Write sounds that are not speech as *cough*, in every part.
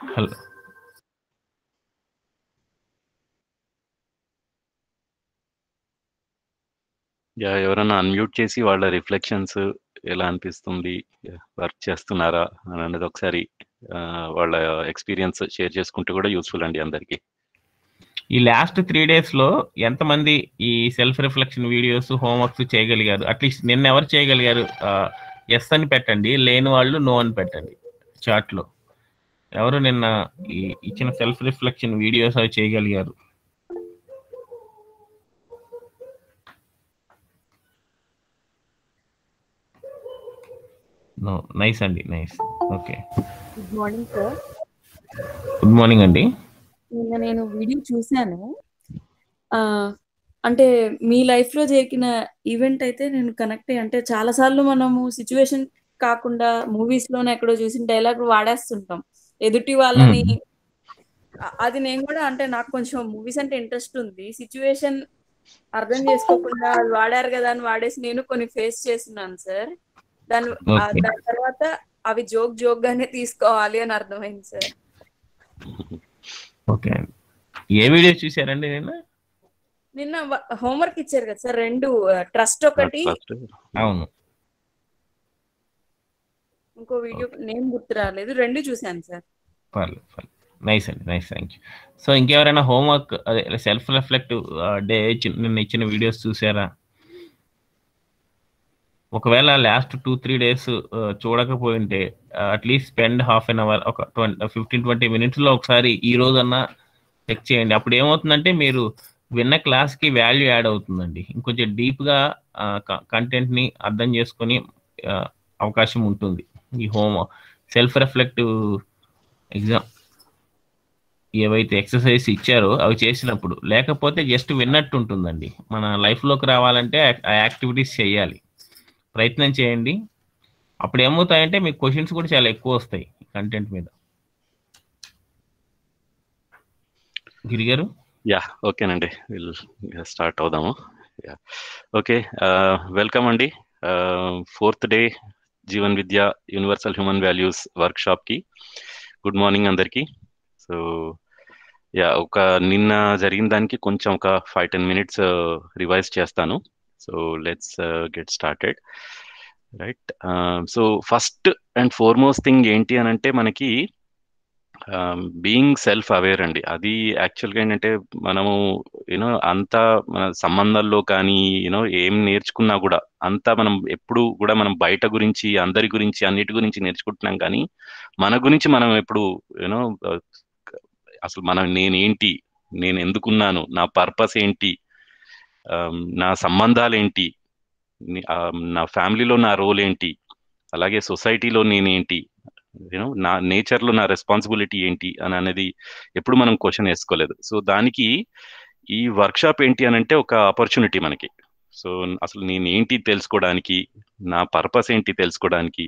Hello yeah ఎవరైనా unmute చేసి వాళ్ళ రిఫ్లెక్షన్స్ ఎలా అనిపిస్తుంది వర్క్ చేస్తున్నారా అని అనేది ఒకసారి వాళ్ళ ఎక్స్పీరియన్స్ షేర్ చేసుకుంటే కూడా యూస్ఫుల్ అండి అందరికీ ఈ లాస్ట్ త్రీ డేస్లో ఎంతమంది ఈ సెల్ఫ్ రిఫ్లెక్షన్ వీడియోస్ హోంవర్క్స్ చేయగలిగారు అట్లీస్ట్ నిన్న ఎవరు చేయగలిగారు ఎస్ అని పెట్టండి లేని వాళ్ళు నో అని పెట్టండి చాట్లో ఎవరు నిన్న ఇచ్చిన సెల్ఫ్ రిఫ్లెక్షన్ వీడియోస్ అవి చేయగలిగారు నైస్ అండి nice okay good morning sir good morning అండి నిన్న నేను వీడియో చూశాను అంటే మీ లైఫ్ లో జరిగిన ఈవెంట్ అయితే నేను కనెక్ట్ అయ్యి అంటే చాలా సార్లు మనము సిచ్యువేషన్ కాకుండా మూవీస్ లోనే ఎక్కడో చూసిన డైలాగ్ వాడేస్తుంటాం ఎదుటి వాళ్ళని అది నేను కూడా అంటే నాకు కొంచెం మూవీస్ అంటే ఇంట్రెస్ట్ ఉంది సిచ్యువేషన్ అర్థం చేసుకోకుండా వాడారు కదా అని వాడేసి నేను కొన్ని ఫేస్ చేస్తున్నాను సార్ దాని దాని తర్వాత అవి జోక్ జోక్ గానే తీసుకోవాలి అని అర్థమైంది సార్ ఓకే ఏ వీడియో చూసారండి నిన్న నిన్న హోంవర్క్ ఇచ్చారు కదా సార్ రెండు ట్రస్ట్ ఒకటి అవును ఇంకో వీడియో నేమ్ గుర్తు రాలేదు రెండు చూశాను సార్ నైస్ అండి నైస్ థ్యాంక్ యూ సో ఇంకెవరైనా హోంవర్క్ అదే సెల్ఫ్ రిఫ్లెక్టివ్ డే నిన్న ఇచ్చిన వీడియోస్ చూసారా ఒకవేళ లాస్ట్ టూ త్రీ డేస్ చూడకపోయింటే at least spend half an hour ఒక ట్వంటీ ఫిఫ్టీన్ ట్వంటీ మినిట్స్ లో ఒకసారి ఈ రోజన్నా చెక్ చేయండి అప్పుడు ఏమవుతుందంటే మీరు విన్న క్లాస్ కి వాల్యూ యాడ్ అవుతుందండి ఇంకొంచెం డీప్ కంటెంట్ కంటెంట్ని అర్థం చేసుకుని అవకాశం ఉంటుంది ఈ హోమ్ సెల్ఫ్ రిఫ్లెక్టివ్ ఎగ్జామ్ ఏవైతే ఎక్సర్సైజ్ ఇచ్చారో అవి చేసినప్పుడు లేకపోతే జస్ట్ విన్నట్టు ఉంటుందండి మన లైఫ్లోకి రావాలంటే ఆ యాక్టివిటీస్ చేయాలి ప్రయత్నం చేయండి అప్పుడు ఏమవుతాయంటే మీకు క్వశ్చన్స్ కూడా చాలా ఎక్కువ వస్తాయి కంటెంట్ మీద గిరి గారు యా ఓకేనండి విల్ స్టార్ట్ అవుదాము ఓకే వెల్కమ్ uh, అండి fourth uh, day Jeevan Vidya universal human values workshop కి గుడ్ మార్నింగ్ అందరికి సో యా ఒక నిన్న జరిగిన దానికి కొంచెం ఒక five ten minutes uh, revise చేస్తాను so let's get started right so first and most thing ఏంటి అని అంటే మనకి బీయింగ్ సెల్ఫ్ అవేర్ అండి అది యాక్చువల్గా ఏంటంటే మనము యూనో అంత మన సంబంధాల్లో కానీ యూనో ఏం నేర్చుకున్నా కూడా అంత మనం ఎప్పుడు కూడా మనం బయట గురించి అందరి గురించి అన్నిటి గురించి నేర్చుకుంటున్నాం కానీ మన గురించి మనం ఎప్పుడు యూనో అసలు మనం నేనేంటి నేను ఎందుకున్నాను నా పర్పస్ ఏంటి నా సంబంధాలు ఏంటి నా ఫ్యామిలీలో నా రోల్ ఏంటి అలాగే సొసైటీలో నేనేంటి యూనో నా నేచర్లో నా రెస్పాన్సిబిలిటీ ఏంటి అని అనేది ఎప్పుడు మనం క్వశ్చన్ వేసుకోలేదు సో దానికి ఈ వర్క్షాప్ ఏంటి అని అంటే ఒక ఆపర్చునిటీ మనకి సో అసలు నేను ఏంటి తెలుసుకోవడానికి నా పర్పస్ ఏంటి తెలుసుకోవడానికి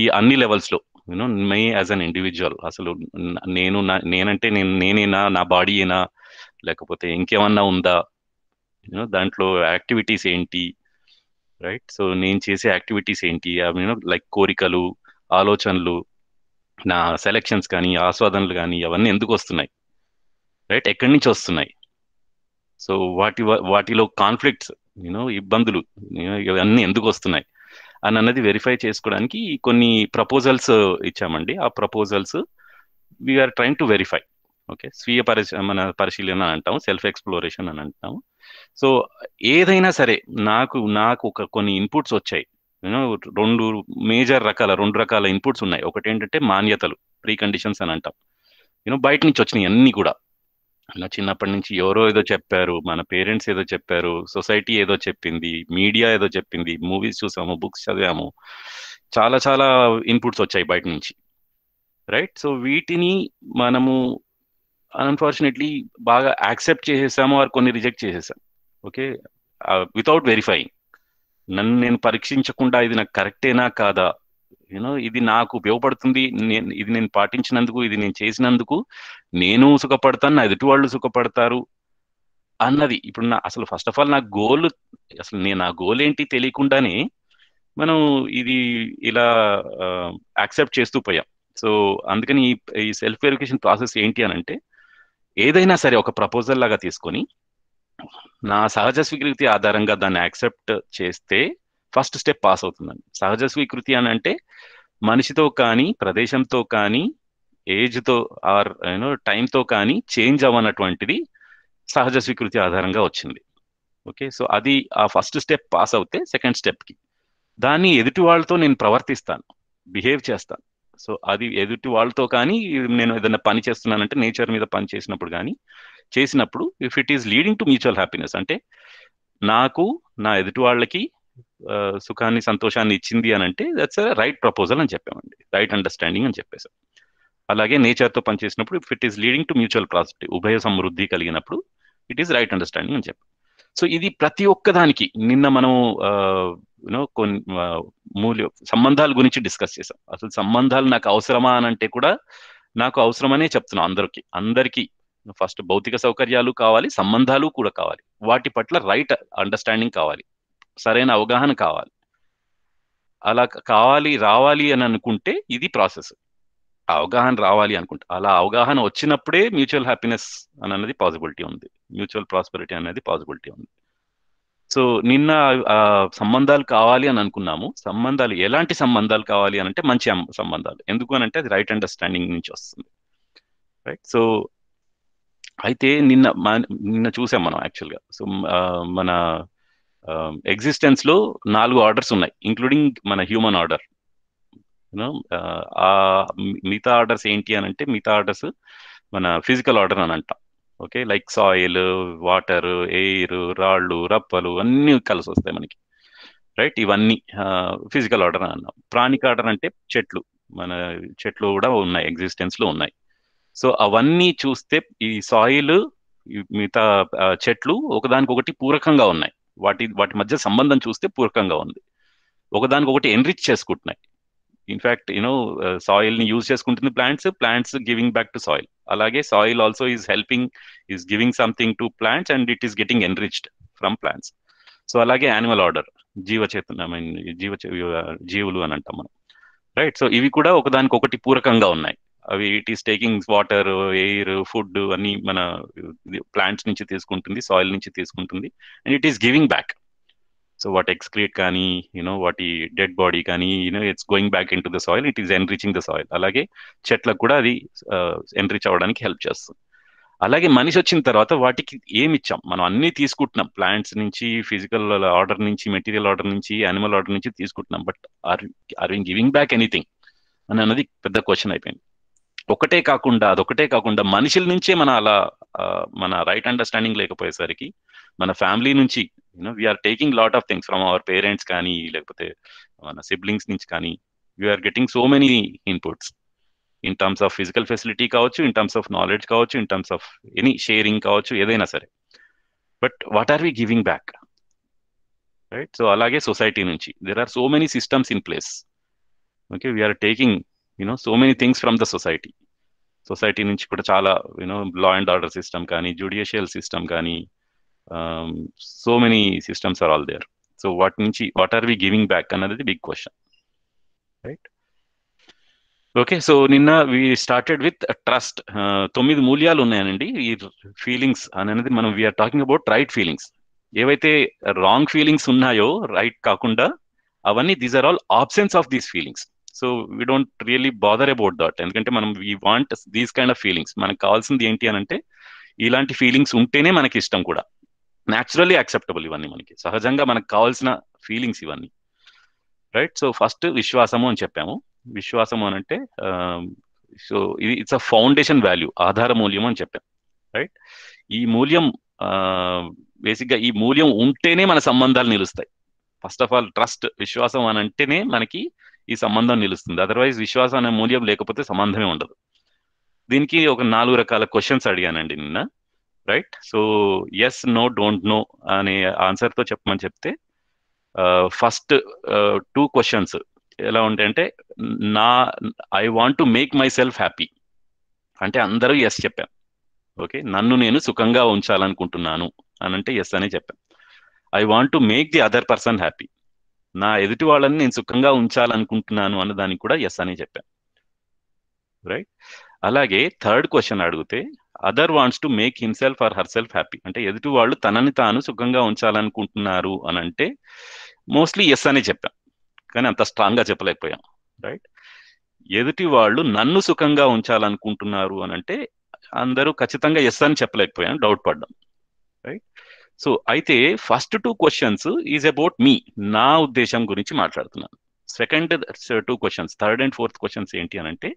ఈ అన్ని లెవెల్స్లో you know may as an individual అసలు నేను నేనంటే నేను నేనేనా నా బాడీ ఏనా లేకపోతే ఇంకేమన్నా ఉందా యూనో దాంట్లో యాక్టివిటీస్ ఏంటి రైట్ సో నేను చేసే యాక్టివిటీస్ ఏంటి యూనో లైక్ కోరికలు ఆలోచనలు నా సెలెక్షన్స్ కానీ ఆస్వాదనలు కానీ అవన్నీ ఎందుకు వస్తున్నాయి రైట్ ఎక్కడి నుంచి వస్తున్నాయి సో వాటి వాటిలో కాన్ఫ్లిక్ట్స్ యూనో ఇబ్బందులు ఇవన్నీ ఎందుకు వస్తున్నాయి అని అన్నది వెరిఫై చేసుకోవడానికి కొన్ని ప్రపోజల్స్ ఇచ్చామండి ఆ proposals we are train to verify okay స్వీయ పరిశ మన పరిశీలన అంటాము సెల్ఫ్ ఎక్స్ప్లోరేషన్ అని అంటాము సో ఏదైనా సరే నాకు నాకు ఒక కొన్ని ఇన్పుట్స్ వచ్చాయి యూనో రెండు మేజర్ రకాల రెండు రకాల ఇన్పుట్స్ ఉన్నాయి ఒకటి ఏంటంటే మాన్యతలు ప్రీ కండిషన్స్ అని అంటాం యూనో బయట నుంచి వచ్చినాయి అన్ని కూడా నా చిన్నప్పటి నుంచి ఎవరో ఏదో చెప్పారు మన పేరెంట్స్ ఏదో చెప్పారు సొసైటీ ఏదో చెప్పింది మీడియా ఏదో చెప్పింది మూవీస్ చూసాము బుక్స్ చదివాము చాలా చాలా ఇన్పుట్స్ వచ్చాయి బయట నుంచి రైట్ సో వీటిని మనము అన్ఫార్చునేట్లీ బాగా యాక్సెప్ట్ చేసేసాము ఆర్ కొన్ని రిజెక్ట్ చేసేసాం ఓకే వితౌట్ వెరిఫైయింగ్ నన్ను నేను పరీక్షించకుండా ఇది నాకు కరెక్టేనా కాదా యూనో ఇది నాకు ఉపయోగపడుతుంది నేను ఇది నేను పాటించినందుకు ఇది నేను చేసినందుకు నేను సుఖపడతాను నా ఎదుటి వాళ్ళు సుఖపడతారు అన్నది ఇప్పుడు నా అసలు ఫస్ట్ ఆఫ్ ఆల్ నా గోల్ అసలు నేను నా గోల్ ఏంటి తెలియకుండానే మనం ఇది ఇలా యాక్సెప్ట్ చేస్తూ పోయాం సో అందుకని ఈ సెల్ఫ్ వెరిఫికేషన్ ప్రాసెస్ ఏంటి అని అంటే ఏదైనా సరే ఒక ప్రపోజల్ లాగా తీసుకొని నా సహజ స్వీకృతి ఆధారంగా దాన్ని యాక్సెప్ట్ చేస్తే ఫస్ట్ స్టెప్ పాస్ అవుతుందండి సహజ స్వీకృతి అని అంటే మనిషితో కానీ ప్రదేశంతో కానీ ఏజ్తో ఆర్ యూనో టైంతో కానీ చేంజ్ అవ్వనటువంటిది సహజ స్వీకృతి ఆధారంగా వచ్చింది ఓకే సో అది ఆ ఫస్ట్ స్టెప్ పాస్ అవుతే సెకండ్ స్టెప్కి దాన్ని ఎదుటి వాళ్ళతో నేను ప్రవర్తిస్తాను బిహేవ్ చేస్తాను సో అది ఎదుటి వాళ్ళతో కానీ నేను ఏదైనా పని చేస్తున్నానంటే నేచర్ మీద పని చేసినప్పుడు కానీ చేసినప్పుడు if it is leading to mutual happiness అంటే నాకు నా ఎదుటి వాళ్ళకి సుఖాన్ని సంతోషాన్ని ఇచ్చింది అని అంటే దట్స్ రైట్ ప్రపోజల్ అని చెప్పామండి రైట్ అండర్స్టాండింగ్ అని చెప్పేసాం అలాగే నేచర్తో పనిచేసినప్పుడు if it is leading to mutual project ఉభయ సమృద్ధి కలిగినప్పుడు ఇట్ ఈస్ రైట్ అండర్స్టాండింగ్ అని చెప్పాం సో ఇది ప్రతి ఒక్క దానికి నిన్న మనం యూనో కొన్ని మూల్య సంబంధాల గురించి డిస్కస్ చేసాం అసలు సంబంధాలు నాకు అవసరమా అని అంటే కూడా నాకు అవసరమనే చెప్తున్నాం అందరికి అందరికీ ఫస్ట్ భౌతిక సౌకర్యాలు కావాలి సంబంధాలు కూడా కావాలి వాటి పట్ల రైట్ అండర్స్టాండింగ్ కావాలి సరైన అవగాహన కావాలి అలా కావాలి రావాలి అని అనుకుంటే ఇది ప్రాసెస్ అవగాహన రావాలి అనుకుంటే అలా అవగాహన వచ్చినప్పుడే మ్యూచువల్ హ్యాపీనెస్ అన్నది పాసిబిలిటీ ఉంది మ్యూచువల్ ప్రాస్పెరిటీ అనేది పాసిబిలిటీ ఉంది సో నిన్న సంబంధాలు కావాలి అని అనుకున్నాము సంబంధాలు ఎలాంటి సంబంధాలు కావాలి అని అంటే మంచి సంబంధాలు ఎందుకు అని అంటే అది రైట్ అండర్స్టాండింగ్ నుంచి వస్తుంది రైట్ సో అయితే నిన్న నిన్న చూసాం మనం యాక్చువల్గా సో మన ఎగ్జిస్టెన్స్ లో నాలుగు ఆర్డర్స్ ఉన్నాయి ఇంక్లూడింగ్ మన హ్యూమన్ ఆర్డర్ మిగతా ఆర్డర్స్ ఏంటి అని అంటే మిగతా ఆర్డర్స్ మన ఫిజికల్ ఆర్డర్ అని అంటాం okay like soil water air రాళ్ళు రప్పలు అన్ని కలిసి వస్తాయి మనకి రైట్ ఇవన్నీ ఫిజికల్ ఆర్డర్ అన్నాం ప్రాణిక ఆర్డర్ అంటే చెట్లు మన చెట్లు కూడా ఉన్నాయి ఎగ్జిస్టెన్స్ లో ఉన్నాయి సో అవన్నీ చూస్తే ఈ సాయిల్ మిగతా చెట్లు ఒకదానికొకటి పూరకంగా ఉన్నాయి వాటి వాటి మధ్య సంబంధం చూస్తే పూరకంగా ఉంది ఒకదానికొకటి ఎన్రిచ్ చేసుకుంటున్నాయి ఇన్ఫ్యాక్ట్ యూనో సాయిల్ ని యూజ్ చేసుకుంటుంది plants plants giving back to soil అలాగే soil also is helping is giving something to plants and it is getting enriched from plants so అలాగే యానిమల్ ఆర్డర్ జీవచేతన ఐ మీన్ జీవ జీవులు అని అంటాం మనం రైట్ సో ఇవి కూడా ఒకదానికొకటి పూరకంగా ఉన్నాయి అవి it is taking water air food అన్ని మన ప్లాంట్స్ uh, నుంచి తీసుకుంటుంది సాయిల్ నుంచి తీసుకుంటుంది and it is giving back so వాటి ఎక్స్క్రీట్ కానీ యూనో వాటి డెడ్ బాడీ కానీ you know it's going back in to the soil it is enriching the soil అలాగే చెట్లకు కూడా అది ఎన్రిచ్ అవ్వడానికి హెల్ప్ చేస్తుంది అలాగే మనిషి వచ్చిన తర్వాత వాటికి ఏమి ఇచ్చాం మనం అన్ని తీసుకుంటున్నాం ప్లాంట్స్ నుంచి ఫిజికల్ ఆర్డర్ నుంచి మెటీరియల్ ఆర్డర్ నుంచి యానిమల్ ఆర్డర్ నుంచి తీసుకుంటున్నాం but are are wing giving back anything అని అన్నది పెద్ద క్వశ్చన్ అయిపోయింది ఒకటే కాకుండా అదొకటే కాకుండా మనుషుల నుంచే మన అలా మన రైట్ అండర్స్టాండింగ్ లేకపోయేసరికి మన ఫ్యామిలీ నుంచి you know we are taking lot of things from our parents కానీ లేకపోతే మన సిబ్లింగ్స్ నుంచి కానీ we are getting so many inputs in terms of physical facility కావచ్చు ఇన్ టర్మ్స్ ఆఫ్ నాలెడ్జ్ కావచ్చు in terms of any sharing కావచ్చు ఏదైనా సరే but what are we giving back right so అలాగే సొసైటీ నుంచి there are so many systems in place okay we are taking you know so many things from the society society నుంచి కూడా చాలా you know law and order system కానీ judicial system కానీ so many systems are all there so వాటి నుంచి what are we giving back అన్నది big question right okay so నిన్న we started with trust తొమ్మిది మూల్యాలు ఉన్నాయనండి ఈ ఫీలింగ్స్ అనేది మనం we are talking about right feelings ఏవైతే రాంగ్ ఫీలింగ్స్ ఉన్నాయో రైట్ కాకుండా అవన్నీ these are all absence of these feelings so we don't really bother about that ఎందుకంటే మనం we want these kind of feelings మనకు కావాల్సింది ఏంటి అని అంటే ఇలాంటి ఫీలింగ్స్ ఉంటేనే మనకి ఇష్టం కూడా న్యాచురలీ యాక్సెప్టబుల్ ఇవన్నీ మనకి సహజంగా మనకు కావాల్సిన ఫీలింగ్స్ ఇవన్నీ రైట్ సో ఫస్ట్ విశ్వాసము అని చెప్పాము విశ్వాసము అని అంటే సో ఇది ఇట్స్ అ ఫౌండేషన్ వాల్యూ ఆధార మూల్యం అని చెప్పాం రైట్ ఈ మూల్యం బేసిక్గా ఈ మూల్యం ఉంటేనే మన సంబంధాలు నిలుస్తాయి ఫస్ట్ ఆఫ్ ఆల్ ట్రస్ట్ విశ్వాసం అని అంటేనే మనకి ఈ సంబంధం నిలుస్తుంది అదర్వైజ్ విశ్వాసం అనే మూల్యం లేకపోతే సంబంధమే ఉండదు దీనికి ఒక నాలుగు రకాల క్వశ్చన్స్ అడిగానండి నిన్న right so yes no don't know అనే ఆన్సర్తో చెప్పమని చెప్తే ఫస్ట్ టూ క్వశ్చన్స్ ఎలా ఉంటాయంటే నా I want to make myself happy అంటే అందరూ ఎస్ చెప్పాను ఓకే నన్ను నేను సుఖంగా ఉంచాలనుకుంటున్నాను అని అంటే ఎస్ అనే చెప్పాను I want to make the other person happy నా ఎదుటి వాళ్ళని నేను సుఖంగా ఉంచాలనుకుంటున్నాను అన్న దానికి కూడా ఎస్ అనే చెప్పాను రైట్ అలాగే థర్డ్ క్వశ్చన్ అడిగితే other wants to make himself or herself happy అంటే ఎదుటి వాళ్ళు తనని తాను సుఖంగా ఉంచాలనుకుంటున్నారు అని అంటే మోస్ట్లీ ఎస్ అనే చెప్పాం కానీ అంత స్ట్రాంగ్గా చెప్పలేకపోయాం రైట్ ఎదుటి వాళ్ళు నన్ను సుఖంగా ఉంచాలనుకుంటున్నారు అని అంటే అందరూ ఖచ్చితంగా ఎస్ అని చెప్పలేకపోయాం డౌట్ పడ్డాం రైట్ సో అయితే first two questions is about me నా ఉద్దేశం గురించి మాట్లాడుతున్నాను second two questions third and fourth questions ఏంటి అని అంటే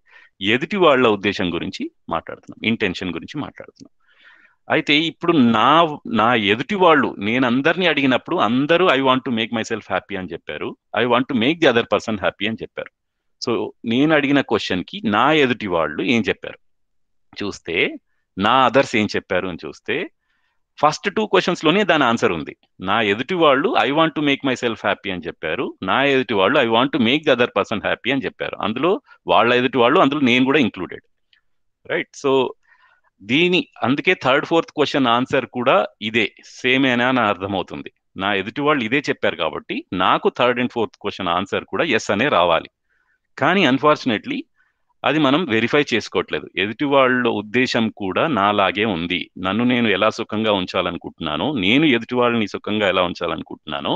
ఎదుటి వాళ్ళ ఉద్దేశం గురించి మాట్లాడుతున్నాం ఇంటెన్షన్ గురించి మాట్లాడుతున్నాం అయితే ఇప్పుడు నా నా ఎదుటి వాళ్ళు నేను అందరినీ అడిగినప్పుడు అందరూ I want to make myself happy అని చెప్పారు I want to make the other person happy అని చెప్పారు సో నేను అడిగిన క్వశ్చన్కి నా ఎదుటి వాళ్ళు ఏం చెప్పారు చూస్తే నా అదర్స్ ఏం చెప్పారు అని చూస్తే ఫస్ట్ టూ క్వశ్చన్స్ లోనే దాని ఆన్సర్ ఉంది నా ఎదుటి వాళ్ళు I want to make myself happy అని చెప్పారు నా ఎదుటి వాళ్ళు I want to make the other person happy అని చెప్పారు అందులో వాళ్ళ ఎదుటి వాళ్ళు అందులో నేను కూడా ఇంక్లూడెడ్ రైట్ సో దీని అందుకే థర్డ్ ఫోర్త్ క్వశ్చన్ ఆన్సర్ కూడా ఇదే సేమేనా అని అర్థమవుతుంది నా ఎదుటి వాళ్ళు ఇదే చెప్పారు కాబట్టి నాకు third and fourth question answer కూడా ఎస్ అనే రావాలి కానీ అన్ఫార్చునేట్లీ అది మనం వెరిఫై చేసుకోవట్లేదు ఎదుటి వాళ్ళ ఉద్దేశం కూడా నాలాగే ఉంది నన్ను నేను ఎలా సుఖంగా ఉంచాలనుకుంటున్నాను నేను ఎదుటి వాళ్ళని సుఖంగా ఎలా ఉంచాలనుకుంటున్నాను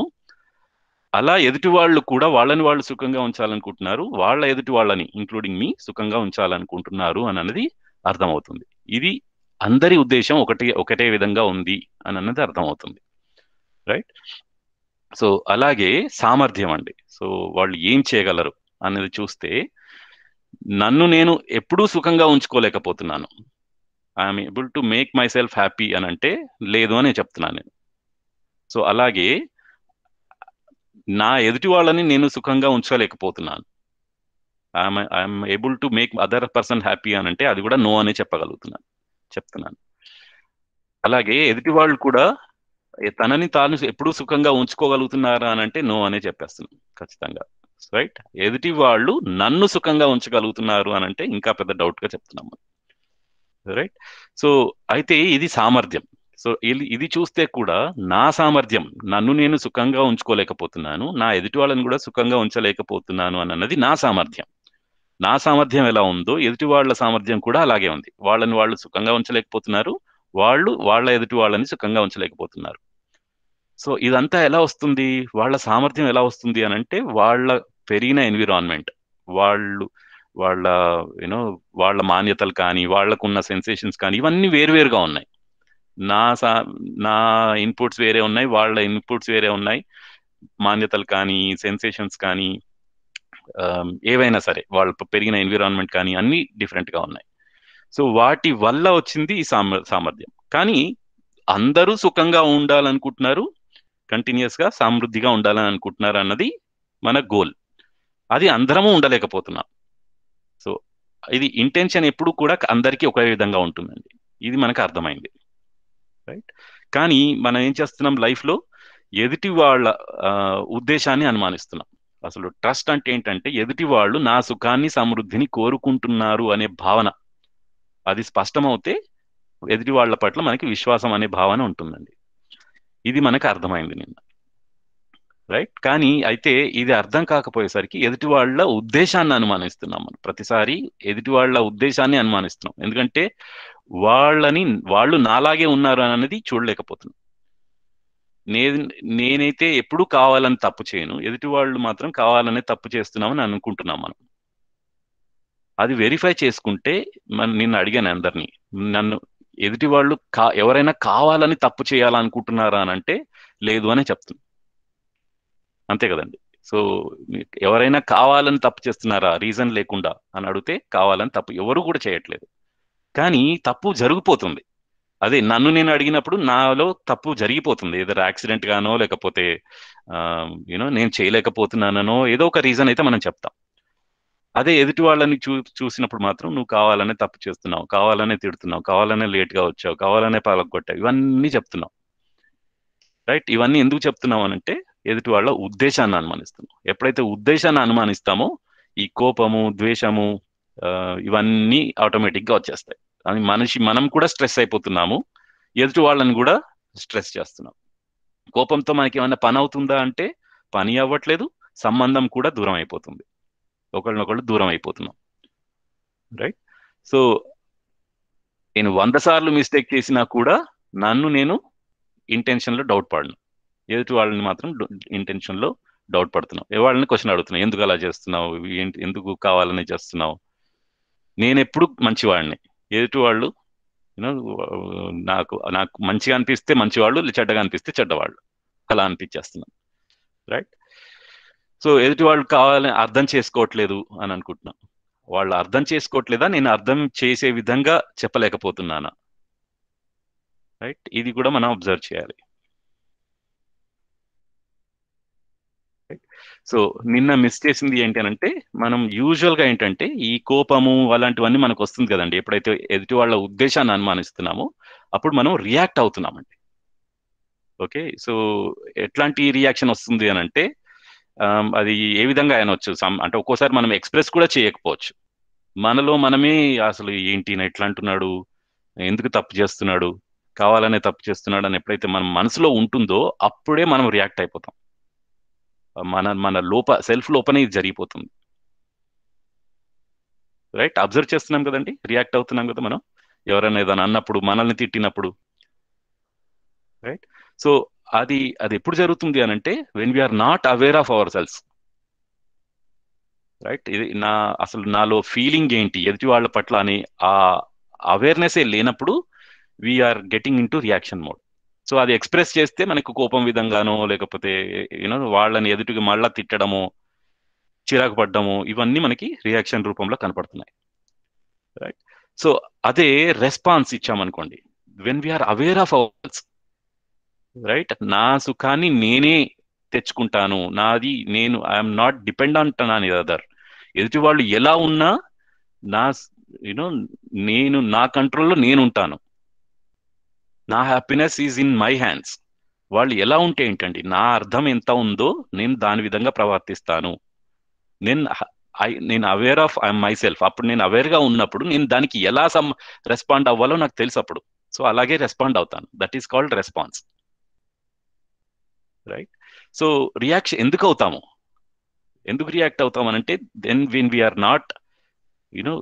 అలా ఎదుటి వాళ్ళు కూడా వాళ్ళని వాళ్ళు సుఖంగా ఉంచాలనుకుంటున్నారు వాళ్ళ ఎదుటి వాళ్ళని ఇంక్లూడింగ్ మీ సుఖంగా ఉంచాలనుకుంటున్నారు అని అన్నది అర్థమవుతుంది ఇది అందరి ఉద్దేశం ఒకటి ఒకటే విధంగా ఉంది అని అన్నది అర్థమవుతుంది రైట్ సో అలాగే సామర్థ్యం అండి సో వాళ్ళు ఏం చేయగలరు అనేది చూస్తే నన్ను నేను ఎప్పుడూ సుఖంగా ఉంచుకోలేకపోతున్నాను I'm able to make myself happy అని అంటే లేదు అని చెప్తున్నాను నేను సో అలాగే నా ఎదుటి వాళ్ళని నేను సుఖంగా ఉంచలేకపోతున్నాను I'm I'm able to make other person happy అని అంటే అది కూడా నో అని చెప్పగలుగుతున్నాను చెప్తున్నాను అలాగే ఎదుటి వాళ్ళు కూడా తనని తాను ఎప్పుడు సుఖంగా ఉంచుకోగలుగుతున్నారా అని అంటే నో అనే చెప్పేస్తున్నాను ఖచ్చితంగా రైట్ ఎదుటి వాళ్ళు నన్ను సుఖంగా ఉంచగలుగుతున్నారు అని అంటే ఇంకా పెద్ద డౌట్ గా చెప్తున్నాం రైట్ సో అయితే ఇది సామర్థ్యం సో ఇది చూస్తే కూడా నా సామర్థ్యం నన్ను నేను సుఖంగా ఉంచుకోలేకపోతున్నాను నా ఎదుటి వాళ్ళని కూడా సుఖంగా ఉంచలేకపోతున్నాను అని అన్నది నా సామర్థ్యం నా సామర్థ్యం ఎలా ఉందో ఎదుటి వాళ్ళ సామర్థ్యం కూడా అలాగే ఉంది వాళ్ళని వాళ్ళు సుఖంగా ఉంచలేకపోతున్నారు వాళ్ళు వాళ్ళ ఎదుటి వాళ్ళని సుఖంగా ఉంచలేకపోతున్నారు సో ఇదంతా ఎలా వస్తుంది వాళ్ళ సామర్థ్యం ఎలా వస్తుంది అని అంటే వాళ్ళ పెరిగిన ఎన్విరాన్మెంట్ వాళ్ళు వాళ్ళ యూనో వాళ్ళ మాన్యతలు కానీ వాళ్ళకున్న సెన్సేషన్స్ కానీ ఇవన్నీ వేరువేరుగా ఉన్నాయి నా సా నా ఇన్పుట్స్ వేరే ఉన్నాయి వాళ్ళ ఇన్పుట్స్ వేరే ఉన్నాయి మాన్యతలు కానీ సెన్సేషన్స్ కానీ ఏవైనా సరే వాళ్ళ పెరిగిన ఎన్విరాన్మెంట్ కానీ అన్నీ డిఫరెంట్గా ఉన్నాయి సో వాటి వల్ల వచ్చింది ఈ సామర్థ్యం కానీ అందరూ సుఖంగా ఉండాలనుకుంటున్నారు కంటిన్యూస్గా సమృద్ధిగా ఉండాలని అనుకుంటున్నారు అన్నది మన గోల్ అది అందరము ఉండలేకపోతున్నాం సో ఇది ఇంటెన్షన్ ఎప్పుడు కూడా అందరికీ ఒకే విధంగా ఉంటుందండి ఇది మనకు అర్థమైంది రైట్ కానీ మనం ఏం చేస్తున్నాం లైఫ్లో ఎదుటి వాళ్ళ ఉద్దేశాన్ని అనుమానిస్తున్నాం అసలు ట్రస్ట్ అంటే ఏంటంటే ఎదుటి వాళ్ళు నా సుఖాన్ని సమృద్ధిని కోరుకుంటున్నారు అనే భావన అది స్పష్టమవుతే ఎదుటి వాళ్ళ పట్ల మనకి విశ్వాసం అనే భావన ఉంటుందండి ఇది మనకు అర్థమైంది నిన్న రైట్ కానీ అయితే ఇది అర్థం కాకపోయేసరికి ఎదుటి వాళ్ళ ఉద్దేశాన్ని అనుమానిస్తున్నాం మనం ప్రతిసారి ఎదుటి వాళ్ళ ఉద్దేశాన్ని అనుమానిస్తున్నాం ఎందుకంటే వాళ్ళని వాళ్ళు నాలాగే ఉన్నారు అనేది చూడలేకపోతున్నాం నే నేనైతే ఎప్పుడూ కావాలని తప్పు చేయను ఎదుటి వాళ్ళు మాత్రం కావాలనే తప్పు చేస్తున్నామని అనుకుంటున్నాం మనం అది వెరిఫై చేసుకుంటే మన నిన్ను అడిగాను అందరినీ నన్ను ఎదుటి వాళ్ళు కా ఎవరైనా కావాలని తప్పు చేయాలనుకుంటున్నారా అని అంటే లేదు అనే చెప్తుంది అంతే కదండి సో ఎవరైనా కావాలని తప్పు చేస్తున్నారా రీజన్ లేకుండా అని అడిగితే కావాలని తప్పు ఎవరు కూడా చేయట్లేదు కానీ తప్పు జరిగిపోతుంది అదే నన్ను నేను అడిగినప్పుడు నాలో తప్పు జరిగిపోతుంది ఏదో యాక్సిడెంట్ గానో లేకపోతే యూనో నేను చేయలేకపోతున్నానో ఏదో ఒక రీజన్ అయితే మనం చెప్తాం అదే ఎదుటి వాళ్ళని చూ చూసినప్పుడు మాత్రం నువ్వు కావాలనే తప్పు చేస్తున్నావు కావాలనే తిడుతున్నావు కావాలనే లేట్గా వచ్చావు కావాలనే పాలకొట్టావు ఇవన్నీ చెప్తున్నావు రైట్ ఇవన్నీ ఎందుకు చెప్తున్నావు అనంటే ఎదుటి వాళ్ళ ఉద్దేశాన్ని అనుమానిస్తున్నాం ఎప్పుడైతే ఉద్దేశాన్ని అనుమానిస్తామో ఈ కోపము ద్వేషము ఇవన్నీ ఆటోమేటిక్ గా వచ్చేస్తాయి అని మనిషి మనం కూడా స్ట్రెస్ అయిపోతున్నాము ఎదుటి వాళ్ళని కూడా స్ట్రెస్ చేస్తున్నాం కోపంతో మనకి ఏమైనా పని అవుతుందా అంటే పని అవ్వట్లేదు సంబంధం కూడా దూరం అయిపోతుంది ఒకళ్ళనొకళ్ళు దూరం అయిపోతున్నాం రైట్ సో నేను వంద సార్లు మిస్టేక్ చేసినా కూడా నన్ను నేను ఇంటెన్షన్లో డౌట్ పడను ఎదుటి వాళ్ళని మాత్రం ఇంటెన్షన్లో డౌట్ పడుతున్నావు వాళ్ళని క్వశ్చన్ అడుగుతున్నావు ఎందుకు అలా చేస్తున్నావు ఎందుకు కావాలని చేస్తున్నావు నేను ఎప్పుడు మంచివాడిని ఎదుటి వాళ్ళు యూనో నాకు నాకు మంచిగా అనిపిస్తే మంచివాళ్ళు చెడ్డగా అనిపిస్తే చెడ్డవాళ్ళు అలా అనిపించేస్తున్నాను రైట్ సో ఎదుటి వాళ్ళు కావాలని అర్థం చేసుకోవట్లేదు అని అనుకుంటున్నాను వాళ్ళు అర్థం చేసుకోవట్లేదా నేను అర్థం చేసే విధంగా చెప్పలేకపోతున్నానా రైట్ ఇది కూడా మనం అబ్జర్వ్ చేయాలి సో నిన్న మిస్ చేసింది ఏంటి అని అంటే మనం యూజువల్ గా ఏంటంటే ఈ కోపము అలాంటివన్నీ మనకు వస్తుంది కదండి ఎప్పుడైతే ఎదుటి వాళ్ళ ఉద్దేశాన్ని అనుమానిస్తున్నామో అప్పుడు మనం రియాక్ట్ అవుతున్నామండి ఓకే సో ఎట్లాంటి రియాక్షన్ వస్తుంది అని అంటే అది ఏ విధంగా అనొచ్చు అంటే ఒక్కోసారి మనం ఎక్స్ప్రెస్ కూడా చేయకపోవచ్చు మనలో మనమే అసలు ఏంటి ఎట్లా అంటున్నాడు ఎందుకు తప్పు చేస్తున్నాడు కావాలనే తప్పు చేస్తున్నాడు అని ఎప్పుడైతే మన మనసులో ఉంటుందో అప్పుడే మనం రియాక్ట్ అయిపోతాం మన మన లోప సెల్ఫ్ లోపనే ఇది జరిగిపోతుంది రైట్ అబ్జర్వ్ చేస్తున్నాం కదండి రియాక్ట్ అవుతున్నాం కదా మనం ఎవరైనా ఏదైనా అన్నప్పుడు మనల్ని తిట్టినప్పుడు రైట్ సో అది అది ఎప్పుడు జరుగుతుంది అని అంటే when we are not aware of ourselves right ఇది నా అసలు నాలో ఫీలింగ్ ఏంటి ఎదుటి వాళ్ళ పట్ల అని ఆ అవేర్నెస్ లేనప్పుడు we are getting in to reaction mode so అది ఎక్స్ప్రెస్ చేస్తే మనకు కోపం విధంగానో లేకపోతే యూనో వాళ్ళని ఎదుటికి మళ్ళా తిట్టడము చిరాకు పడ్డము ఇవన్నీ మనకి రియాక్షన్ రూపంలో కనపడుతున్నాయి రైట్ సో అదే రెస్పాన్స్ ఇచ్చామనుకోండి when we are aware of ours right నా సుఖాన్ని నేనే తెచ్చుకుంటాను నాది నేను I'm not depend on ton అని అదర్ ఎదుటి వాళ్ళు ఎలా ఉన్నా నా యూనో నేను నా కంట్రోల్లో నేను ఉంటాను నా happiness is in my hands వాళ్ళు ఎలా ఉంటే ఏంటండి నా అర్థం ఎంత ఉందో నేను దాని విధంగా ప్రవర్తిస్తాను నేను ఐ నేను aware of I myself అప్పుడు నేను అవేర్గా ఉన్నప్పుడు నేను దానికి ఎలా సమ్ రెస్పాండ్ అవ్వాలో నాకు తెలుసు అప్పుడు సో అలాగే రెస్పాండ్ అవుతాను that is called response right so reaction ఎందుకు అవుతాము ఎందుకు రియాక్ట్ అవుతామనంటే then when we are not you know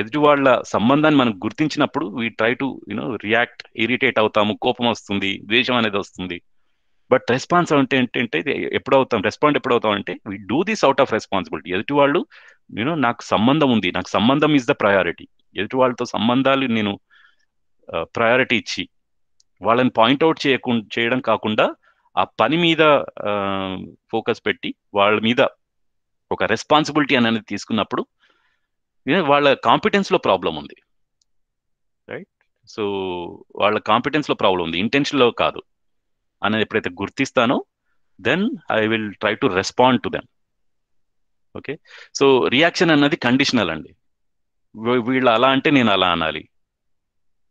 ఎదుటి వాళ్ళ సంబంధాన్ని మనం గుర్తించినప్పుడు we try to you know react irritate అవుతాము కోపం వస్తుంది ద్వేషం అనేది వస్తుంది బట్ రెస్పాన్స్ అంటే ఏంటంటే ఎప్పుడు అవుతాం రెస్పాండ్ ఎప్పుడు అవుతాం అంటే we do this out of responsibility ఎదుటి వాళ్ళు యూనో నాకు సంబంధం ఉంది నాకు సంబంధం ఇస్ ద ప్రయారిటీ ఎదుటి వాళ్ళతో సంబంధాలు నేను ప్రయారిటీ ఇచ్చి వాళ్ళని పాయింట్అవుట్ చేయకుండా చేయడం కాకుండా ఆ పని మీద ఫోకస్ పెట్టి వాళ్ళ మీద ఒక రెస్పాన్సిబిలిటీ అనేది తీసుకున్నప్పుడు వాళ్ళ కాంపిటెన్స్లో ప్రాబ్లం ఉంది రైట్ సో వాళ్ళ కాంపిటెన్స్లో ప్రాబ్లం ఉంది ఇంటెన్షన్లో కాదు అనేది ఎప్పుడైతే గుర్తిస్తానో then I will try to respond to them okay so reaction అన్నది కండిషనల్ అండి వీళ్ళు అలా అంటే నేను అలా అనాలి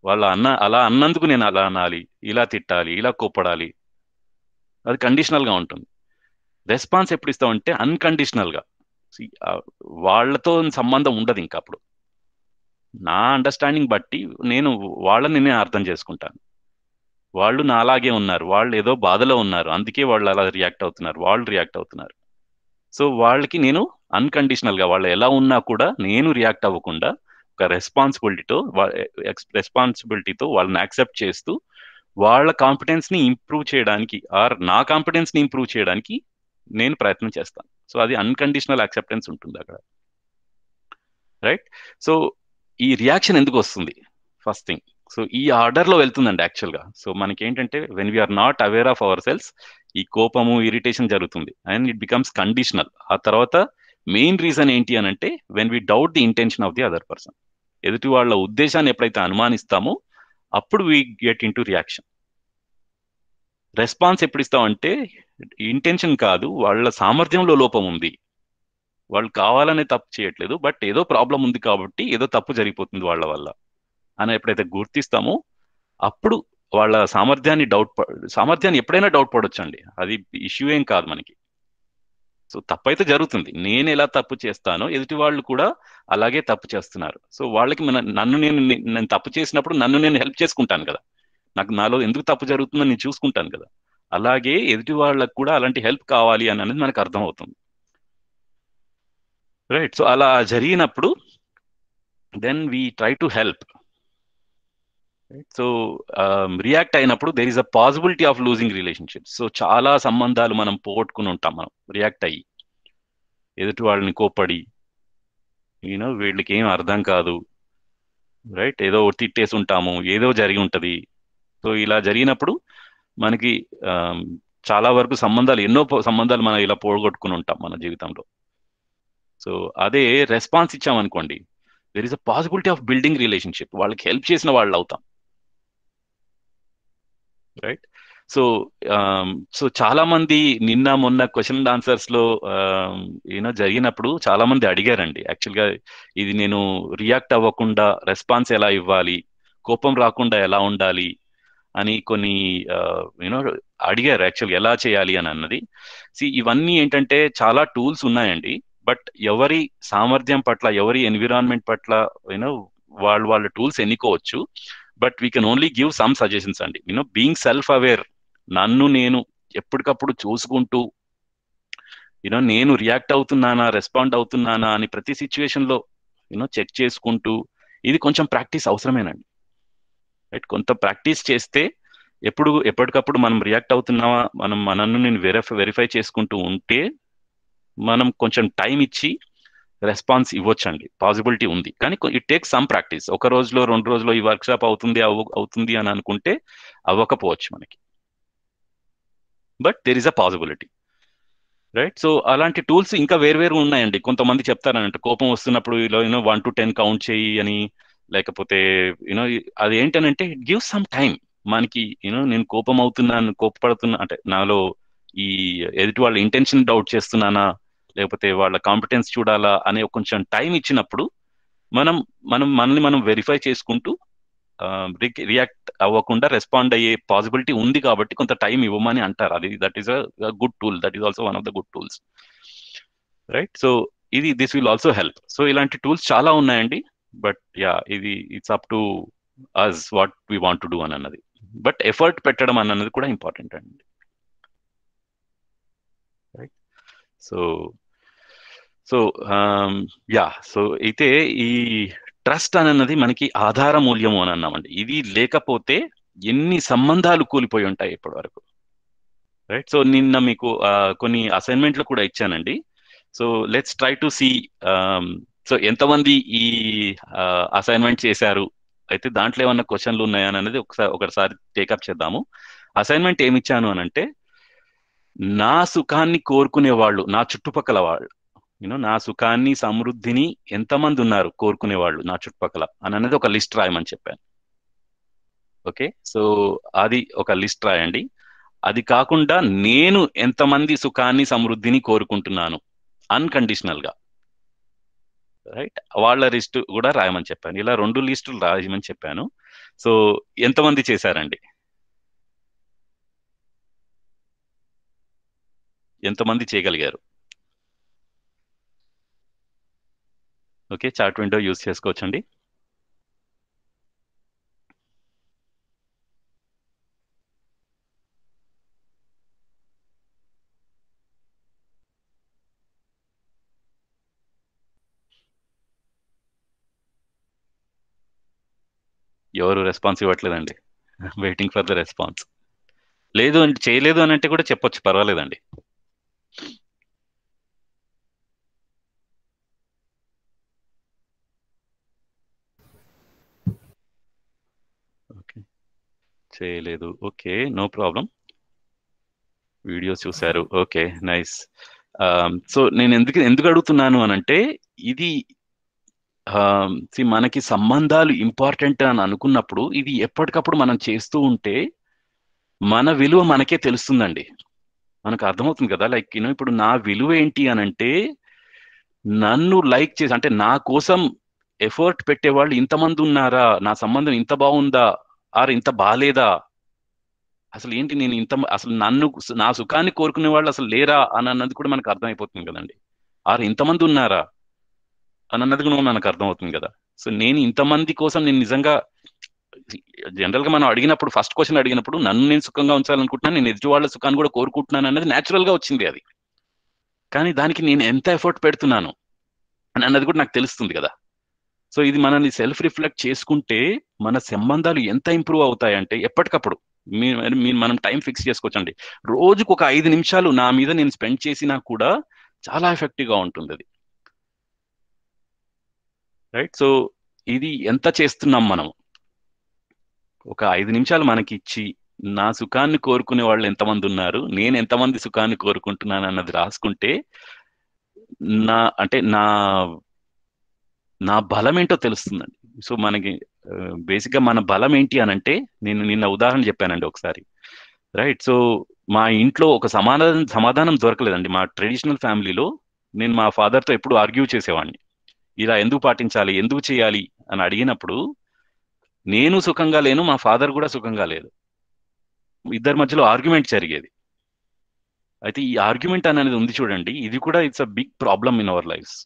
వాళ్ళ అన్న అలా అన్నందుకు నేను అలా అనాలి ఇలా తిట్టాలి ఇలా కోప్పడాలి అది కండిషనల్గా ఉంటుంది రెస్పాన్స్ ఎప్పుడు ఇస్తామంటే అన్కండిషనల్గా వాళ్ళతో సంబంధం ఉండదు ఇంకా అప్పుడు నా అండర్స్టాండింగ్ బట్టి నేను వాళ్ళని నేను అర్థం చేసుకుంటాను వాళ్ళు నా అలాగే ఉన్నారు వాళ్ళు ఏదో బాధలో ఉన్నారు అందుకే వాళ్ళు అలా రియాక్ట్ అవుతున్నారు వాళ్ళు రియాక్ట్ అవుతున్నారు సో వాళ్ళకి నేను అన్కండిషనల్గా వాళ్ళు ఎలా ఉన్నా కూడా నేను రియాక్ట్ అవ్వకుండా ఒక రెస్పాన్సిబిలిటీతో రెస్పాన్సిబిలిటీతో వాళ్ళని యాక్సెప్ట్ చేస్తూ వాళ్ళ కాన్ఫిడెన్స్ని ఇంప్రూవ్ చేయడానికి ఆర్ నా కాన్ఫిడెన్స్ని ఇంప్రూవ్ చేయడానికి నేను ప్రయత్నం చేస్తాను సో అది అన్కండిషనల్ యాక్సెప్టెన్స్ ఉంటుంది అక్కడ రైట్ సో ఈ రియాక్షన్ ఎందుకు వస్తుంది ఫస్ట్ థింగ్ సో ఈ ఆర్డర్లో వెళ్తుందండి యాక్చువల్గా సో మనకి ఏంటంటే when we are not aware of ourselves ఈ కోపము ఇరిటేషన్ జరుగుతుంది అండ్ ఇట్ బికమ్స్ కండిషనల్ ఆ తర్వాత మెయిన్ రీజన్ ఏంటి అని అంటే when we doubt the intention of the other person ఎదుటి వాళ్ళ ఉద్దేశాన్ని ఎప్పుడైతే అనుమానిస్తామో అప్పుడు we get in reaction response ఎప్పుడు ఇస్తామంటే ఇంటెన్షన్ కాదు వాళ్ళ సామర్థ్యంలో లోపం ఉంది వాళ్ళు కావాలనే తప్పు చేయట్లేదు బట్ ఏదో ప్రాబ్లం ఉంది కాబట్టి ఏదో తప్పు జరిగిపోతుంది వాళ్ళ వల్ల అని ఎప్పుడైతే గుర్తిస్తామో అప్పుడు వాళ్ళ సామర్థ్యాన్ని డౌట్ సామర్థ్యాన్ని ఎప్పుడైనా డౌట్ పడవచ్చు అండి అది ఇష్యూ ఏం కాదు మనకి సో తప్పు అయితే జరుగుతుంది నేను ఎలా తప్పు చేస్తానో ఎదుటి వాళ్ళు కూడా అలాగే తప్పు చేస్తున్నారు సో వాళ్ళకి మన నన్ను నేను నేను తప్పు చేసినప్పుడు నన్ను నేను హెల్ప్ చేసుకుంటాను కదా నాకు నాలో ఎందుకు తప్పు జరుగుతుందని నేను చూసుకుంటాను కదా అలాగే ఎదుటి వాళ్ళకు కూడా అలాంటి హెల్ప్ కావాలి అని అనేది మనకు అర్థమవుతుంది రైట్ సో అలా జరిగినప్పుడు then we try to help so react అయినప్పుడు there is a possibility of losing relationship so చాలా సంబంధాలు మనం పోగొట్టుకుని ఉంటాం మనం రియాక్ట్ అయ్యి ఎదుటి వాళ్ళని కోపడి యూనో వీళ్ళకి ఏం అర్థం కాదు రైట్ ఏదో తిట్టేసి ఉంటాము ఏదో జరిగి ఉంటుంది సో ఇలా జరిగినప్పుడు మనకి చాలా వరకు సంబంధాలు ఎన్నో సంబంధాలు మనం ఇలా పోగొట్టుకుని ఉంటాం మన జీవితంలో సో అదే రెస్పాన్స్ ఇచ్చామనుకోండి there is a possibility of building relationship వాళ్ళకి హెల్ప్ చేసిన వాళ్ళు అవుతాం రైట్ సో సో చాలా మంది నిన్న మొన్న క్వశ్చన్ ఆన్సర్స్ లో ఏదో జరిగినప్పుడు చాలా మంది అడిగారండి యాక్చువల్గా ఇది నేను రియాక్ట్ అవ్వకుండా రెస్పాన్స్ ఎలా ఇవ్వాలి కోపం రాకుండా ఎలా ఉండాలి అని కొన్ని యూనో అడిగారు యాక్చువల్ ఎలా చేయాలి అని అన్నది సి ఇవన్నీ ఏంటంటే చాలా టూల్స్ ఉన్నాయండి బట్ ఎవరి సామర్థ్యం పట్ల ఎవరి ఎన్విరాన్మెంట్ పట్ల యూనో వాళ్ళ వాళ్ళ టూల్స్ ఎన్నుకోవచ్చు but we can only give some suggestions అండి యూనో బీయింగ్ సెల్ఫ్ అవేర్ నన్ను నేను ఎప్పటికప్పుడు చూసుకుంటూ యూనో నేను రియాక్ట్ అవుతున్నానా రెస్పాండ్ అవుతున్నానా అని ప్రతి సిచ్యువేషన్లో లో యూనో చెక్ చేసుకుంటూ ఇది కొంచెం ప్రాక్టీస్ అవసరమేనండి రైట్ కొంత ప్రాక్టీస్ చేస్తే ఎప్పుడు ఎప్పటికప్పుడు మనం రియాక్ట్ అవుతున్నావా మనం మనను నేను వెరిఫై వెరిఫై చేసుకుంటూ ఉంటే మనం కొంచెం టైం ఇచ్చి రెస్పాన్స్ ఇవ్వచ్చండి పాసిబిలిటీ ఉంది కానీ ఇట్ టేక్ సమ్ ప్రాక్టీస్ ఒక రోజులో రెండు రోజులో ఈ వర్క్షాప్ అవుతుంది అవుతుంది అని అనుకుంటే అవ్వకపోవచ్చు మనకి but there is a possibility right so అలాంటి టూల్స్ ఇంకా వేరు ఉన్నాయండి కొంతమంది చెప్తారనంటే కోపం వస్తున్నప్పుడు ఇలా you know one to ten count చేయి అని లేకపోతే యూనో అది ఏంటనంటే ఇట్ గివ్ సమ్ టైం మనకి యూనో నేను కోపం అవుతున్నాను కోపపడుతున్నా అంటే నాలో ఈ ఎదుటి వాళ్ళ ఇంటెన్షన్ డౌట్ చేస్తున్నానా లేకపోతే వాళ్ళ కాంపిటెన్స్ చూడాలా అనే కొంచెం టైం ఇచ్చినప్పుడు మనం మనం మనల్ని మనం వెరిఫై చేసుకుంటూ రియాక్ట్ అవ్వకుండా రెస్పాండ్ అయ్యే పాసిబిలిటీ ఉంది కాబట్టి కొంత టైం ఇవ్వమని అంటారు అది that is a good tool that is also one of the good tools right so ఇది this will also help so ఇలాంటి టూల్స్ చాలా ఉన్నాయండి బట్ యా ఇది it's up to us what we want to do అని అన్నది but effort పెట్టడం అన్నది కూడా ఇంపార్టెంట్ అండి right so so yeah so అయితే ఈ ట్రస్ట్ అన్నది మనకి ఆధార మూల్యము అని అన్నామండి ఇది లేకపోతే ఎన్ని సంబంధాలు కూలిపోయి ఉంటాయి ఇప్పటి వరకు రైట్ సో నిన్న మీకు కొన్ని అసైన్మెంట్లు కూడా ఇచ్చానండి so let's try to see so ఎంతమంది ఈ అసైన్మెంట్ చేశారు అయితే దాంట్లో ఏమన్నా క్వశ్చన్లు ఉన్నాయా అనేది ఒకసారి ఒకసారి టేకప్ చేద్దాము అసైన్మెంట్ ఏమి ఇచ్చాను అని అంటే నా సుఖాన్ని కోరుకునే వాళ్ళు నా చుట్టుపక్కల వాళ్ళు యూనో నా సుఖాన్ని సమృద్ధిని ఎంతమంది ఉన్నారు కోరుకునే వాళ్ళు నా చుట్టుపక్కల అని అనేది ఒక లిస్ట్ రాయమని చెప్పాను ఓకే సో అది ఒక లిస్ట్ రాయండి అది కాకుండా నేను ఎంతమంది సుఖాన్ని సమృద్ధిని కోరుకుంటున్నాను అన్కండిషనల్ గా రైట్ వాళ్ళ లిస్టు కూడా రాయమని చెప్పాను ఇలా రెండు లిస్టులు రాయమని చెప్పాను సో ఎంతమంది చేశారండి ఎంతమంది చేయగలిగారు ఓకే చాట్ విండో యూస్ చేసుకోవచ్చండి ఎవరు రెస్పాన్స్ ఇవ్వట్లేదండి వెయిటింగ్ ఫర్ ద రెస్పాన్స్ లేదు అంటే చేయలేదు అని అంటే కూడా చెప్పొచ్చు పర్వాలేదండి ఓకే చేయలేదు ఓకే నో ప్రాబ్లం వీడియోస్ చూశారు ఓకే నైస్ సో నేను ఎందుకు ఎందుకు అడుగుతున్నాను అని అంటే ఇది మనకి సంబంధాలు ఇంపార్టెంట్ అని అనుకున్నప్పుడు ఇది ఎప్పటికప్పుడు మనం చేస్తూ ఉంటే మన విలువ మనకే తెలుస్తుందండి మనకు అర్థమవుతుంది కదా లైక్ యూనో ఇప్పుడు నా విలువ ఏంటి అని అంటే నన్ను లైక్ చేసి అంటే నా కోసం ఎఫర్ట్ పెట్టేవాళ్ళు ఇంతమంది ఉన్నారా నా సంబంధం ఇంత బాగుందా ఆర్ ఇంత బాగాలేదా అసలు ఏంటి నేను ఇంత అసలు నన్ను నా సుఖాన్ని కోరుకునే వాళ్ళు అసలు లేరా అని అన్నది కూడా మనకు అర్థమైపోతుంది కదండి ఆరు ఇంతమంది ఉన్నారా అని అన్నది కూడా మనకు అర్థమవుతుంది కదా సో నేను ఇంతమంది కోసం నేను నిజంగా జనరల్ గా మనం అడిగినప్పుడు ఫస్ట్ క్వశ్చన్ అడిగినప్పుడు నన్ను నేను సుఖంగా ఉంచాలనుకుంటున్నాను నేను ఎదుటి వాళ్ళ సుఖాన్ని కూడా కోరుకుంటున్నాను అనేది న్యాచురల్ గా వచ్చింది అది కానీ దానికి నేను ఎంత ఎఫర్ట్ పెడుతున్నాను అని అన్నది కూడా నాకు తెలుస్తుంది కదా సో ఇది మనల్ని సెల్ఫ్ రిఫ్లెక్ట్ చేసుకుంటే మన సంబంధాలు ఎంత ఇంప్రూవ్ అవుతాయంటే ఎప్పటికప్పుడు మీరు మనం టైం ఫిక్స్ చేసుకోవచ్చండి రోజుకు ఒక ఐదు నిమిషాలు నా మీద నేను స్పెండ్ చేసినా కూడా చాలా ఎఫెక్టివ్గా ఉంటుంది అది రైట్ సో ఇది ఎంత చేస్తున్నాం మనం ఒక ఐదు నిమిషాలు మనకి ఇచ్చి నా సుఖాన్ని కోరుకునే వాళ్ళు ఎంతమంది ఉన్నారు నేను ఎంతమంది సుఖాన్ని కోరుకుంటున్నాను అన్నది రాసుకుంటే నా అంటే నా నా బలం ఏంటో తెలుస్తుందండి సో మనకి బేసిక్గా uh, మన బలం ఏంటి అని అంటే నేను నిన్న ఉదాహరణ చెప్పానండి ఒకసారి రైట్ సో మా ఇంట్లో ఒక సమాధానం సమాధానం దొరకలేదండి మా ట్రెడిషనల్ ఫ్యామిలీలో నేను మా ఫాదర్తో ఎప్పుడు ఆర్గ్యూ చేసేవాడిని ఇలా ఎందుకు పాటించాలి ఎందుకు చేయాలి అని అడిగినప్పుడు నేను సుఖంగా లేను మా ఫాదర్ కూడా సుఖంగా లేదు ఇద్దరి మధ్యలో ఆర్గ్యుమెంట్ జరిగేది అయితే ఈ ఆర్గ్యుమెంట్ అనేది ఉంది చూడండి ఇది కూడా it's a big problem in our lives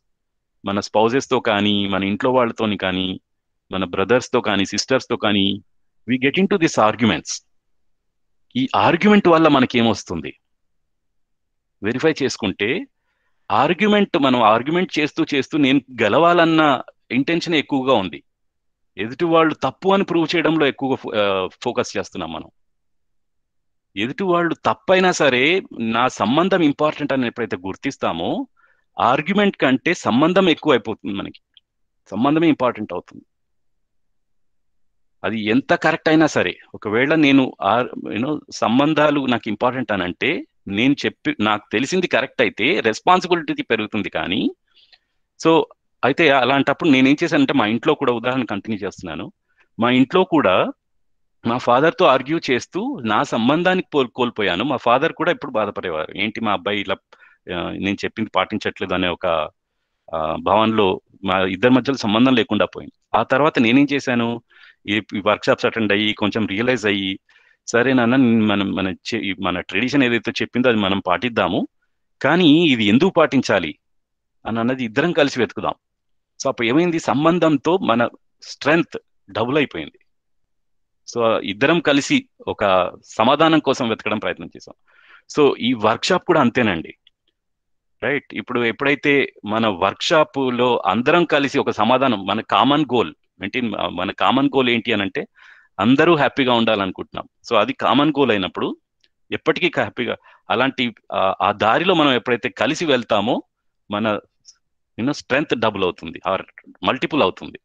మన స్పౌజెస్తో కానీ మన ఇంట్లో వాళ్ళతోని కానీ మన బ్రదర్స్తో కానీ సిస్టర్స్తో కానీ we get in to this arguments ఈ ఆర్గ్యుమెంట్ వల్ల మనకేమొస్తుంది వెరిఫై చేసుకుంటే ఆర్గ్యుమెంట్ మనం ఆర్గ్యుమెంట్ చేస్తూ చేస్తూ నేను గెలవాలన్న ఇంటెన్షన్ ఎక్కువగా ఉంది ఎదుటి వాళ్ళు తప్పు అని ప్రూవ్ చేయడంలో ఎక్కువగా ఫోకస్ చేస్తున్నాం మనం ఎదుటి వాళ్ళు తప్పైనా సరే నా సంబంధం ఇంపార్టెంట్ అని ఎప్పుడైతే గుర్తిస్తామో ఆర్గ్యుమెంట్ కంటే సంబంధం ఎక్కువ అయిపోతుంది మనకి సంబంధమే ఇంపార్టెంట్ అవుతుంది అది ఎంత కరెక్ట్ అయినా సరే ఒకవేళ నేను యూనో సంబంధాలు నాకు ఇంపార్టెంట్ అని అంటే నేను చెప్పి నాకు తెలిసింది కరెక్ట్ అయితే రెస్పాన్సిబిలిటీ పెరుగుతుంది కానీ సో అయితే అలాంటప్పుడు నేనేం చేశానంటే మా ఇంట్లో కూడా ఉదాహరణ కంటిన్యూ చేస్తున్నాను మా ఇంట్లో కూడా మా ఫాదర్తో ఆర్గ్యూ చేస్తూ నా సంబంధానికి కోల్పోయాను మా ఫాదర్ కూడా ఇప్పుడు బాధపడేవారు ఏంటి మా అబ్బాయి ఇలా నేను చెప్పింది పాటించట్లేదు అనే ఒక భవన్లో మా ఇద్దరి మధ్యలో సంబంధం లేకుండా పోయింది ఆ తర్వాత నేనేం చేశాను ఈ వర్క్షాప్స్ అటెండ్ అయ్యి కొంచెం రియలైజ్ అయ్యి సరే నాన్న మనం మన మన ట్రెడిషన్ ఏదైతే చెప్పిందో అది మనం పాటిద్దాము కానీ ఇది ఎందుకు పాటించాలి అని అన్నది ఇద్దరం కలిసి వెతుకుదాం సో అప్పుడు ఏమైంది సంబంధంతో మన స్ట్రెంగ్త్ డబుల్ అయిపోయింది సో ఇద్దరం కలిసి ఒక సమాధానం కోసం వెతకడం ప్రయత్నం చేసాం సో ఈ వర్క్షాప్ కూడా అంతేనండి రైట్ ఇప్పుడు ఎప్పుడైతే మన వర్క్షాప్లో అందరం కలిసి ఒక సమాధానం మన కామన్ గోల్ అంటే మన కామన్ గోల్ ఏంటి అని అంటే అందరూ హ్యాపీగా ఉండాలనుకుంటున్నాం సో అది కామన్ గోల్ అయినప్పుడు ఎప్పటికీ హ్యాపీగా అలాంటి ఆ దారిలో మనం ఎప్పుడైతే కలిసి వెళ్తామో మన యూనో స్ట్రెంగ్త్ డబుల్ అవుతుంది ఆర్ మల్టిపుల్ అవుతుంది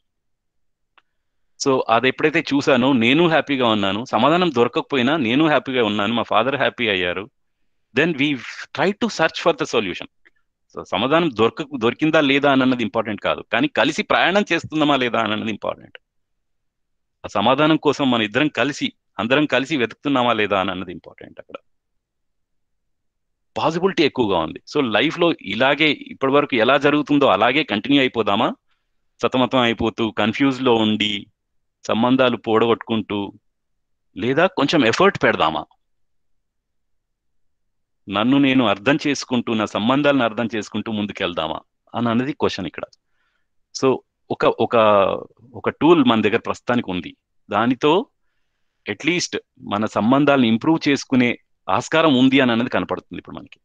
సో అది ఎప్పుడైతే చూసానో నేను హ్యాపీగా ఉన్నాను సమాధానం దొరకకపోయినా నేను హ్యాపీగా ఉన్నాను మా ఫాదర్ హ్యాపీ అయ్యారు then we try to search for the solution so సమాధానం దొరక దొరికిందా లేదా అన్నది ఇంపార్టెంట్ కాదు కానీ కలిసి ప్రయాణం చేస్తుందామా లేదా అన్నది ఇంపార్టెంట్ ఆ సమాధానం కోసం మన ఇద్దరం కలిసి అందరం కలిసి వెతుకుతున్నామా లేదా అని అన్నది ఇంపార్టెంట్ అక్కడ పాసిబిలిటీ ఎక్కువగా ఉంది సో లైఫ్లో ఇలాగే ఇప్పటి వరకు ఎలా జరుగుతుందో అలాగే కంటిన్యూ అయిపోదామా సతమతం అయిపోతూ కన్ఫ్యూజ్లో ఉండి సంబంధాలు పోడగొట్టుకుంటూ లేదా కొంచెం ఎఫర్ట్ పెడదామా నన్ను నేను అర్థం చేసుకుంటూ నా సంబంధాలను అర్థం చేసుకుంటూ ముందుకెళ్దామా అని అన్నది క్వశ్చన్ ఇక్కడ సో ఒక ఒక ఒక టూల్ మన దగ్గర ప్రస్తుతానికి ఉంది దానితో అట్లీస్ట్ మన సంబంధాలను ఇంప్రూవ్ చేసుకునే ఆస్కారం ఉంది అని అనేది కనపడుతుంది ఇప్పుడు మనకి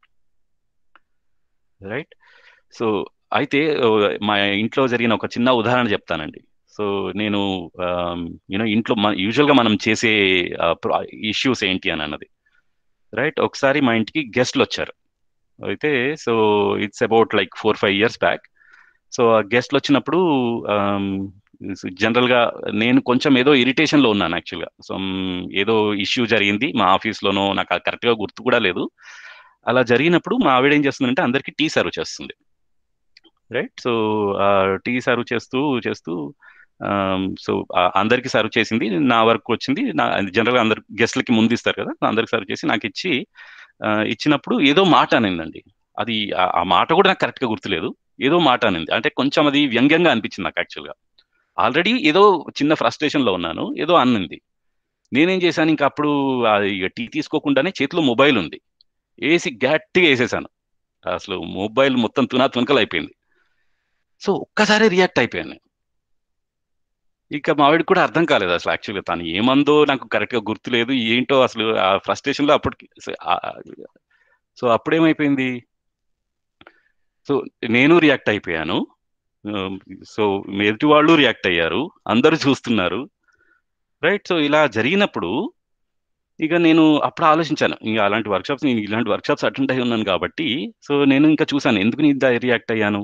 రైట్ సో అయితే మా ఇంట్లో జరిగిన ఒక చిన్న ఉదాహరణ చెప్తానండి సో నేను యూనో ఇంట్లో మన యూజువల్గా మనం చేసే ఇష్యూస్ ఏంటి అని అన్నది రైట్ ఒకసారి మా ఇంటికి గెస్ట్లు వచ్చారు అయితే so it's about like four five years back so ఆ గెస్ట్లు వచ్చినప్పుడు జనరల్ గా నేను కొంచెం ఏదో ఇరిటేషన్ లో ఉన్నాను యాక్చువల్ గా సో ఏదో ఇష్యూ జరిగింది మా ఆఫీస్ లోనో నాకు కరెక్ట్ గా గుర్తు కూడా లేదు అలా జరిగినప్పుడు మా ఆవిడ ఏం చేస్తుందంటే అందరికి టీ సర్వ్ చేస్తుంది రైట్ సో టీ సర్వ్ చేస్తూ చేస్తూ సో అందరికి సర్వ్ చేసింది నా వర్క్ వచ్చింది నా జనరల్ గా అందరు గెస్ట్లకి ముందు ఇస్తారు కదా అందరికి సర్వ్ చేసి నాకు ఇచ్చి ఇచ్చినప్పుడు ఏదో మాట అనిందండి అది ఆ మాట కూడా నాకు కరెక్ట్ గా గుర్తులేదు ఏదో మాట అనింది అంటే కొంచెం అది వ్యంగ్యంగా అనిపించింది నాకు యాక్చువల్గా ఆల్రెడీ ఏదో చిన్న ఫ్రస్ట్రేషన్లో ఉన్నాను ఏదో అన్నింది నేనేం చేశాను ఇంకా అప్పుడు ఇక టీ తీసుకోకుండానే చేతిలో మొబైల్ ఉంది వేసి గట్టిగా వేసేసాను అసలు మొబైల్ మొత్తం తునా తునకలు అయిపోయింది సో ఒక్కసారి రియాక్ట్ అయిపోయాను ఇక మావిడికి కూడా అర్థం కాలేదు అసలు యాక్చువల్గా తను ఏమందో నాకు కరెక్ట్గా గుర్తులేదు ఏంటో అసలు ఆ ఫ్రస్ట్రేషన్లో అప్పటికి సో అప్పుడేమైపోయింది సో నేను రియాక్ట్ అయిపోయాను సో ఎదుటి వాళ్ళు రియాక్ట్ అయ్యారు అందరూ చూస్తున్నారు రైట్ సో ఇలా జరిగినప్పుడు ఇక నేను అప్పుడు ఆలోచించాను ఇంకా అలాంటి వర్క్షాప్స్ నేను ఇలాంటి వర్క్షాప్స్ అటెండ్ అయి ఉన్నాను కాబట్టి సో నేను ఇంకా చూశాను ఎందుకు నీ రియాక్ట్ అయ్యాను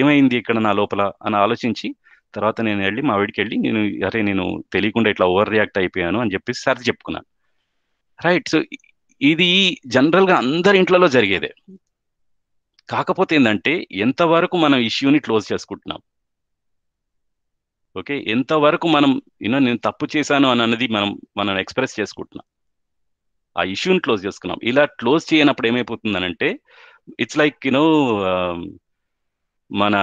ఏమైంది ఇక్కడ నా లోపల అని ఆలోచించి తర్వాత నేను వెళ్ళి మా వీడికి వెళ్ళి నేను అరే నేను తెలియకుండా ఇట్లా ఓవర్ రియాక్ట్ అయిపోయాను అని చెప్పేసి సార్ చెప్పుకున్నాను రైట్ సో ఇది జనరల్గా అందరి ఇంట్లలో జరిగేదే కాకపోతే ఏంటంటే ఎంతవరకు మనం ఇష్యూని క్లోజ్ చేసుకుంటున్నాం ఓకే ఎంతవరకు మనం యూనో నేను తప్పు చేశాను అని అన్నది మనం మనం ఎక్స్ప్రెస్ చేసుకుంటున్నాం ఆ ఇష్యూని క్లోజ్ చేసుకున్నాం ఇలా క్లోజ్ చేయనప్పుడు ఏమైపోతుందనంటే ఇట్స్ లైక్ యూనో మన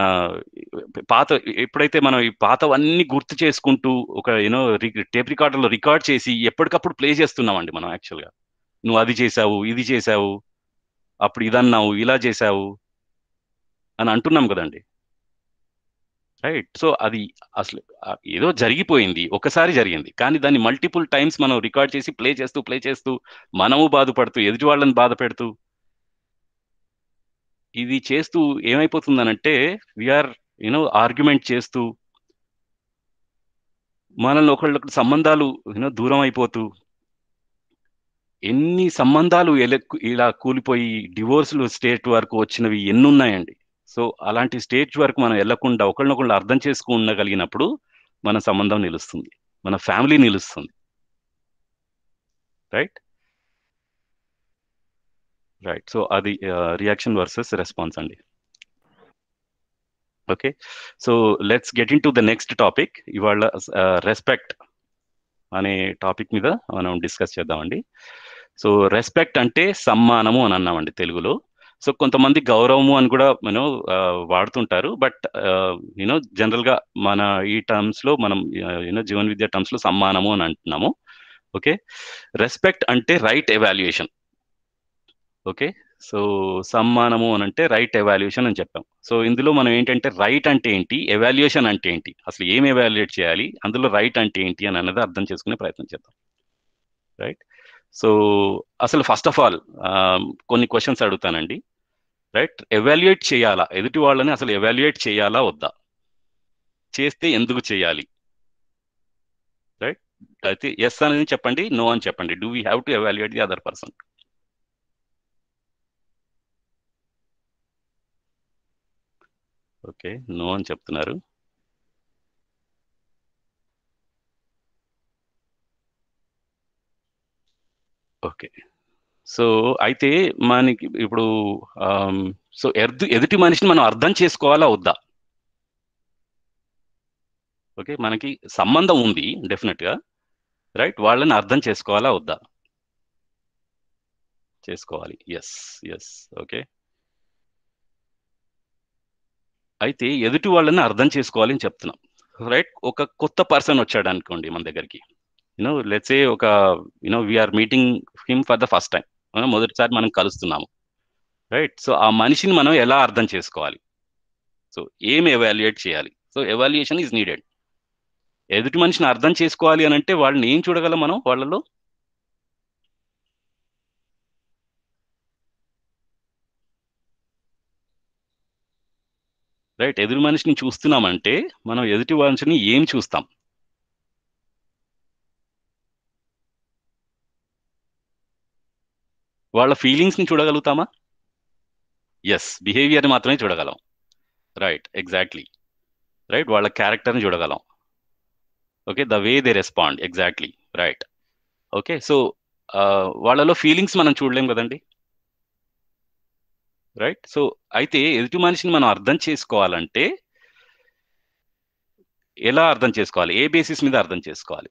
పాత ఎప్పుడైతే మనం ఈ పాతవన్నీ గుర్తు చేసుకుంటూ ఒక యూనో టేప్ రికార్డర్లో రికార్డ్ చేసి ఎప్పటికప్పుడు ప్లే చేస్తున్నామండి మనం యాక్చువల్గా నువ్వు అది చేసావు ఇది చేసావు అప్పుడు ఇదన్నావు ఇలా చేశావు అని అంటున్నాం కదండి రైట్ సో అది అసలు ఏదో జరిగిపోయింది ఒకసారి జరిగింది కానీ దాన్ని మల్టిపుల్ టైమ్స్ మనం రికార్డ్ చేసి ప్లే చేస్తూ ప్లే చేస్తూ మనము బాధపడుతూ ఎదుటి వాళ్ళని బాధ పెడుతూ ఇది చేస్తూ ఏమైపోతుందనంటే వీఆర్ యూనో ఆర్గ్యుమెంట్ చేస్తూ మనల్ని ఒకళ్ళొకరు సంబంధాలు యూనో దూరం అయిపోతూ ఎన్ని సంబంధాలు ఇలా కూలిపోయి డివోర్స్లు స్టేట్ వరకు వచ్చినవి ఎన్ని ఉన్నాయండి సో అలాంటి స్టేట్ వరకు మనం వెళ్లకుండా ఒకళ్ళనొకళ్ళు అర్థం చేసుకుండగలిగినప్పుడు మన సంబంధం నిలుస్తుంది మన ఫ్యామిలీ నిలుస్తుంది రైట్ రైట్ సో అది రియాక్షన్ వర్సెస్ రెస్పాన్స్ అండి okay so let's get in to the next topic ఇవాళ రెస్పెక్ట్ అనే టాపిక్ మీద మనం డిస్కస్ చేద్దామండి సో రెస్పెక్ట్ అంటే సమ్మానము అని అన్నామండి తెలుగులో సో కొంతమంది గౌరవము అని కూడా మనం వాడుతుంటారు బట్ యూనో జనరల్గా మన ఈ టర్మ్స్లో మనం యూనో జీవన విద్య టర్మ్స్లో సమ్మానము అని అంటున్నాము ఓకే రెస్పెక్ట్ అంటే రైట్ ఎవాల్యుయేషన్ ఓకే సో సమ్మానము అని అంటే రైట్ ఎవాల్యుయేషన్ అని చెప్పాం సో ఇందులో మనం ఏంటంటే రైట్ అంటే ఏంటి ఎవాల్యుయేషన్ అంటే ఏంటి అసలు ఏం ఎవాల్యుయేట్ చేయాలి అందులో రైట్ అంటే ఏంటి అని అన్నది అర్థం చేసుకునే ప్రయత్నం చేద్దాం రైట్ సో అసలు ఫస్ట్ ఆఫ్ ఆల్ కొన్ని క్వశ్చన్స్ అడుగుతానండి రైట్ ఎవాల్యుయేట్ చేయాలా ఎదుటి వాళ్ళని అసలు ఎవాల్యుయేట్ చేయాలా వద్దా చేస్తే ఎందుకు చేయాలి రైట్ అయితే ఎస్ అనేది చెప్పండి నో అని చెప్పండి do we have to evaluate the other person okay no అని చెప్తున్నారు ఓకే సో అయితే మనకి ఇప్పుడు సో ఎర్దు ఎదుటి మనిషిని మనం అర్థం చేసుకోవాలా వద్దా ఓకే మనకి సంబంధం ఉంది డెఫినెట్గా రైట్ వాళ్ళని అర్థం చేసుకోవాలా వద్దా చేసుకోవాలి ఎస్ ఎస్ ఓకే అయితే ఎదుటి వాళ్ళని అర్థం చేసుకోవాలని చెప్తున్నాం రైట్ ఒక కొత్త పర్సన్ వచ్చాడు అనుకోండి మన దగ్గరికి యూనో లెట్స్ ఏ ఒక you know we are meeting him for the first time మొదటిసారి మనం కలుస్తున్నాము రైట్ సో ఆ మనిషిని మనం ఎలా అర్థం చేసుకోవాలి సో ఏం ఎవాల్యుయేట్ చేయాలి సో ఎవాల్యుయేషన్ ఈజ్ నీడెడ్ ఎదుటి మనిషిని అర్థం చేసుకోవాలి అని అంటే వాళ్ళని ఏం చూడగలం మనం వాళ్ళలో రైట్ ఎదుటి మనిషిని చూస్తున్నామంటే మనం ఎదుటి మనిషిని ఏం చూస్తాం వాళ్ళ ఫీలింగ్స్ని చూడగలుగుతామా ఎస్ బిహేవియర్ని మాత్రమే చూడగలం రైట్ ఎగ్జాక్ట్లీ రైట్ వాళ్ళ క్యారెక్టర్ని చూడగలం okay the way they respond exactly right okay so వాళ్ళలో ఫీలింగ్స్ మనం చూడలేం కదండి రైట్ సో అయితే ఎదుటి మనిషిని మనం అర్థం చేసుకోవాలంటే ఎలా అర్థం చేసుకోవాలి ఏ బేసిస్ మీద అర్థం చేసుకోవాలి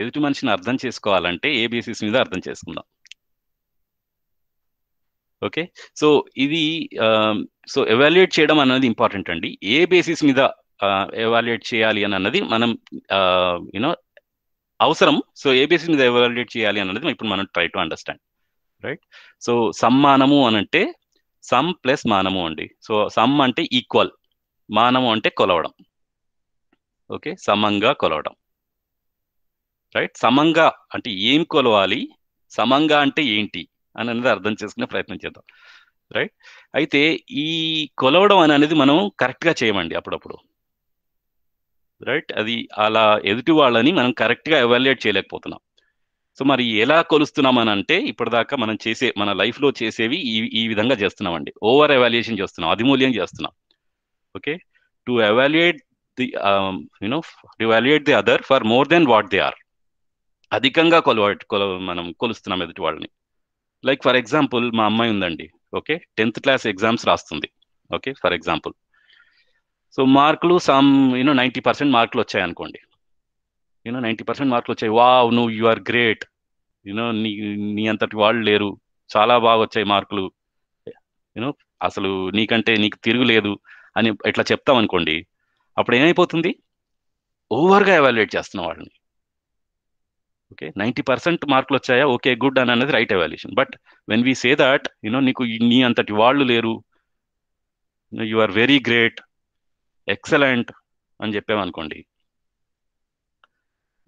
ఎదుటి మనిషిని అర్థం చేసుకోవాలంటే ఏ బేసిస్ మీద అర్థం చేసుకుందాం ఓకే సో ఇది సో ఎవాల్యుయేట్ చేయడం అన్నది ఇంపార్టెంట్ అండి ఏ బేసిస్ మీద ఎవాల్యుయేట్ చేయాలి అని అన్నది మనం యూనో అవసరం సో ఏ బేసిస్ మీద ఎవాల్యుయేట్ చేయాలి అన్నది ఇప్పుడు మనం try to understand right so సమ్మానము అని అంటే సమ్ ప్లస్ మానము అండి సో సమ్ అంటే ఈక్వల్ మానము అంటే కొలవడం ఓకే సమంగా కొలవడం రైట్ సమంగా అంటే ఏం కొలవాలి సమంగా అంటే ఏంటి అని అనేది అర్థం చేసుకునే ప్రయత్నం చేద్దాం రైట్ అయితే ఈ కొలవడం అనేది మనం కరెక్ట్గా చేయమండి అప్పుడప్పుడు రైట్ అది అలా ఎదుటి వాళ్ళని మనం కరెక్ట్గా ఎవాల్యుయేట్ చేయలేకపోతున్నాం సో మరి ఎలా కొలుస్తున్నామని అంటే ఇప్పటిదాకా మనం చేసే మన లైఫ్లో చేసేవి ఈ ఈ విధంగా చేస్తున్నామండి ఓవర్ ఎవాల్యుయేషన్ చేస్తున్నాం అధిమూల్యం చేస్తున్నాం okay to evaluate the you know to evaluate the other for more than what they are అధికంగా కొలవ కొల మనం కొలుస్తున్నాం ఎదుటి వాళ్ళని లైక్ ఫర్ ఎగ్జాంపుల్ మా అమ్మాయి ఉందండి ఓకే టెన్త్ క్లాస్ ఎగ్జామ్స్ రాస్తుంది ఓకే ఫర్ ఎగ్జాంపుల్ సో మార్కులు సమ్ యూనో నైంటీ పర్సెంట్ మార్కులు వచ్చాయి అనుకోండి యూనో నైంటీ పర్సెంట్ మార్కులు వచ్చాయి వా నువ్వు యు ఆర్ గ్రేట్ యూనో నీ నీ అంతటి వాళ్ళు లేరు చాలా బాగా వచ్చాయి మార్కులు యూనో అసలు నీకంటే నీకు తిరుగులేదు అని ఇట్లా చెప్తాం అనుకోండి అప్పుడు ఏమైపోతుంది ఓవర్గా ఎవాల్యుయేట్ చేస్తున్నాం వాళ్ళని ఓకే నైంటీ పర్సెంట్ మార్కులు వచ్చాయా ఓకే గుడ్ అని అనేది right evaluation but when we say that you know నీకు నీ అంతటి వాళ్ళు లేరు you are very great excellent అని చెప్పామనుకోండి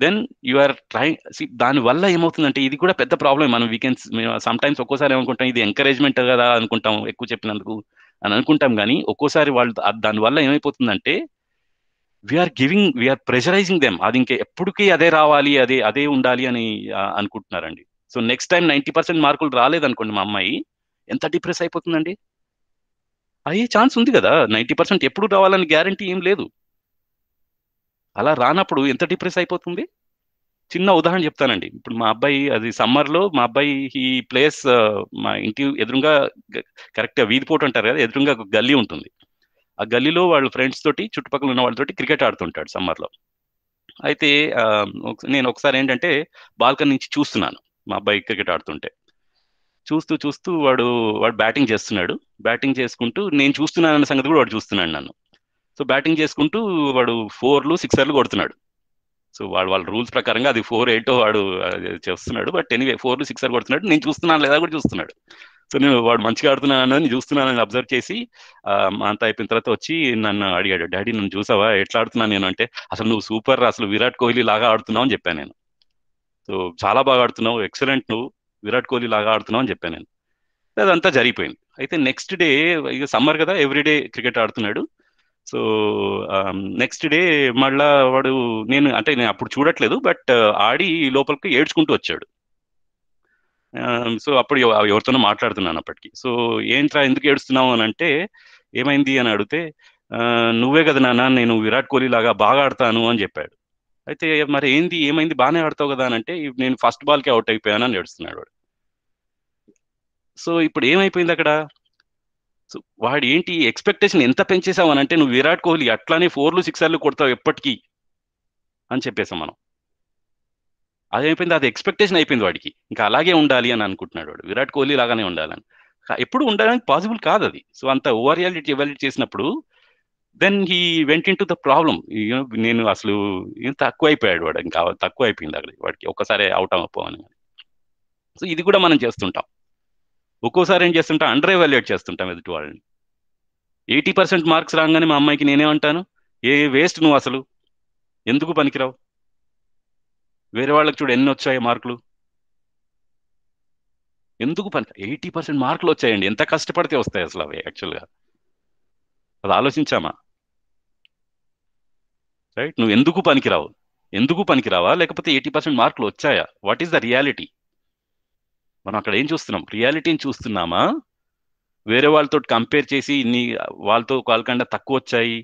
దెన్ యు ఆర్ ట్రై దాని వల్ల ఏమవుతుందంటే ఇది కూడా పెద్ద ప్రాబ్లం మనం వీ కెన్ సమ్ టైమ్స్ ఒక్కోసారి ఏమనుకుంటాం ఇది ఎంకరేజ్మెంట్ కదా అనుకుంటాం ఎక్కువ చెప్పినందుకు అని అనుకుంటాం కానీ ఒక్కోసారి వాళ్ళు దానివల్ల ఏమైపోతుందంటే we are giving we are pressurising them అది ఇంకా ఎప్పటికీ అదే రావాలి అదే అదే ఉండాలి అని అనుకుంటున్నారండి so next time ninety percent మార్కులు రాలేదనుకోండి మా అమ్మాయి ఎంత డిప్రెస్ అయిపోతుందండి అయ్యే ఛాన్స్ ఉంది కదా నైంటీ పర్సెంట్ ఎప్పుడు రావాలని గ్యారంటీ ఏం లేదు అలా రానప్పుడు ఎంత డిప్రెస్ అయిపోతుంది చిన్న ఉదాహరణ చెప్తానండి ఇప్పుడు మా అబ్బాయి అది సమ్మర్లో మా అబ్బాయి ఈ ప్లేస్ మా ఇంటి ఎదురుగా కరెక్ట్గా వీధిపోటు అంటారు కదా ఎదురుగా గల్లీ ఉంటుంది ఆ గల్లీలో వాళ్ళ ఫ్రెండ్స్ తోటి చుట్టుపక్కల ఉన్న వాళ్ళతోటి క్రికెట్ ఆడుతుంటాడు సమ్మర్లో అయితే నేను ఒకసారి ఏంటంటే బాల్కనీ నుంచి చూస్తున్నాను మా అబ్బాయి క్రికెట్ ఆడుతుంటే చూస్తూ చూస్తూ వాడు వాడు బ్యాటింగ్ చేస్తున్నాడు బ్యాటింగ్ చేసుకుంటూ నేను చూస్తున్నానన్న సంగతి కూడా వాడు చూస్తున్నాడు నన్ను సో బ్యాటింగ్ చేసుకుంటూ వాడు ఫోర్లు సిక్సర్లు కొడుతున్నాడు సో వాడు వాళ్ళ రూల్స్ ప్రకారంగా అది ఫోర్ ఎయిటో వాడు చేస్తున్నాడు బట్ ఎనీవే ఫోర్లు సిక్సర్ కొడుతున్నాడు నేను చూస్తున్నాను లేదా కూడా చూస్తున్నాడు సో నేను వాడు మంచిగా ఆడుతున్నానని చూస్తున్నానని అబ్జర్వ్ చేసి అంత అయిపోయిన తర్వాత వచ్చి నన్ను అడిగాడు డాడీ నన్ను చూసావా ఎట్లా ఆడుతున్నాను నేను అంటే అసలు నువ్వు సూపర్ అసలు విరాట్ కోహ్లీ లాగా ఆడుతున్నావు అని చెప్పాను నేను సో చాలా బాగా ఆడుతున్నావు ఎక్సలెంట్ నువ్వు విరాట్ కోహ్లీ లాగా ఆడుతున్నావు అని చెప్పాను నేను అదంతా జరిగిపోయింది అయితే నెక్స్ట్ డే ఇక సమ్మర్ కదా ఎవ్రీడే క్రికెట్ ఆడుతున్నాడు సో నెక్స్ట్ డే మళ్ళా వాడు నేను అంటే నేను అప్పుడు చూడట్లేదు బట్ ఆడి లోపలికి ఏడ్చుకుంటూ వచ్చాడు సో um, అప్పుడు ఎవరితోనో మాట్లాడుతున్నాను అప్పటికి సో ఏంట్రా ఎందుకు ఏడుస్తున్నావు అని అంటే ఏమైంది అని అడిగితే నువ్వే కదా నాన్న నేను విరాట్ కోహ్లీ లాగా బాగా ఆడతాను అని చెప్పాడు అయితే మరి ఏంది ఏమైంది బాగానే ఆడతావు కదా అని అంటే నేను ఫస్ట్ బాల్కే అవుట్ అయిపోయాను అని ఏడుస్తున్నాడు వాడు సో ఇప్పుడు ఏమైపోయింది అక్కడ సో వాడు ఏంటి ఎక్స్పెక్టేషన్ ఎంత పెంచేసావు అని అంటే నువ్వు విరాట్ కోహ్లీ అట్లానే ఫోర్లు సిక్సర్లు కొడతావు ఎప్పటికీ అని చెప్పేసాం మనం అదేమైపోయింది అది ఎక్స్పెక్టేషన్ అయిపోయింది వాడికి ఇంకా అలాగే ఉండాలి అని అనుకుంటున్నాడు వాడు విరాట్ కోహ్లీ లాగానే ఉండాలని ఎప్పుడు ఉండడానికి పాసిబుల్ కాదు అది సో అంత ఓవర్ రియాలిటీ ఎవాల్యూట్ చేసినప్పుడు then he went in to the problem నేను అసలు తక్కువ అయిపోయాడు వాడు ఇంకా తక్కువ అయిపోయింది అక్కడ వాడికి ఒక్కసారి అవుట్ అవ్వని సో ఇది కూడా మనం చేస్తుంటాం ఒక్కోసారి ఏం చేస్తుంటాం అండర్ ఎవాల్యుయేట్ చేస్తుంటాం ఎదుటి వాళ్ళని ఎయిటీ పర్సెంట్ మార్క్స్ రాగానే మా అమ్మాయికి నేనేమంటాను ఏ వేస్ట్ నువ్వు అసలు ఎందుకు పనికిరావు వేరే వాళ్ళకి చూడు ఎన్ని వచ్చాయి మార్కులు ఎందుకు పని ఎయిటీ పర్సెంట్ మార్కులు వచ్చాయండి ఎంత కష్టపడితే వస్తాయి అసలు అవి యాక్చువల్గా అది ఆలోచించామా రైట్ నువ్వు ఎందుకు పనికిరావు ఎందుకు పనికిరావా లేకపోతే ఎయిటీ పర్సెంట్ మార్కులు వచ్చాయా వాట్ ఈస్ ద రియాలిటీ మనం అక్కడ ఏం చూస్తున్నాం రియాలిటీని చూస్తున్నామా వేరే వాళ్ళతో కంపేర్ చేసి ఇన్ని వాళ్ళతో వాళ్ళకన్నా తక్కువ వచ్చాయి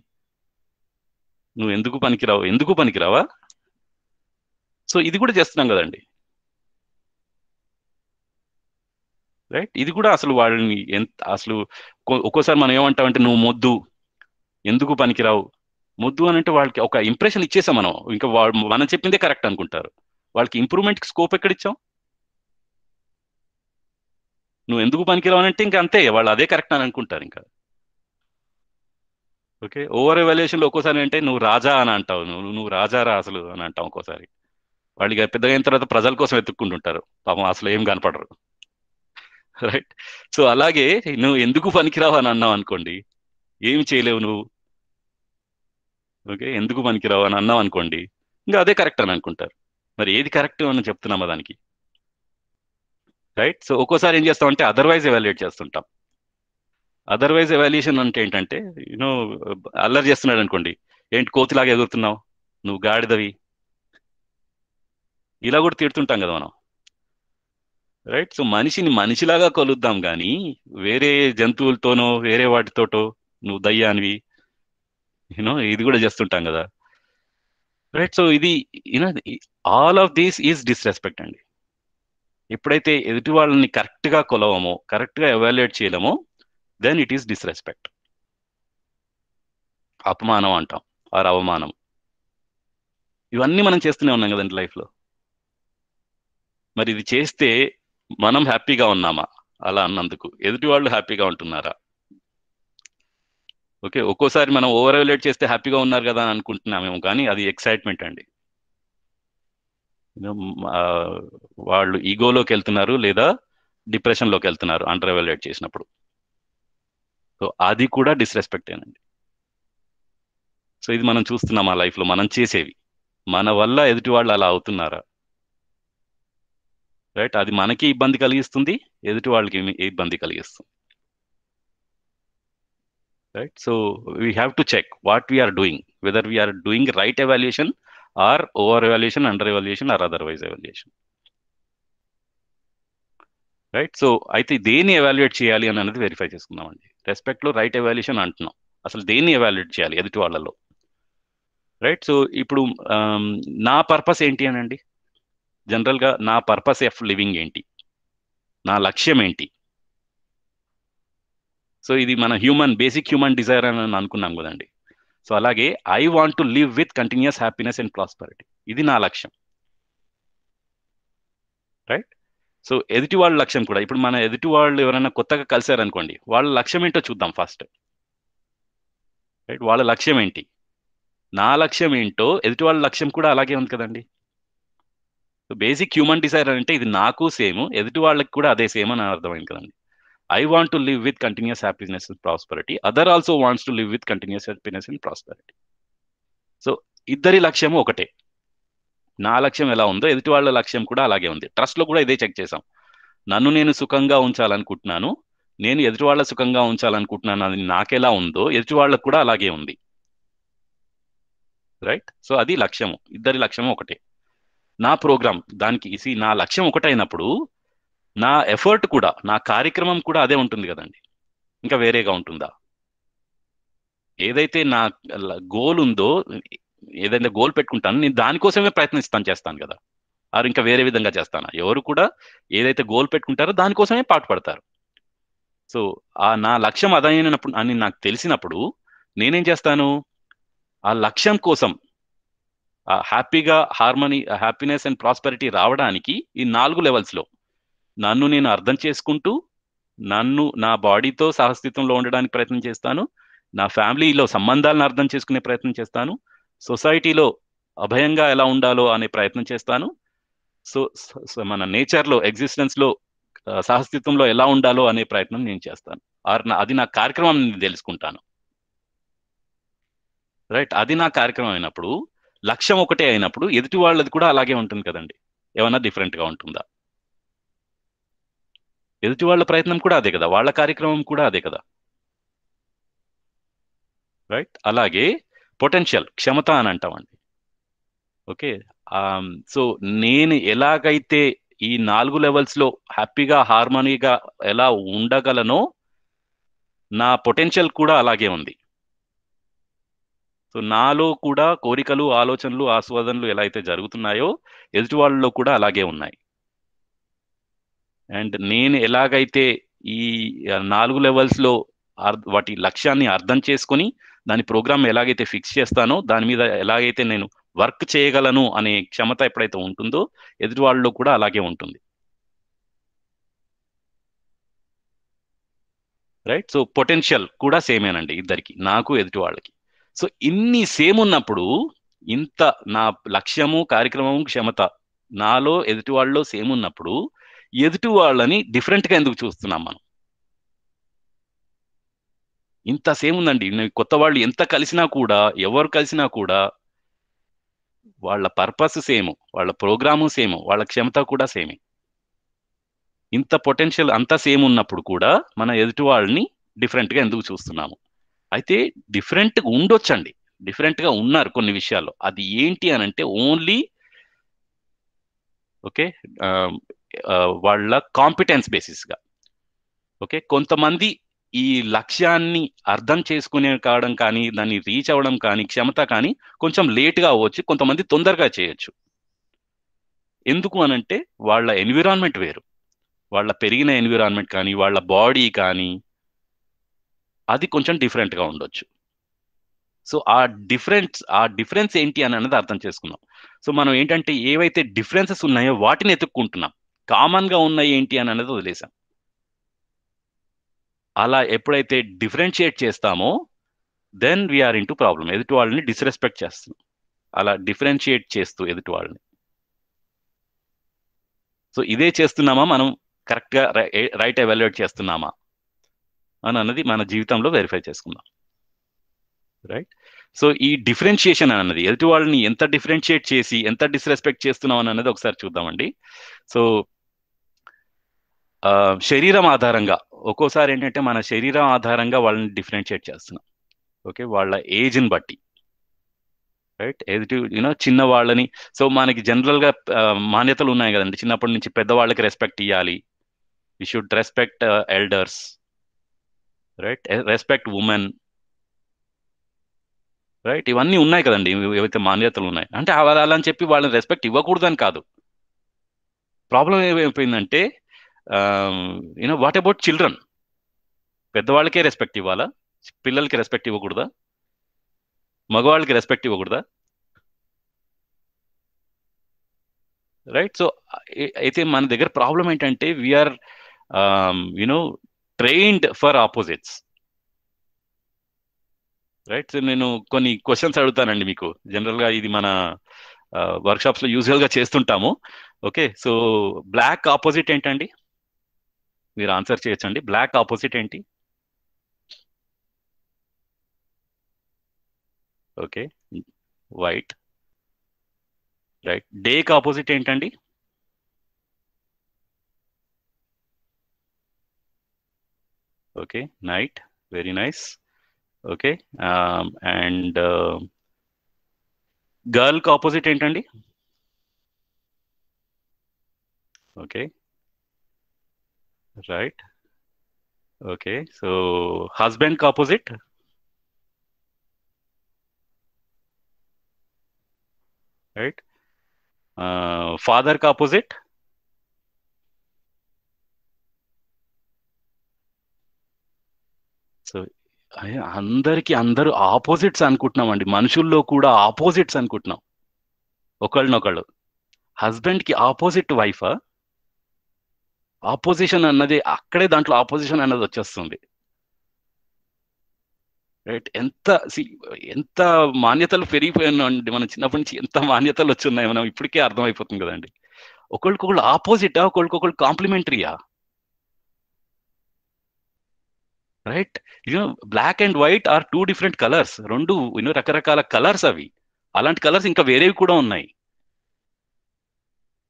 నువ్వు ఎందుకు పనికిరావు ఎందుకు పనికిరావా సో ఇది కూడా చేస్తున్నాం కదండి రైట్ ఇది కూడా అసలు వాళ్ళని ఎంత అసలు ఒక్కోసారి మనం ఏమంటామంటే నువ్వు మొద్దు ఎందుకు పనికిరావు మొద్దు అని అంటే వాళ్ళకి ఒక ఇంప్రెషన్ ఇచ్చేసాం మనం ఇంకా వాళ్ళు మనం చెప్పిందే కరెక్ట్ అనుకుంటారు వాళ్ళకి ఇంప్రూవ్మెంట్కి స్కోప్ ఎక్కడ ఇచ్చాం నువ్వు ఎందుకు పనికిరావు అంటే ఇంకా అంతే వాళ్ళు అదే కరెక్ట్ అని అనుకుంటారు ఇంకా ఓకే ఓవర్ ఎవాల్యుయేషన్లో ఒక్కోసారి అంటే నువ్వు రాజా అని అంటావు నువ్వు నువ్వు రాజారా అసలు అని అంటావు ఒక్కోసారి వాళ్ళు ఇక పెద్దగా అయిన తర్వాత ప్రజల కోసం వెతుక్కుంటుంటారు పాపం అసలు ఏం కనపడరు రైట్ సో అలాగే నువ్వు ఎందుకు పనికిరావు అని అన్నావు అనుకోండి ఏం చేయలేవు నువ్వు ఓకే ఎందుకు పనికిరావు అని అన్నావు అనుకోండి ఇంకా అదే కరెక్ట్ అని అనుకుంటారు మరి ఏది కరెక్ట్ అని చెప్తున్నామా దానికి రైట్ సో ఒక్కోసారి ఏం చేస్తామంటే అదర్వైజ్ ఎవాల్యుయేట్ చేస్తుంటాం అదర్వైజ్ ఎవాల్యుయేషన్ అంటే ఏంటంటే యూనో అల్లరి చేస్తున్నాడు అనుకోండి ఏంటి కోతిలాగా ఎగురుతున్నావు నువ్వు గాడిదవి ఇలా కూడా తిడుతుంటాం కదా మనం రైట్ సో మనిషిని మనిషిలాగా కొలుద్దాం కానీ వేరే జంతువులతోనో వేరే వాటితోటో నువ్వు దయ్యానివి యూనో ఇది కూడా చేస్తుంటాం కదా రైట్ సో ఇది you know all of these is disrespect అండి ఎప్పుడైతే ఎదుటి వాళ్ళని కరెక్ట్గా కొలవమో కరెక్ట్గా ఎవాల్యుయేట్ చేయలేమో దెన్ ఇట్ ఈస్ డిస్రెస్పెక్ట్ అపమానం అంటాం ఆర్ అవమానం ఇవన్నీ మనం చేస్తూనే ఉన్నాం కదండి లైఫ్లో మరి ఇది చేస్తే మనం హ్యాపీగా ఉన్నామా అలా అన్నందుకు ఎదుటి వాళ్ళు హ్యాపీగా ఉంటున్నారా ఓకే ఒక్కోసారి మనం ఓవర్ ఎవలేట్ చేస్తే హ్యాపీగా ఉన్నారు కదా అని అనుకుంటున్నామేమో కానీ అది ఎక్సైట్మెంట్ అండి వాళ్ళు ఈగోలోకి వెళ్తున్నారు లేదా డిప్రెషన్లోకి వెళ్తున్నారు అండర్ ఎవలేట్ చేసినప్పుడు సో అది కూడా డిస్రెస్పెక్టేనండి సో ఇది మనం చూస్తున్నాం ఆ లైఫ్లో మనం చేసేవి మన వల్ల ఎదుటి వాళ్ళు అలా అవుతున్నారా రైట్ అది మనకి ఇబ్బంది కలిగిస్తుంది ఎదుటి వాళ్ళకి ఇబ్బంది కలిగిస్తుంది right so we have to check what we are doing whether we are doing right evaluation or over evaluation under evaluation or otherwise evaluation right so అయితే దేన్ని ఎవాల్యుయేట్ చేయాలి అని అనేది వెరిఫై చేసుకుందామండి రెస్పెక్ట్లో రైట్ ఎవాల్యుయేషన్ అంటున్నాం అసలు దేన్ని ఎవాల్యుయేట్ చేయాలి ఎదుటి వాళ్ళలో రైట్ సో ఇప్పుడు నా పర్పస్ ఏంటి అనండి జనరల్గా నా పర్పస్ ఆఫ్ లివింగ్ ఏంటి నా లక్ష్యం ఏంటి సో ఇది మన హ్యూమన్ బేసిక్ హ్యూమన్ డిజైర్ అని అనుకున్నాం కదండి సో అలాగే I want to live with continuous happiness and prosperity ఇది నా లక్ష్యం రైట్ సో ఎదుటి వాళ్ళ లక్ష్యం కూడా ఇప్పుడు మన ఎదుటి వాళ్ళు ఎవరైనా కొత్తగా కలిశారనుకోండి వాళ్ళ లక్ష్యం ఏంటో చూద్దాం ఫస్ట్ రైట్ వాళ్ళ లక్ష్యం ఏంటి నా లక్ష్యం ఏంటో ఎదుటి వాళ్ళ లక్ష్యం కూడా అలాగే ఉంది కదండి సో బేసిక్ హ్యూమన్ డిజైర్ అంటే ఇది నాకు సేమ్ ఎదుటి వాళ్ళకి కూడా అదే సేమ్ అని అర్థమైంది కదండి I want to live with continuous happiness and prosperity other also wants to live with continuous happiness and prosperity so ఇద్దరి లక్ష్యము ఒకటే నా లక్ష్యం ఎలా ఉందో ఎదుటి వాళ్ళ లక్ష్యం కూడా అలాగే ఉంది ట్రస్ట్లో కూడా ఇదే చెక్ చేసాం నన్ను నేను సుఖంగా ఉంచాలనుకుంటున్నాను నేను ఎదుటి వాళ్ళ సుఖంగా ఉంచాలనుకుంటున్నాను అది నాకెలా ఉందో ఎదుటి వాళ్ళకు కూడా అలాగే ఉంది రైట్ సో అది లక్ష్యము ఇద్దరి లక్ష్యము ఒకటే నా ప్రోగ్రామ్ దానికి ఇసి నా లక్ష్యం ఒకటైనప్పుడు నా ఎఫర్ట్ కూడా నా కార్యక్రమం కూడా అదే ఉంటుంది కదండి ఇంకా వేరేగా ఉంటుందా ఏదైతే నా గోల్ ఉందో ఏదైతే గోల్ పెట్టుకుంటాను నేను దానికోసమే ప్రయత్నిస్తాను చేస్తాను కదా ఆరు ఇంకా వేరే విధంగా చేస్తాను ఎవరు కూడా ఏదైతే గోల్ పెట్టుకుంటారో దానికోసమే పడతారు సో ఆ నా లక్ష్యం అదైనప్పుడు అని నాకు తెలిసినప్పుడు నేనేం చేస్తాను ఆ లక్ష్యం కోసం హ్యాపీగా హార్మనీ హ్యాపీనెస్ అండ్ ప్రాస్పెరిటీ రావడానికి ఈ నాలుగు లెవెల్స్లో నన్ను నేను అర్థం చేసుకుంటూ నన్ను నా బాడీతో సహస్తిత్వంలో ఉండడానికి ప్రయత్నం చేస్తాను నా ఫ్యామిలీలో సంబంధాలను అర్థం చేసుకునే ప్రయత్నం చేస్తాను సొసైటీలో అభయంగా ఎలా ఉండాలో అనే ప్రయత్నం చేస్తాను సో మన నేచర్లో ఎగ్జిస్టెన్స్లో సహస్తిత్వంలో ఎలా ఉండాలో అనే ప్రయత్నం నేను చేస్తాను ఆర్ అది నా కార్యక్రమం తెలుసుకుంటాను రైట్ అది నా కార్యక్రమం అయినప్పుడు లక్ష్యం ఒకటే అయినప్పుడు ఎదుటి వాళ్ళది కూడా అలాగే ఉంటుంది కదండి ఏమన్నా డిఫరెంట్గా ఉంటుందా ఎదుటి వాళ్ళ ప్రయత్నం కూడా అదే కదా వాళ్ళ కార్యక్రమం కూడా అదే కదా రైట్ అలాగే పొటెన్షియల్ క్షమత అని అంటామండి ఓకే సో నేను ఎలాగైతే ఈ నాలుగు లెవెల్స్లో హ్యాపీగా హార్మోనీగా ఎలా ఉండగలనో నా పొటెన్షియల్ కూడా అలాగే ఉంది సో నాలో కూడా కోరికలు ఆలోచనలు ఆస్వాదనలు ఎలా అయితే జరుగుతున్నాయో ఎదుటి వాళ్ళలో కూడా అలాగే ఉన్నాయి అండ్ నేను ఎలాగైతే ఈ నాలుగు లెవెల్స్లో వాటి లక్ష్యాన్ని అర్థం చేసుకొని దాని ప్రోగ్రామ్ ఎలాగైతే ఫిక్స్ చేస్తానో దాని మీద ఎలాగైతే నేను వర్క్ చేయగలను అనే క్షమత ఎప్పుడైతే ఉంటుందో ఎదుటి వాళ్ళలో కూడా అలాగే ఉంటుంది రైట్ సో పొటెన్షియల్ కూడా సేమేనండి ఇద్దరికి నాకు ఎదుటి వాళ్ళకి సో ఇన్ని సేమ్ ఉన్నప్పుడు ఇంత నా లక్ష్యము కార్యక్రమం క్షమత నాలో ఎదుటి వాళ్ళలో సేమ్ ఉన్నప్పుడు ఎదుటి వాళ్ళని డిఫరెంట్గా ఎందుకు చూస్తున్నాం మనం ఇంత సేమ్ ఉందండి కొత్త వాళ్ళు ఎంత కలిసినా కూడా ఎవరు కలిసినా కూడా వాళ్ళ పర్పస్ సేమ్ వాళ్ళ ప్రోగ్రాము సేమ్ వాళ్ళ క్షమత కూడా సేమే ఇంత పొటెన్షియల్ అంతా సేమ్ ఉన్నప్పుడు కూడా మన ఎదుటి వాళ్ళని డిఫరెంట్గా ఎందుకు చూస్తున్నాము అయితే డిఫరెంట్గా ఉండొచ్చండి డిఫరెంట్గా ఉన్నారు కొన్ని విషయాల్లో అది ఏంటి అని అంటే ఓన్లీ ఓకే um, uh, వాళ్ళ కాంపిటెన్స్ బేసిస్గా ఓకే కొంతమంది ఈ లక్ష్యాన్ని అర్థం చేసుకునే కావడం కానీ దాన్ని రీచ్ అవ్వడం కానీ క్షమత కానీ కొంచెం లేట్గా అవ్వచ్చు కొంతమంది తొందరగా చేయొచ్చు ఎందుకు అనంటే వాళ్ళ ఎన్విరాన్మెంట్ వేరు వాళ్ళ పెరిగిన ఎన్విరాన్మెంట్ కానీ వాళ్ళ బాడీ కానీ అది కొంచెం డిఫరెంట్గా ఉండొచ్చు సో ఆ డిఫరెన్స్ ఆ డిఫరెన్స్ ఏంటి అని అనేది అర్థం చేసుకుందాం సో మనం ఏంటంటే ఏవైతే డిఫరెన్సెస్ ఉన్నాయో వాటిని ఎత్తుక్కుంటున్నాం కామన్గా ఉన్నాయి ఏంటి అని అనేది వదిలేసాం అలా ఎప్పుడైతే డిఫరెన్షియేట్ చేస్తామో then we are into problem ఎదుటి వాళ్ళని డిస్రెస్పెక్ట్ చేస్తున్నాం అలా డిఫరెన్షియేట్ చేస్తూ ఎదుటి వాళ్ళని సో ఇదే చేస్తున్నామా మనం కరెక్ట్గా రైట్ ఎవాల్యుయేట్ చేస్తున్నామా అని అన్నది మన జీవితంలో వెరిఫై చేసుకుందాం రైట్ సో ఈ డిఫరెన్షియేషన్ అన్నది ఎదుటి వాళ్ళని ఎంత డిఫరెన్షియేట్ చేసి ఎంత డిస్రెస్పెక్ట్ చేస్తున్నాం అన్నది ఒకసారి చూద్దామండి సో శరీరం ఆధారంగా ఒక్కోసారి ఏంటంటే మన శరీరం ఆధారంగా వాళ్ళని డిఫరెన్షియేట్ చేస్తున్నాం ఓకే వాళ్ళ ఏజ్ని బట్టి రైట్ ఎదుటి యూనో చిన్న వాళ్ళని సో మనకి జనరల్గా మాన్యతలు ఉన్నాయి కదండి చిన్నప్పటి నుంచి పెద్దవాళ్ళకి రెస్పెక్ట్ ఇవ్వాలి we should respect elders right respect women right ఇవన్నీ ఉన్నాయి కదండి ఏవైతే మాన్యతలు ఉన్నాయి అంటే అలా అని చెప్పి వాళ్ళని రెస్పెక్ట్ ఇవ్వకూడదని కాదు ప్రాబ్లం ఏమైపోయిందంటే యూనో వాట్ అబౌట్ చిల్డ్రన్ పెద్దవాళ్ళకే రెస్పెక్ట్ ఇవ్వాలా పిల్లలకి రెస్పెక్ట్ ఇవ్వకూడదా మగవాళ్ళకి రెస్పెక్ట్ ఇవ్వకూడదా రైట్ సో అయితే మన దగ్గర ప్రాబ్లం ఏంటంటే we are you know trained for opposites right నేను కొన్ని క్వశ్చన్స్ అడుగుతానండి మీకు జనరల్గా ఇది మన వర్క్షాప్స్లో యూజువల్గా చేస్తుంటాము ఓకే సో బ్లాక్ ఆపోజిట్ ఏంటండి మీరు ఆన్సర్ చేయొచ్చండి బ్లాక్ ఆపోజిట్ ఏంటి ఓకే వైట్ రైట్ డేకి ఆపోజిట్ ఏంటండి okay knight, very nice okay um, and uh, girl opposite entandi okay right okay so husband opposite right uh, father opposite so అందరికి అందరూ opposites అనుకుంటున్నాం అండి మనుషుల్లో కూడా ఆపోజిట్స్ అనుకుంటున్నాం ఒకళ్ళనొకళ్ళు హస్బెండ్కి ఆపోజిట్ వైఫ్ ఆపోజిషన్ అన్నది అక్కడే దాంట్లో ఆపోజిషన్ అన్నది వచ్చేస్తుంది రైట్ ఎంత ఎంత మాన్యతలు పెరిగిపోయాను అండి మనం చిన్నప్పటి నుంచి ఎంత మాన్యతలు వచ్చి ఉన్నాయి మనం ఇప్పటికే అర్థమైపోతుంది కదండి ఒకళ్ళకొకళ్ళు ఆపోజిటా ఒకళ్ళకొకళ్ళు కాంప్లిమెంటరీయా right you know black and white are two different colours రెండు ఎన్నో రకరకాల కలర్స్ అవి అలాంటి కలర్స్ ఇంకా వేరేవి కూడా ఉన్నాయి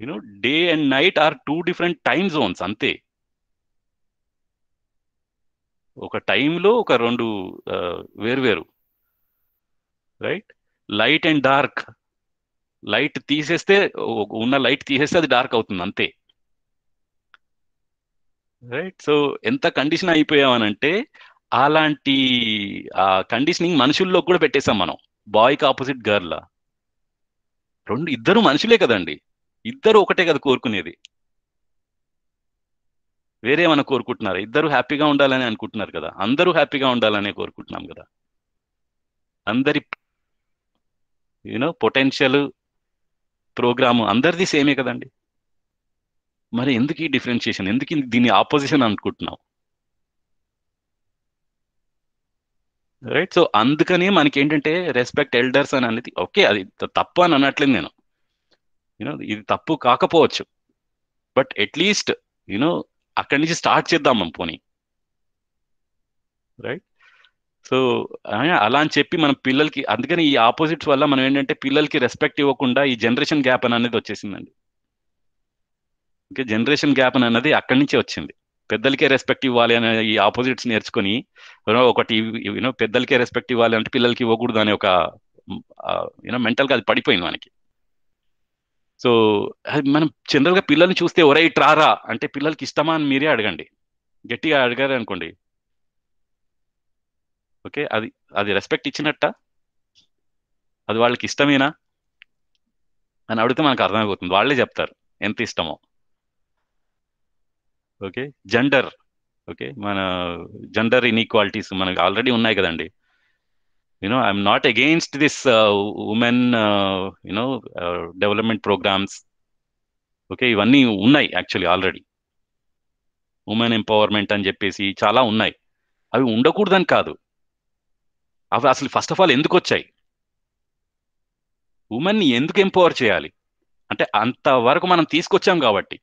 you know day and night are two different time zones అంతే ఒక టైంలో ఒక రెండు వేరువేరు right light and dark light తీసేస్తే ఉన్న లైట్ తీసేస్తే అది డార్క్ అవుతుంది అంతే రైట్ సో ఎంత కండిషన్ అయిపోయామనంటే అలాంటి ఆ కండిషనింగ్ మనుషుల్లో కూడా పెట్టేశాం మనం బాయ్కి ఆపోజిట్ గర్ల్ రెండు ఇద్దరు మనుషులే కదండి ఇద్దరు ఒకటే కదా కోరుకునేది వేరే ఏమైనా కోరుకుంటున్నారు ఇద్దరు హ్యాపీగా ఉండాలని అనుకుంటున్నారు కదా అందరూ హ్యాపీగా ఉండాలనే కోరుకుంటున్నాం కదా అందరి యూనో పొటెన్షియల్ ప్రోగ్రాము అందరిది సేమే కదండి మరి ఎందుకు ఈ డిఫరెన్షియేషన్ ఎందుకు దీన్ని ఆపోజిషన్ అనుకుంటున్నావు రైట్ సో అందుకని మనకి ఏంటంటే రెస్పెక్ట్ ఎల్డర్స్ అని అనేది ఓకే అది తప్పు అని అనట్లేదు నేను యూనో ఇది తప్పు కాకపోవచ్చు బట్ అట్లీస్ట్ యూనో అక్కడి నుంచి స్టార్ట్ చేద్దాం మనం పోనీ రైట్ సో అలా అని చెప్పి మన పిల్లలకి అందుకని ఈ ఆపోజిట్స్ వల్ల మనం ఏంటంటే పిల్లలకి రెస్పెక్ట్ ఇవ్వకుండా ఈ జనరేషన్ గ్యాప్ అని అనేది వచ్చేసిందండి ఇంకా జనరేషన్ గ్యాప్ అన్నది అక్కడి నుంచే వచ్చింది పెద్దలకే రెస్పెక్ట్ ఇవ్వాలి అనే ఈ ఆపోజిట్స్ నేర్చుకొని ఒకటి యూనో పెద్దలకే రెస్పెక్ట్ ఇవ్వాలి అంటే పిల్లలకి ఇవ్వకూడదు అనే ఒక యూనో మెంటల్గా అది పడిపోయింది మనకి సో మనం జనరల్గా పిల్లల్ని చూస్తే ఒరే ట్రారా అంటే పిల్లలకి ఇష్టమా అని మీరే అడగండి గట్టిగా అడగారు అనుకోండి ఓకే అది అది రెస్పెక్ట్ ఇచ్చినట్ట అది వాళ్ళకి ఇష్టమేనా అని అడిగితే మనకు అర్థమైపోతుంది వాళ్ళే చెప్తారు ఎంత ఇష్టమో ఓకే జెండర్ ఓకే మన జెండర్ ఇన్ఈక్వాలిటీస్ మనకు ఆల్రెడీ ఉన్నాయి కదండి you know I'm not against this women you know development programmes okay ఇవన్నీ ఉన్నాయి యాక్చువల్లీ ఆల్రెడీ ఉమెన్ ఎంపవర్మెంట్ అని చెప్పేసి చాలా ఉన్నాయి అవి ఉండకూడదని కాదు అవి అసలు ఫస్ట్ ఆఫ్ ఆల్ ఎందుకు వచ్చాయి ఉమెన్ని ఎందుకు ఎంపవర్ చేయాలి అంటే అంతవరకు మనం తీసుకొచ్చాం కాబట్టి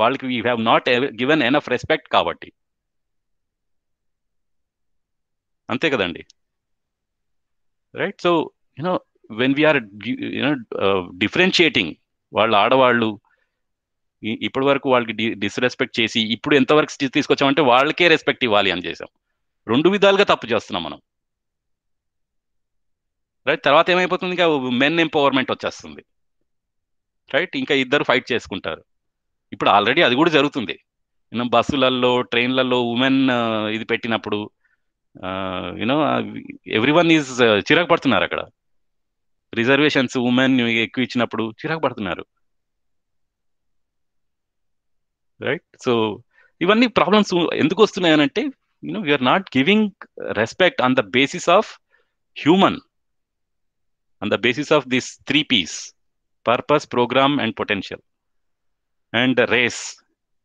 వాళ్ళకి we have not given enough respect కాబట్టి అంతే కదండి right so you know when we are you know differentiating వాళ్ళ ఆడవాళ్ళు ఇప్పటి వరకు వాళ్ళకి డిస్రెస్పెక్ట్ చేసి ఇప్పుడు ఎంతవరకు తీసుకొచ్చామంటే వాళ్ళకే రెస్పెక్ట్ ఇవ్వాలి అని చేసాం రెండు విధాలుగా తప్పు చేస్తున్నాం మనం రైట్ తర్వాత ఏమైపోతుంది ఇంకా మెన్ ఎంపవర్మెంట్ వచ్చేస్తుంది రైట్ ఇంకా ఇద్దరు ఫైట్ చేసుకుంటారు ఇప్పుడు ఆల్రెడీ అది కూడా జరుగుతుంది యూనో బస్సులలో ట్రైన్లలో ఉమెన్ ఇది పెట్టినప్పుడు యూనో ఎవ్రీ వన్ ఈజ్ చిరాకు పడుతున్నారు అక్కడ రిజర్వేషన్స్ ఉమెన్ ఎక్కువ ఇచ్చినప్పుడు చిరాకు పడుతున్నారు రైట్ సో ఇవన్నీ ప్రాబ్లమ్స్ ఎందుకు వస్తున్నాయనంటే you know we are not giving respect on the basis of human on the basis of this three P's purpose programme and potential and race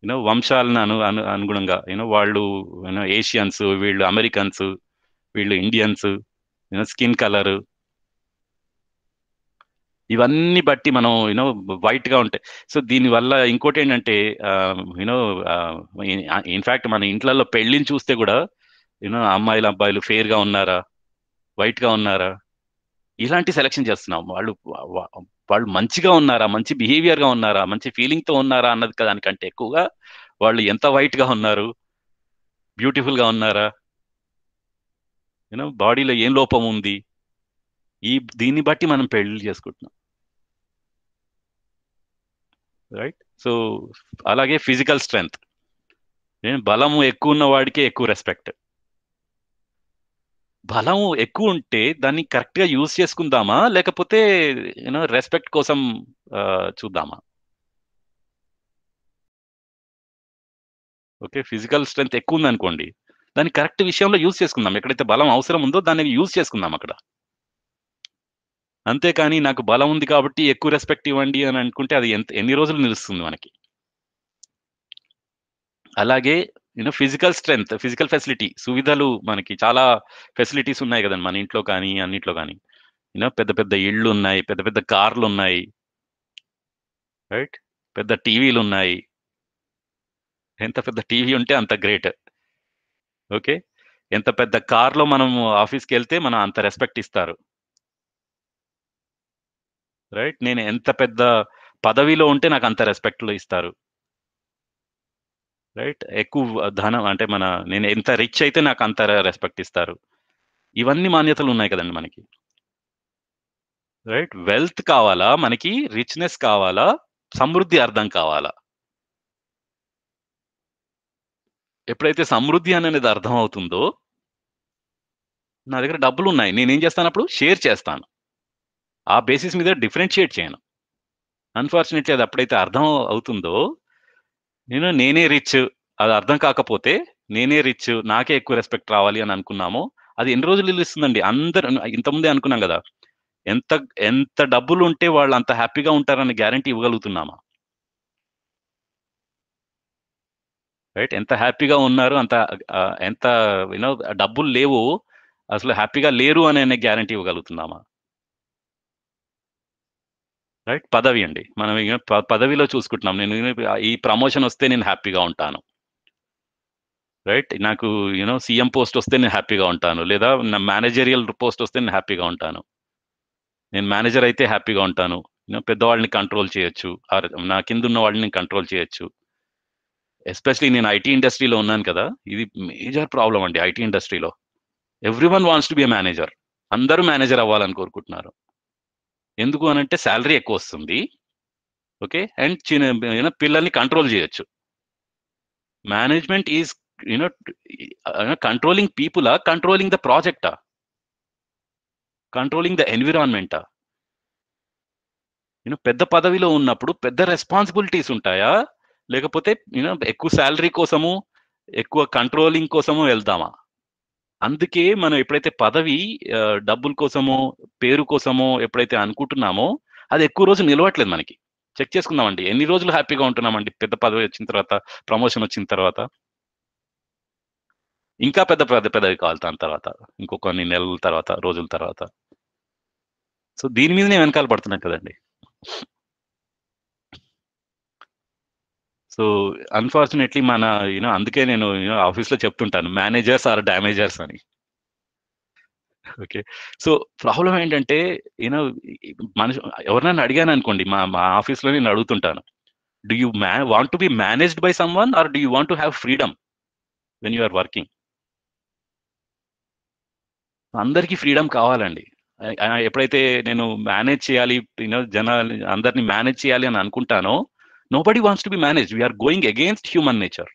you know వంశాలను అను అను అనుగుణంగా యూనో వాళ్ళు యూనో ఏషియన్స్ వీళ్ళు అమెరికన్స్ వీళ్ళు ఇండియన్స్ యూనో స్కిన్ కలర్ ఇవన్నీ బట్టి మనం యూనో వైట్గా ఉంటాయి సో దీనివల్ల ఇంకోటి ఏంటంటే యూనో ఇన్ఫ్యాక్ట్ మన ఇంట్లలో పెళ్ళిని చూస్తే కూడా యూనో అమ్మాయిలు అబ్బాయిలు ఫెయిర్గా ఉన్నారా వైట్గా ఉన్నారా ఇలాంటి సెలక్షన్ చేస్తున్నాం వాళ్ళు వాళ్ళు మంచిగా ఉన్నారా మంచి బిహేవియర్ గా ఉన్నారా మంచి ఫీలింగ్ తో ఉన్నారా అన్నది దానికంటే ఎక్కువగా వాళ్ళు ఎంత వైట్ గా ఉన్నారు బ్యూటిఫుల్ గా ఉన్నారా యూనో బాడీలో ఏం లోపం ఉంది ఈ దీన్ని బట్టి మనం పెళ్లి చేసుకుంటున్నాం రైట్ సో అలాగే ఫిజికల్ స్ట్రెంగ్త్ నేను బలం ఎక్కువ ఉన్న వాడికే ఎక్కువ రెస్పెక్ట్ బలం ఎక్కువ ఉంటే దాన్ని కరెక్ట్ గా యూజ్ చేసుకుందామా లేకపోతే యూనో రెస్పెక్ట్ కోసం చూద్దామా ఓకే ఫిజికల్ స్ట్రెంగ్త్ ఎక్కువ ఉంది అనుకోండి దాన్ని కరెక్ట్ విషయంలో యూజ్ చేసుకుందాం ఎక్కడైతే బలం అవసరం ఉందో దాన్ని యూజ్ చేసుకుందాం అక్కడ అంతేకాని నాకు బలం ఉంది కాబట్టి ఎక్కువ రెస్పెక్ట్ ఇవ్వండి అని అనుకుంటే అది ఎంత ఎన్ని రోజులు నిలుస్తుంది మనకి అలాగే you know physical strength physical facility సువిధలు మనకి చాలా ఫెసిలిటీస్ ఉన్నాయి కదండి మన ఇంట్లో కానీ అన్నింటిలో కానీ యూనో పెద్ద పెద్ద ఇళ్ళు ఉన్నాయి పెద్ద పెద్ద కార్లు ఉన్నాయి రైట్ పెద్ద టీవీలు ఉన్నాయి ఎంత పెద్ద టీవీ ఉంటే అంత గ్రేట్ ఓకే ఎంత పెద్ద కార్లో మనం ఆఫీస్కి వెళ్తే మనం అంత రెస్పెక్ట్ ఇస్తారు రైట్ నేను ఎంత పెద్ద పదవిలో ఉంటే నాకు అంత రెస్పెక్ట్లో ఇస్తారు రైట్ ఎక్కువ ధనం అంటే మన నేను ఎంత రిచ్ అయితే నాకు అంత రెస్పెక్ట్ ఇస్తారు ఇవన్నీ మాన్యతలు ఉన్నాయి కదండి మనకి రైట్ వెల్త్ కావాలా మనకి రిచ్నెస్ కావాలా సమృద్ధి అర్థం కావాలా ఎప్పుడైతే సమృద్ధి అనేది అర్థం అవుతుందో నా దగ్గర డబ్బులు ఉన్నాయి నేనేం చేస్తాను అప్పుడు షేర్ చేస్తాను ఆ బేసిస్ మీద డిఫరెన్షియేట్ చేయను అన్ఫార్చునేట్లీ అది అప్పుడైతే అర్థం అవుతుందో నేను నేనే రిచ్ అది అర్థం కాకపోతే నేనే రిచ్ నాకే ఎక్కువ రెస్పెక్ట్ రావాలి అని అనుకున్నాము అది ఎన్ని రోజులు నిలుస్తుందండి అందరు ముందే అనుకున్నాం కదా ఎంత ఎంత డబ్బులు ఉంటే వాళ్ళు అంత హ్యాపీగా ఉంటారని గ్యారంటీ ఇవ్వగలుగుతున్నామా రైట్ ఎంత హ్యాపీగా ఉన్నారు అంత ఎంత యూనో డబ్బులు లేవు అసలు హ్యాపీగా లేరు అని అనే గ్యారంటీ ఇవ్వగలుగుతున్నామా రైట్ పదవి అండి మనం పదవిలో చూసుకుంటున్నాం నేను ఈ ప్రమోషన్ వస్తే నేను హ్యాపీగా ఉంటాను రైట్ నాకు యూనో సీఎం పోస్ట్ వస్తే నేను హ్యాపీగా ఉంటాను లేదా నా మేనేజరియల్ పోస్ట్ వస్తే నేను హ్యాపీగా ఉంటాను నేను మేనేజర్ అయితే హ్యాపీగా ఉంటాను పెద్దవాళ్ళని కంట్రోల్ చేయొచ్చు నా కింద ఉన్న వాళ్ళని కంట్రోల్ చేయొచ్చు ఎస్పెషలీ నేను ఐటీ ఇండస్ట్రీలో ఉన్నాను కదా ఇది మేజర్ ప్రాబ్లం అండి ఐటీ ఇండస్ట్రీలో everyone wants to be manager అందరూ మేనేజర్ అవ్వాలని కోరుకుంటున్నారు ఎందుకు అని అంటే శాలరీ ఎక్కువ వస్తుంది ఓకే అండ్ చిన్న పిల్లల్ని కంట్రోల్ చేయొచ్చు మేనేజ్మెంట్ ఈజ్ యూనో కంట్రోలింగ్ ఆ కంట్రోలింగ్ ద ప్రాజెక్టా కంట్రోలింగ్ ద ఎన్విరాన్మెంటా యూనో పెద్ద పదవిలో ఉన్నప్పుడు పెద్ద రెస్పాన్సిబిలిటీస్ ఉంటాయా లేకపోతే యూనో ఎక్కువ శాలరీ కోసము ఎక్కువ కంట్రోలింగ్ కోసము వెళ్దామా అందుకే మనం ఎప్పుడైతే పదవి డబ్బుల కోసమో పేరు కోసమో ఎప్పుడైతే అనుకుంటున్నామో అది ఎక్కువ రోజులు నిలవట్లేదు మనకి చెక్ చేసుకుందామండి ఎన్ని రోజులు హ్యాపీగా ఉంటున్నామండి పెద్ద పదవి వచ్చిన తర్వాత ప్రమోషన్ వచ్చిన తర్వాత ఇంకా పెద్ద పెద్ద పెద్దవి కావాలి దాని తర్వాత కొన్ని నెలల తర్వాత రోజుల తర్వాత సో దీని మీద నేను వెనకాల పడుతున్నాను కదండి సో అన్ఫార్చునేట్లీ మన యూనో అందుకే నేను యూనో ఆఫీస్లో చెప్తుంటాను మేనేజర్స్ ఆర్ డ్యామేజర్స్ అని ఓకే సో ప్రాబ్లం ఏంటంటే యూనో మనిషి ఎవరినైనా అడిగాను అనుకోండి మా మా ఆఫీస్లో నేను అడుగుతుంటాను డూ యూ మ్యా want to be managed by someone or do you want to have freedom when you are working అందరికీ ఫ్రీడమ్ కావాలండి ఎప్పుడైతే నేను మేనేజ్ చేయాలి యూనో జనాలు అందరినీ మేనేజ్ చేయాలి అని అనుకుంటానో nobody wants to be manage we are going against human nature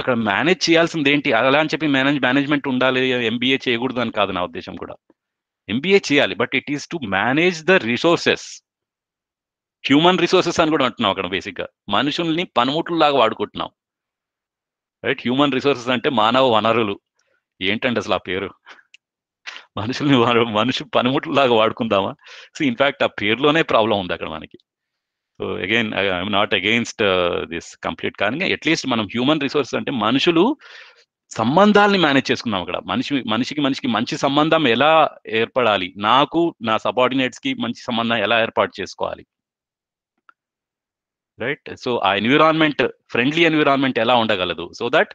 అక్కడ మేనేజ్ చేయాల్సింది ఏంటి అలా అని చెప్పి మేనేజ్ మేనేజ్మెంట్ ఉండాలి ఎంబీఏ చేయకూడదు అని కాదు నా ఉద్దేశం కూడా ఎంబీఏ చేయాలి but it is to manage the resources human resources అని కూడా అంటున్నాం అక్కడ బేసిక్గా మనుషుల్ని పనిముట్లలాగా వాడుకుంటున్నాం రైట్ హ్యూమన్ రిసోర్సెస్ అంటే మానవ వనరులు ఏంటండి అసలు ఆ పేరు మనుషుల్ని మనుషు పనిముట్లలాగా వాడుకుందామా సో ఇన్ఫ్యాక్ట్ ఆ పేరులోనే ప్రాబ్లం ఉంది అక్కడ మనకి so again I'm not against this complete కానీ అట్లీస్ట్ మనం హ్యూమన్ రిసోర్స్ అంటే మనుషులు సంబంధాలని మేనేజ్ చేసుకున్నాం అక్కడ మనిషి మనిషికి మనిషికి మంచి సంబంధం ఎలా ఏర్పడాలి నాకు నా సబార్డినేట్స్ కి మంచి సంబంధం ఎలా ఏర్పాటు చేసుకోవాలి రైట్ సో ఆ ఎన్విరాన్మెంట్ ఫ్రెండ్లీ ఎన్విరాన్మెంట్ ఎలా ఉండగలదు సో దట్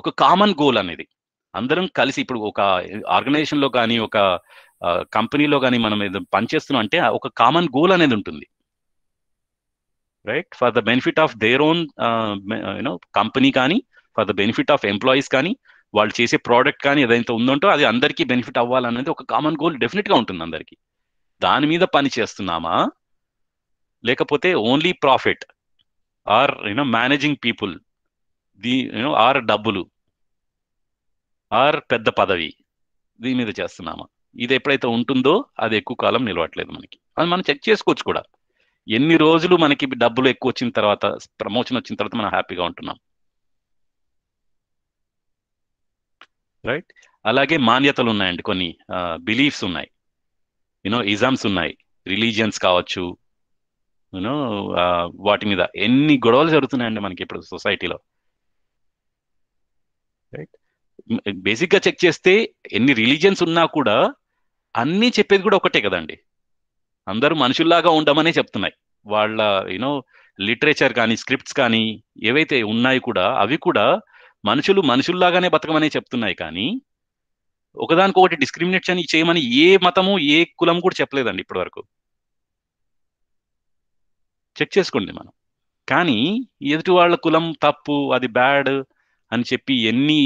ఒక కామన్ గోల్ అనేది అందరం కలిసి ఇప్పుడు ఒక ఆర్గనైజేషన్లో కానీ ఒక కంపెనీలో uh, కానీ మనం పనిచేస్తున్నాం అంటే ఒక కామన్ గోల్ అనేది ఉంటుంది right for the benefit of their own you know company కానీ for the benefit of employees కానీ వాళ్ళు చేసే ప్రోడక్ట్ కానీ ఏదైతే ఉందంటో అది అందరికీ బెనిఫిట్ అవ్వాలనేది ఒక కామన్ గోల్ డెఫినెట్గా ఉంటుంది అందరికీ దాని మీద పని చేస్తున్నామా లేకపోతే only profit or you know managing people the you know or డబ్బులు ఆర్ పెద్ద పదవి దీని మీద చేస్తున్నామా ఇది ఎప్పుడైతే ఉంటుందో అది ఎక్కువ కాలం నిలవట్లేదు మనకి అది మనం చెక్ చేసుకోవచ్చు కూడా ఎన్ని రోజులు మనకి డబ్బులు ఎక్కువ వచ్చిన తర్వాత ప్రమోషన్ వచ్చిన తర్వాత మనం హ్యాపీగా ఉంటున్నాం రైట్ అలాగే మాన్యతలు ఉన్నాయండి కొన్ని బిలీఫ్స్ ఉన్నాయి యూనో ఇజామ్స్ ఉన్నాయి రిలీజియన్స్ కావచ్చు యూనో వాటి మీద ఎన్ని గొడవలు జరుగుతున్నాయండి మనకి ఇప్పుడు సొసైటీలో రైట్ బేసిక్గా చెక్ చేస్తే ఎన్ని రిలీజియన్స్ ఉన్నా కూడా అన్నీ చెప్పేది కూడా ఒకటే కదండి అందరూ మనుషుల్లాగా ఉండమనే చెప్తున్నాయి వాళ్ళ యూనో లిటరేచర్ కానీ స్క్రిప్ట్స్ కానీ ఏవైతే ఉన్నాయి కూడా అవి కూడా మనుషులు మనుషుల్లాగానే బతకమనే చెప్తున్నాయి కానీ ఒకదానికొకటి డిస్క్రిమినేషన్ చేయమని ఏ మతము ఏ కులం కూడా చెప్పలేదండి ఇప్పటి వరకు చెక్ చేసుకోండి మనం కానీ ఎదుటి వాళ్ళ కులం తప్పు అది బ్యాడ్ అని చెప్పి ఎన్ని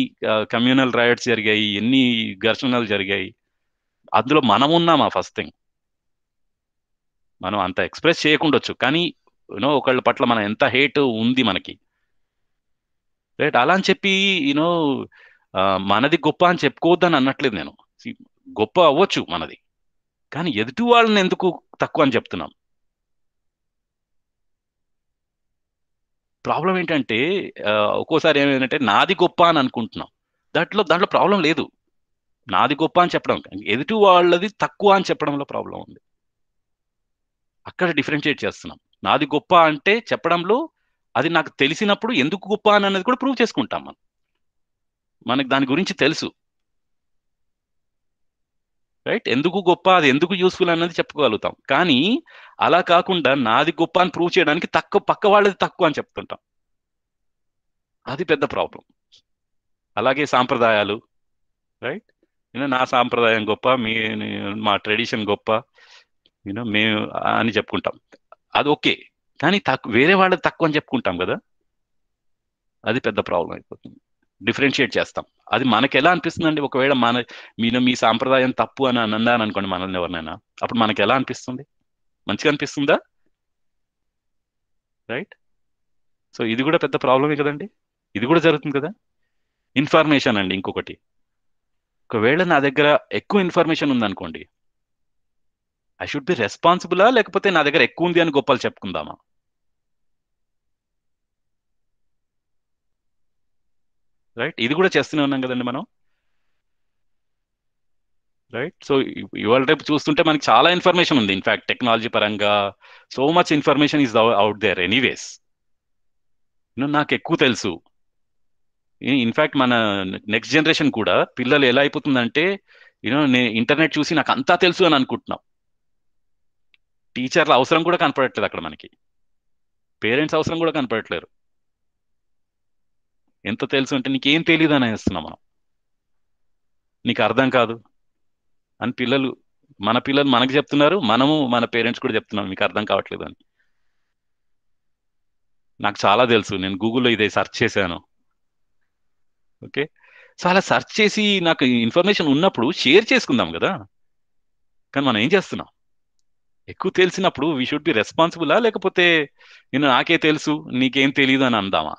కమ్యూనల్ రైట్స్ జరిగాయి ఎన్ని ఘర్షణలు జరిగాయి అందులో మనం ఉన్నామా ఫస్ట్ థింగ్ మనం అంత ఎక్స్ప్రెస్ చేయకుండొచ్చు కానీ యూనో ఒకళ్ళ పట్ల మనం ఎంత హేట్ ఉంది మనకి రైట్ అలా అని చెప్పి యూనో మనది గొప్ప అని చెప్పుకోవద్దని అన్నట్లేదు నేను గొప్ప అవ్వచ్చు మనది కానీ ఎదుటి వాళ్ళని ఎందుకు తక్కువ అని చెప్తున్నాం ప్రాబ్లం ఏంటంటే ఒక్కోసారి ఏమైందంటే నాది గొప్ప అని అనుకుంటున్నాం దాంట్లో దాంట్లో ప్రాబ్లం లేదు నాది గొప్ప అని చెప్పడం ఎదుటి వాళ్ళది తక్కువ అని చెప్పడంలో ప్రాబ్లం ఉంది అక్కడ డిఫరెన్షియేట్ చేస్తున్నాం నాది గొప్ప అంటే చెప్పడంలో అది నాకు తెలిసినప్పుడు ఎందుకు గొప్ప అని అనేది కూడా ప్రూవ్ చేసుకుంటాం మనం మనకు దాని గురించి తెలుసు రైట్ ఎందుకు గొప్ప అది ఎందుకు యూస్ఫుల్ అన్నది చెప్పగలుగుతాం కానీ అలా కాకుండా నాది గొప్ప అని ప్రూవ్ చేయడానికి తక్కువ పక్క వాళ్ళది తక్కువ అని చెప్తుంటాం అది పెద్ద ప్రాబ్లం అలాగే సాంప్రదాయాలు రైట్ నా సాంప్రదాయం గొప్ప మీ మా ట్రెడిషన్ గొప్ప యూనో మేము అని చెప్పుకుంటాం అది ఓకే కానీ తక్కు వేరే వాళ్ళకి తక్కువ అని చెప్పుకుంటాం కదా అది పెద్ద ప్రాబ్లం అయిపోతుంది డిఫరెన్షియేట్ చేస్తాం అది మనకి ఎలా అనిపిస్తుందండి ఒకవేళ మన మీరు మీ సాంప్రదాయం తప్పు అని అన్నాను అనుకోండి మనల్ని ఎవరినైనా అప్పుడు మనకి ఎలా అనిపిస్తుంది మంచిగా అనిపిస్తుందా రైట్ సో ఇది కూడా పెద్ద ప్రాబ్లమే కదండి ఇది కూడా జరుగుతుంది కదా ఇన్ఫర్మేషన్ అండి ఇంకొకటి ఒకవేళ నా దగ్గర ఎక్కువ ఇన్ఫర్మేషన్ ఉందనుకోండి ఐ షుడ్ బి రెస్పాన్సిబులా లేకపోతే నా దగ్గర ఎక్కువ ఉంది అని గొప్పలు చెప్పుకుందామా రైట్ ఇది కూడా చేస్తూనే ఉన్నాం కదండి మనం రైట్ సో ఇవాళ రేపు చూస్తుంటే మనకి చాలా ఇన్ఫర్మేషన్ ఉంది ఇన్ఫాక్ట్ టెక్నాలజీ పరంగా so much information is out there anyways నాకు ఎక్కువ తెలుసు ఇన్ఫాక్ట్ మన నెక్స్ట్ జనరేషన్ కూడా పిల్లలు ఎలా అయిపోతుందంటే యూనో నేను ఇంటర్నెట్ చూసి నాకు అంతా తెలుసు అని అనుకుంటున్నాం టీచర్ల అవసరం కూడా కనపడట్లేదు అక్కడ మనకి పేరెంట్స్ అవసరం కూడా కనపడట్లేరు ఎంత తెలుసు అంటే నీకేం తెలియదు అని వేస్తున్నాం మనం నీకు అర్థం కాదు అని పిల్లలు మన పిల్లలు మనకు చెప్తున్నారు మనము మన పేరెంట్స్ కూడా చెప్తున్నాం మీకు అర్థం కావట్లేదు అని నాకు చాలా తెలుసు నేను గూగుల్లో ఇదే సెర్చ్ చేశాను ఓకే సో అలా సెర్చ్ చేసి నాకు ఇన్ఫర్మేషన్ ఉన్నప్పుడు షేర్ చేసుకుందాం కదా కానీ మనం ఏం చేస్తున్నాం ఎక్కువ తెలిసినప్పుడు వీ షుడ్ బి రెస్పాన్సిబులా లేకపోతే నేను నాకే తెలుసు నీకేం తెలియదు అని అందామా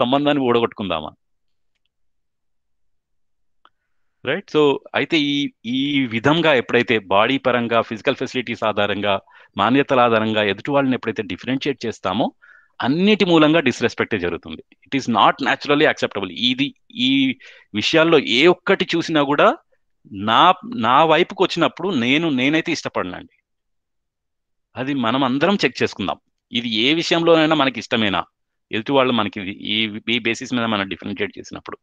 సంబంధాన్ని ఓడగొట్టుకుందామా రైట్ సో అయితే ఈ ఈ విధంగా ఎప్పుడైతే బాడీ పరంగా ఫిజికల్ ఫెసిలిటీస్ ఆధారంగా మాన్యతల ఆధారంగా ఎదుటి వాళ్ళని ఎప్పుడైతే డిఫరెన్షియేట్ చేస్తామో అన్నిటి మూలంగా డిస్రెస్పెక్టే జరుగుతుంది it is not naturally acceptable ఇది ఈ విషయాల్లో ఏ ఒక్కటి చూసినా కూడా నా నా వైపుకి వచ్చినప్పుడు నేను నేనైతే ఇష్టపడనండి అది మనం అందరం చెక్ చేసుకుందాం ఇది ఏ విషయంలోనైనా మనకి ఇష్టమేనా ఎదుటి వాళ్ళు మనకి ఈ ఈ బేసిస్ మీద మనం డిఫరెన్షియేట్ చేసినప్పుడు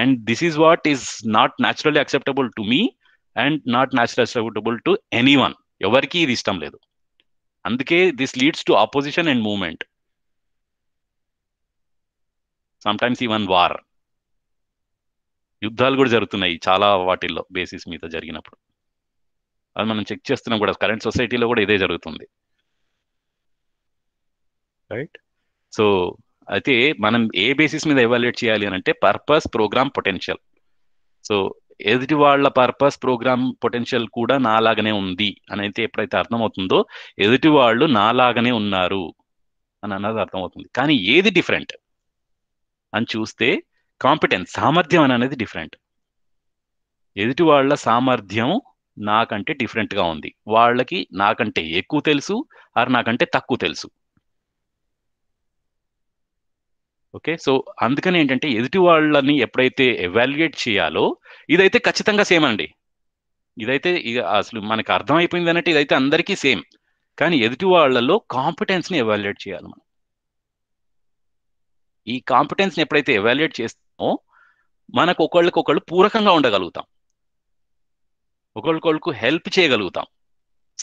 and this is what is not naturally acceptable to me and not natural acceptable to anyone ఎవరికి ఇది ఇష్టం లేదు అందుకే this leads to opposition and movement sometimes even war యుద్ధాలు కూడా జరుగుతున్నాయి చాలా వాటిల్లో బేసిస్ మీద జరిగినప్పుడు అది మనం చెక్ చేస్తున్నాం కూడా కరెంట్ సొసైటీలో కూడా ఇదే జరుగుతుంది రైట్ సో అయితే మనం ఏ బేసిస్ మీద ఎవాల్యుయేట్ చేయాలి అని అంటే పర్పస్ ప్రోగ్రామ్ పొటెన్షియల్ సో ఎదుటి వాళ్ళ పర్పస్ ప్రోగ్రామ్ పొటెన్షియల్ కూడా నాలాగానే ఉంది అని అయితే ఎప్పుడైతే అర్థమవుతుందో ఎదుటి వాళ్ళు నాలాగనే ఉన్నారు అని అన్నది అర్థమవుతుంది కానీ ఏది డిఫరెంట్ అని చూస్తే కాంపిటెన్స్ సామర్థ్యం అనేది డిఫరెంట్ ఎదుటి వాళ్ళ సామర్థ్యం నాకంటే డిఫరెంట్గా ఉంది వాళ్ళకి నాకంటే ఎక్కువ తెలుసు ఆర్ నాకంటే తక్కువ తెలుసు ఓకే సో అందుకని ఏంటంటే ఎదుటి వాళ్ళని ఎప్పుడైతే ఎవాల్యుయేట్ చేయాలో ఇదైతే ఖచ్చితంగా సేమ్ అండి ఇదైతే ఇక అసలు మనకు అర్థమైపోయింది అన్నట్టు ఇదైతే అందరికీ సేమ్ కానీ ఎదుటి వాళ్ళలో కాంపిటెన్స్ని ఎవాల్యుయేట్ చేయాలి మనం ఈ కాంపిటెన్స్ని ఎప్పుడైతే ఎవాల్యుయేట్ చేస్తామో మనకు ఒకళ్ళకి ఒకళ్ళు పూరకంగా ఉండగలుగుతాం ఒకరికొకరికి హెల్ప్ చేయగలుగుతాం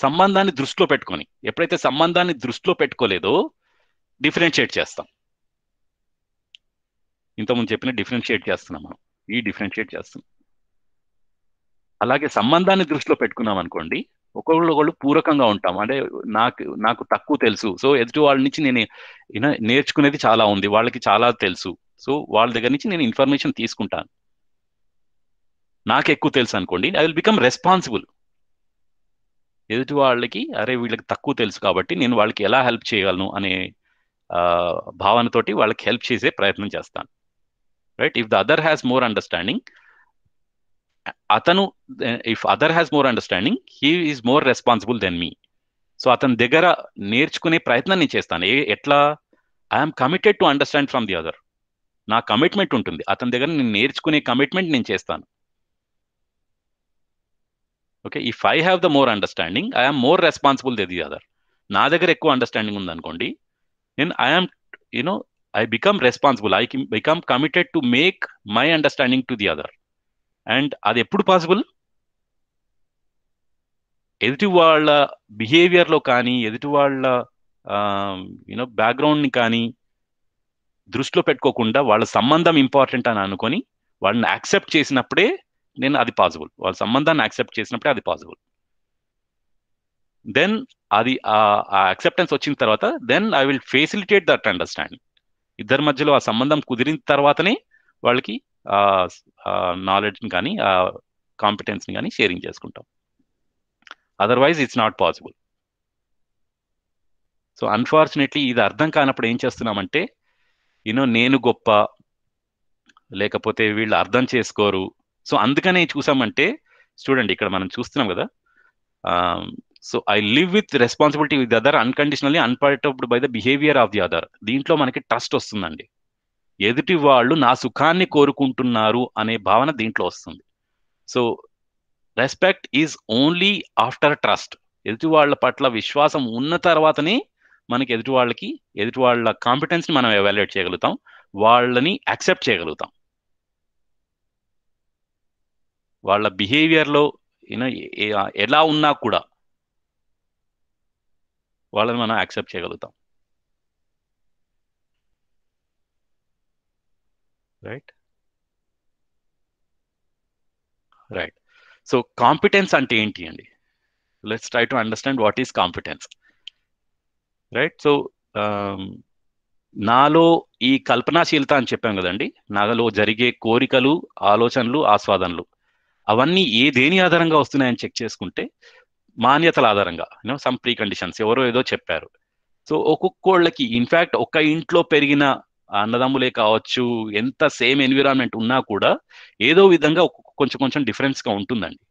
సంబంధాన్ని దృష్టిలో పెట్టుకొని ఎప్పుడైతే సంబంధాన్ని దృష్టిలో పెట్టుకోలేదో డిఫరెన్షియేట్ చేస్తాం ఇంతకుముందు చెప్పిన డిఫరెన్షియేట్ చేస్తున్నాం మనం ఈ డిఫరెన్షియేట్ చేస్తున్నాం అలాగే సంబంధాన్ని దృష్టిలో పెట్టుకున్నాం అనుకోండి ఒకళ్ళు ఒకళ్ళు పూరకంగా ఉంటాం అంటే నాకు నాకు తక్కువ తెలుసు సో ఎదుటి వాళ్ళ నుంచి నేను నేర్చుకునేది చాలా ఉంది వాళ్ళకి చాలా తెలుసు సో వాళ్ళ దగ్గర నుంచి నేను ఇన్ఫర్మేషన్ తీసుకుంటాను నాకు ఎక్కువ తెలుసు అనుకోండి ఐ విల్ బికమ్ రెస్పాన్సిబుల్ ఎదుటి వాళ్ళకి అరే వీళ్ళకి తక్కువ తెలుసు కాబట్టి నేను వాళ్ళకి ఎలా హెల్ప్ చేయగలను అనే భావనతోటి వాళ్ళకి హెల్ప్ చేసే ప్రయత్నం చేస్తాను right if the other has more understanding అతను if other has more understanding he is more responsible than me so అతని దగ్గర నేర్చుకునే ప్రయత్నం నేను చేస్తాను ఏ ఎట్లా I'm committed to understand from the other నా కమిట్మెంట్ ఉంటుంది అతని దగ్గర నేను నేర్చుకునే కమిట్మెంట్ నేను చేస్తాను okay if I have the more understanding I am more responsible the other నా దగ్గర ఎక్కువ అండర్స్టాండింగ్ ఉందనుకోండి నేను I'm you know I become responsible I become committed to make my understanding to the other and అది ఎప్పుడు possible ఎదుటి వాళ్ళ బిహేవియర్లో కానీ ఎదుటి వాళ్ళ యూనో బ్యాక్గ్రౌండ్ని కానీ దృష్టిలో పెట్టుకోకుండా వాళ్ళ సంబంధం ఇంపార్టెంట్ అని అనుకొని వాళ్ళని యాక్సెప్ట్ చేసినప్పుడే నేను అది పాసిబుల్ వాళ్ళ సంబంధాన్ని యాక్సెప్ట్ చేసినప్పుడే అది పాసిబుల్ దెన్ అది ఆ యాక్సెప్టెన్స్ వచ్చిన తర్వాత then I will facilitate that understanding ఇద్దరి మధ్యలో ఆ సంబంధం కుదిరిన తర్వాతనే వాళ్ళకి నాలెడ్జ్ని కానీ ఆ కాంపిటెన్స్ని కానీ షేరింగ్ చేసుకుంటాం otherwise it's not possible so unfortunately ఇది అర్థం కానప్పుడు ఏం చేస్తున్నామంటే యూనో నేను గొప్ప లేకపోతే వీళ్ళు అర్థం చేసుకోరు సో అందుకనే చూసామంటే చూడండి ఇక్కడ మనం చూస్తున్నాం కదా so I live with responsibility with other unconditionally unperturbable by the behaviour of the other దీంట్లో మనకి ట్రస్ట్ వస్తుందండి ఎదుటి వాళ్ళు నా సుఖాన్ని కోరుకుంటున్నారు అనే భావన దీంట్లో వస్తుంది so respect is only after trust ఎదుటి వాళ్ళ పట్ల విశ్వాసం ఉన్న తర్వాతనే మనకి ఎదుటి వాళ్ళకి ఎదుటి వాళ్ళ కాంపిటెన్స్ని మనం ఎవాల్యుయేట్ చేయగలుగుతాం వాళ్ళని యాక్సెప్ట్ చేయగలుగుతాం వాళ్ళ బిహేవియర్లో యూనో ఎలా ఉన్నా కూడా వాళ్ళని మనం యాక్సెప్ట్ చేయగలుగుతాం రైట్ రైట్ సో కాంపిటెన్స్ అంటే ఏంటి అండి let's try to understand what is competence right so నాలో ఈ కల్పనాశీలత అని చెప్పాం కదండి నాలో జరిగే కోరికలు ఆలోచనలు ఆస్వాదనలు అవన్నీ ఏ దేని ఆధారంగా వస్తున్నాయని చెక్ చేసుకుంటే మాన్యతల ఆధారంగా యూనో సమ్ ప్రీ కండిషన్స్ ఎవరో ఏదో చెప్పారు సో ఒక్కొక్కళ్ళకి ఇన్ఫ్యాక్ట్ ఒక్క ఇంట్లో పెరిగిన అన్నదమ్ములే కావచ్చు ఎంత సేమ్ ఎన్విరాన్మెంట్ ఉన్నా కూడా ఏదో విధంగా కొంచెం కొంచెం డిఫరెన్స్ గా ఉంటుందండి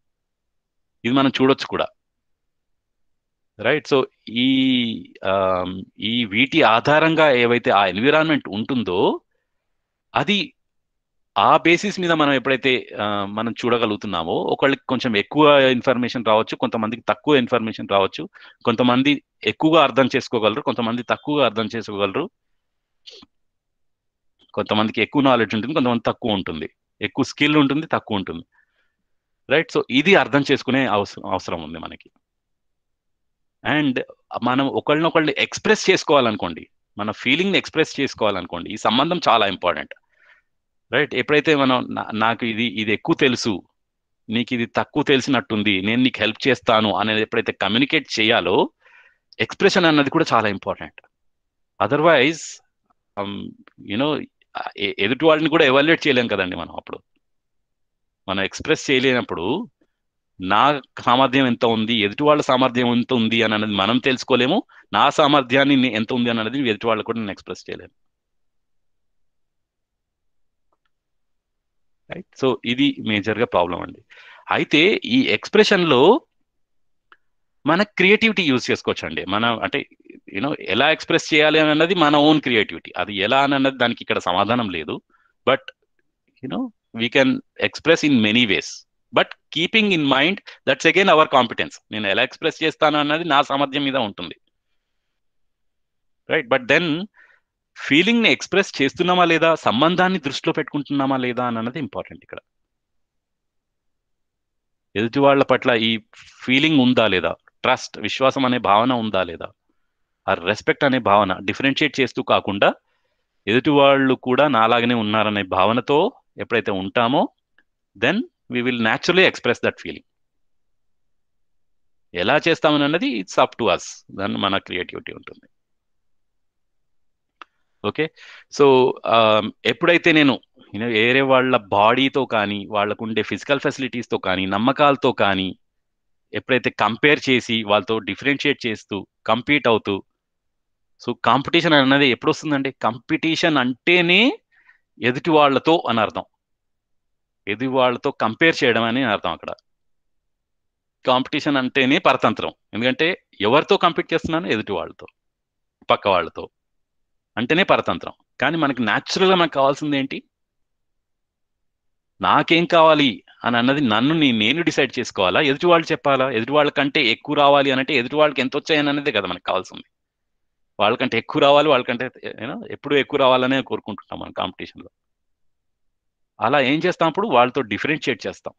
ఇది మనం చూడొచ్చు కూడా రైట్ సో ఈ ఈ వీటి ఆధారంగా ఏవైతే ఆ ఎన్విరాన్మెంట్ ఉంటుందో అది ఆ బేసిస్ మీద మనం ఎప్పుడైతే మనం చూడగలుగుతున్నామో ఒకళ్ళకి కొంచెం ఎక్కువ ఇన్ఫర్మేషన్ రావచ్చు కొంతమందికి తక్కువ ఇన్ఫర్మేషన్ రావచ్చు కొంతమంది ఎక్కువగా అర్థం చేసుకోగలరు కొంతమంది తక్కువగా అర్థం చేసుకోగలరు కొంతమందికి ఎక్కువ నాలెడ్జ్ ఉంటుంది కొంతమంది తక్కువ ఉంటుంది ఎక్కువ స్కిల్ ఉంటుంది తక్కువ ఉంటుంది రైట్ సో ఇది అర్థం చేసుకునే అవసరం అవసరం ఉంది మనకి అండ్ మనం ఒకళ్ళనొకళ్ళు ఎక్స్ప్రెస్ చేసుకోవాలనుకోండి మన ఫీలింగ్ని ఎక్స్ప్రెస్ చేసుకోవాలనుకోండి ఈ సంబంధం చాలా ఇంపార్టెంట్ రైట్ ఎప్పుడైతే మనం నాకు ఇది ఇది ఎక్కువ తెలుసు నీకు ఇది తక్కువ తెలిసినట్టుంది నేను నీకు హెల్ప్ చేస్తాను అనేది ఎప్పుడైతే కమ్యూనికేట్ చేయాలో ఎక్స్ప్రెషన్ అన్నది కూడా చాలా ఇంపార్టెంట్ అదర్వైజ్ యూనో ఎదుటి వాళ్ళని కూడా ఎవాల్యుయేట్ చేయలేం కదండి మనం అప్పుడు మనం ఎక్స్ప్రెస్ చేయలేనప్పుడు నా సామర్థ్యం ఎంత ఉంది ఎదుటి వాళ్ళ సామర్థ్యం ఎంత ఉంది అని అనేది మనం తెలుసుకోలేము నా సామర్థ్యాన్ని ఎంత ఉంది అని అనేది ఎదుటి వాళ్ళు కూడా నేను ఎక్స్ప్రెస్ చేయలేము రైట్ సో ఇది మేజర్గా ప్రాబ్లం అండి అయితే ఈ ఎక్స్ప్రెషన్లో మన క్రియేటివిటీ యూజ్ చేసుకోవచ్చు అండి మనం అంటే యూనో ఎలా ఎక్స్ప్రెస్ చేయాలి అని అన్నది మన ఓన్ క్రియేటివిటీ అది ఎలా అని అన్నది దానికి ఇక్కడ సమాధానం లేదు but you know we can express in many ways but keeping in mind that's again our competence నేను ఎలా ఎక్స్ప్రెస్ చేస్తాను అన్నది నా సామర్థ్యం మీద ఉంటుంది రైట్ బట్ దెన్ ఫీలింగ్ ని ఎక్స్ప్రెస్ చేస్తున్నామా లేదా సంబంధాన్ని దృష్టిలో పెట్టుకుంటున్నామా లేదా అన్నది ఇంపార్టెంట్ ఇక్కడ ఎదుటి వాళ్ళ పట్ల ఈ ఫీలింగ్ ఉందా లేదా ట్రస్ట్ విశ్వాసం అనే భావన ఉందా లేదా ఆ రెస్పెక్ట్ అనే భావన డిఫరెన్షియేట్ చేస్తూ కాకుండా ఎదుటి వాళ్ళు కూడా నాలాగనే ఉన్నారనే భావనతో ఎప్పుడైతే ఉంటామో then we will naturally express that feeling ఎలా చేస్తామని అన్నది ఇట్స్ అప్ టు అస్ దాన్ని మన క్రియేటివిటీ ఉంటుంది ఓకే సో ఎప్పుడైతే నేను వేరే వాళ్ళ బాడీతో కానీ వాళ్ళకు ఉండే ఫిజికల్ ఫెసిలిటీస్తో కానీ నమ్మకాలతో కానీ ఎప్పుడైతే కంపేర్ చేసి వాళ్ళతో డిఫరెన్షియేట్ చేస్తూ కంపీట్ అవుతూ సో కాంపిటీషన్ అన్నది ఎప్పుడు వస్తుందండి కాంపిటీషన్ అంటేనే ఎదుటి వాళ్ళతో అని అర్థం ఎదుటి వాళ్ళతో కంపేర్ చేయడం అని అర్థం అక్కడ కాంపిటీషన్ అంటేనే పరతంత్రం ఎందుకంటే ఎవరితో కంపీట్ చేస్తున్నాను ఎదుటి వాళ్ళతో పక్క వాళ్ళతో అంటేనే పరతంత్రం కానీ మనకి న్యాచురల్గా మనకు కావాల్సింది ఏంటి నాకేం కావాలి అని అన్నది నన్ను నేను డిసైడ్ చేసుకోవాలా ఎదుటివాళ్ళు చెప్పాలా ఎదుటివాళ్ళ కంటే ఎక్కువ రావాలి అని అంటే ఎదుటివాళ్ళకి ఎంత వచ్చాయని అనేది కదా మనకు కావాల్సింది వాళ్ళకంటే ఎక్కువ రావాలి వాళ్ళకంటే ఎప్పుడు ఎక్కువ రావాలనే కోరుకుంటున్నాం మనం కాంపిటీషన్లో అలా ఏం చేస్తాం అప్పుడు వాళ్ళతో డిఫరెన్షియేట్ చేస్తాం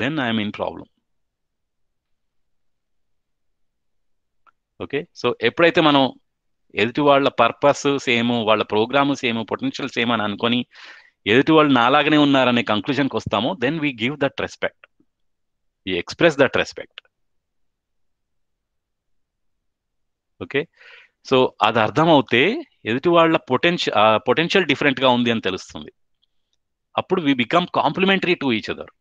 then I'm in problem okay so ఎప్పుడైతే మనం ఎదుటి వాళ్ళ పర్పస్ సేమ్ వాళ్ళ ప్రోగ్రామ్ సేమ్ పొటెన్షియల్ సేమ్ అని అనుకొని ఎదుటి వాళ్ళు నాలాగనే ఉన్నారనే కంక్లూజన్కి వస్తామో then we give that respect we express that respect okay so అది అర్థమవుతే ఎదుటి వాళ్ళ పొటెన్షియల్ పొటెన్షియల్ డిఫరెంట్గా ఉంది అని తెలుస్తుంది అప్పుడు we become complementary to each other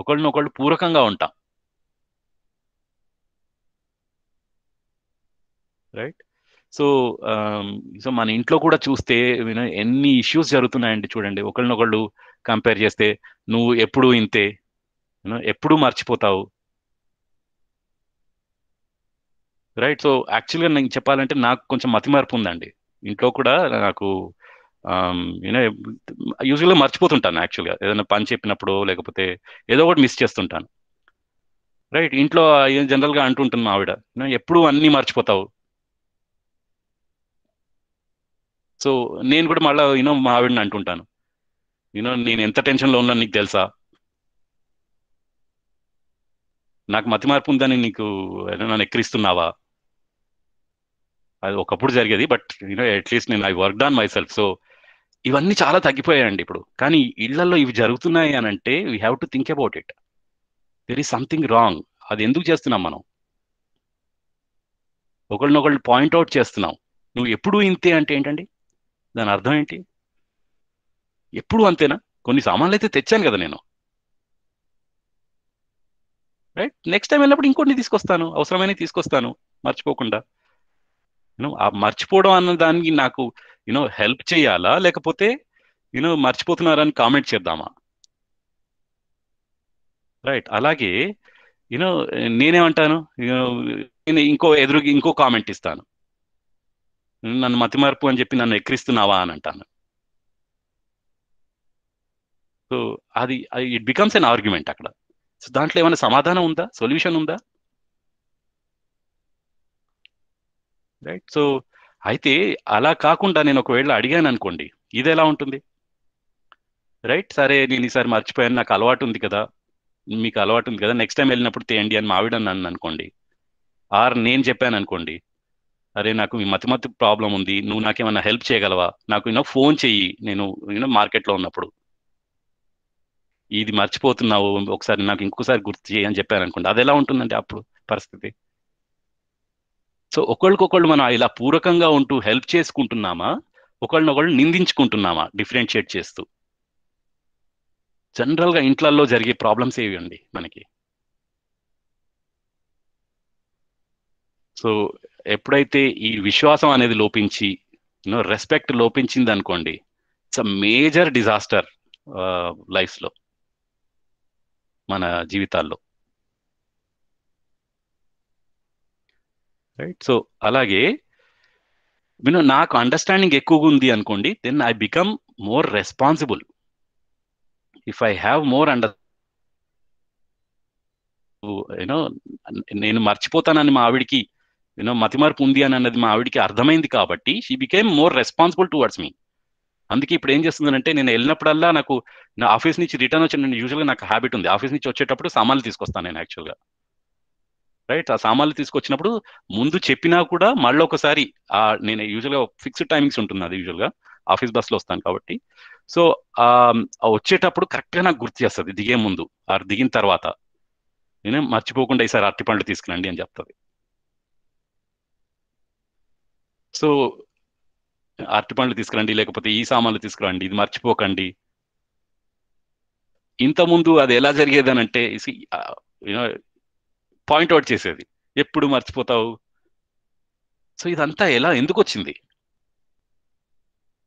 ఒకళ్ళు పూరకంగా ఉంటాం రైట్ సో సో మన ఇంట్లో కూడా చూస్తే యూనో ఎన్ని ఇష్యూస్ జరుగుతున్నాయండి చూడండి ఒకళ్ళనొకళ్ళు కంపేర్ చేస్తే నువ్వు ఎప్పుడు ఇంతే యూనో ఎప్పుడు మర్చిపోతావు రైట్ సో యాక్చువల్గా నేను చెప్పాలంటే నాకు కొంచెం మతి మార్పు ఉందండి ఇంట్లో కూడా నాకు యూనో యూజువల్గా మర్చిపోతుంటాను యాక్చువల్గా ఏదైనా పని చెప్పినప్పుడు లేకపోతే ఏదో ఒకటి మిస్ చేస్తుంటాను రైట్ ఇంట్లో జనరల్గా అంటుంటుంది మా ఆవిడ ఎప్పుడు అన్నీ మర్చిపోతావు సో నేను కూడా మళ్ళీ యూనో మా ఆవిడని అంటుంటాను యూనో నేను ఎంత టెన్షన్లో ఉన్నాను నీకు తెలుసా నాకు మతి మార్పు ఉందని నీకు నన్ను ఎక్కిరిస్తున్నావా అది ఒకప్పుడు జరిగేది బట్ యూనో అట్లీస్ట్ నేను I work done myself so ఇవన్నీ చాలా తగ్గిపోయాయండి ఇప్పుడు కానీ ఇళ్లలో ఇవి జరుగుతున్నాయి అని అంటే we have to think about it there is something wrong అది ఎందుకు చేస్తున్నాం మనం ఒకళ్ళనొకళ్ళు పాయింట్అవుట్ చేస్తున్నాం నువ్వు ఎప్పుడు ఇంతే అంటే ఏంటండి దాని అర్థం ఏంటి ఎప్పుడు అంతేనా కొన్ని సామాన్లు అయితే తెచ్చాను కదా నేను రైట్ నెక్స్ట్ టైం వెళ్ళినప్పుడు ఇంకొన్ని తీసుకొస్తాను అవసరమైన తీసుకొస్తాను మర్చిపోకుండా యూనో ఆ మర్చిపోవడం అన్న దానికి నాకు యూనో హెల్ప్ చేయాలా లేకపోతే యూనో మర్చిపోతున్నారని కామెంట్ చేద్దామా రైట్ అలాగే యూనో నేనేమంటాను నేను ఇంకో ఎదురు ఇంకో కామెంట్ ఇస్తాను నన్ను మతిమార్పు అని చెప్పి నన్ను ఎక్కిరిస్తున్నావా అని అంటాను సో అది ఇట్ బికమ్స్ ఎన్ ఆర్గ్యుమెంట్ అక్కడ సో దాంట్లో ఏమైనా సమాధానం ఉందా సొల్యూషన్ ఉందా రైట్ సో అయితే అలా కాకుండా నేను ఒకవేళ అడిగాను అనుకోండి ఇది ఎలా ఉంటుంది రైట్ సరే నేను ఈసారి మర్చిపోయాను నాకు అలవాటు ఉంది కదా మీకు అలవాటు ఉంది కదా నెక్స్ట్ టైం వెళ్ళినప్పుడు తేయండి అని మావిడని నన్ను అనుకోండి ఆర్ నేను చెప్పాను అనుకోండి అరే నాకు ఈ మతి మతి ప్రాబ్లం ఉంది నువ్వు నాకేమైనా హెల్ప్ చేయగలవా నాకు ఈయన ఫోన్ చెయ్యి నేను ఈయన మార్కెట్లో ఉన్నప్పుడు ఇది మర్చిపోతున్నావు ఒకసారి నాకు ఇంకోసారి గుర్తు చేయి అని చెప్పాను అనుకోండి అది ఎలా ఉంటుందండి అప్పుడు పరిస్థితి సో ఒకళ్ళకొకళ్ళు మనం ఇలా పూరకంగా ఉంటూ హెల్ప్ చేసుకుంటున్నామా ఒకళ్ళనొకళ్ళు నిందించుకుంటున్నామా డిఫరెన్షియేట్ చేస్తూ జనరల్గా ఇంట్లల్లో జరిగే ప్రాబ్లమ్స్ ఏవి అండి మనకి సో ఎప్పుడైతే ఈ విశ్వాసం అనేది లోపించి యూనో రెస్పెక్ట్ లోపించింది అనుకోండి ఇట్స్ అ మేజర్ డిజాస్టర్ లో మన జీవితాల్లో రైట్ సో అలాగే నేను నాకు అండర్స్టాండింగ్ ఎక్కువగా ఉంది అనుకోండి then I become more responsible if I have more under you know నేను మర్చిపోతానని మా ఆవిడికి యూనో మతిమార్పు ఉంది అని అన్నది మా ఆవిడికి అర్థమైంది కాబట్టి she became more responsible towards me అందుకే ఇప్పుడు ఏం చేస్తుందంటే నేను వెళ్ళినప్పుడల్లా నాకు నా ఆఫీస్ నుంచి రిటర్న్ వచ్చి నేను యూజువల్గా నాకు హ్యాబిట్ ఉంది ఆఫీస్ నుంచి వచ్చేటప్పుడు సామాన్లు తీసుకొస్తాను నేను యాక్చువల్గా రైట్ ఆ సామాన్లు తీసుకొచ్చినప్పుడు ముందు చెప్పినా కూడా మళ్ళీ ఒకసారి నేను యూజువల్గా ఫిక్స్డ్ టైమింగ్స్ ఉంటుంది అది యూజువల్గా ఆఫీస్ బస్లో వస్తాను కాబట్టి సో వచ్చేటప్పుడు కరెక్ట్గా నాకు గుర్తు చేస్తుంది దిగే ముందు ఆ దిగిన తర్వాత నేను మర్చిపోకుండా ఈసారి అరటి పండ్లు తీసుకురండి అని చెప్తుంది సో అరటి పండ్లు తీసుకురండి లేకపోతే ఈ సామాన్లు తీసుకురండి ఇది మర్చిపోకండి ఇంతకుముందు అది ఎలా జరిగేది అని అంటే యూనో పాయింట్అవుట్ చేసేది ఎప్పుడు మర్చిపోతావు సో ఇదంతా ఎలా ఎందుకు వచ్చింది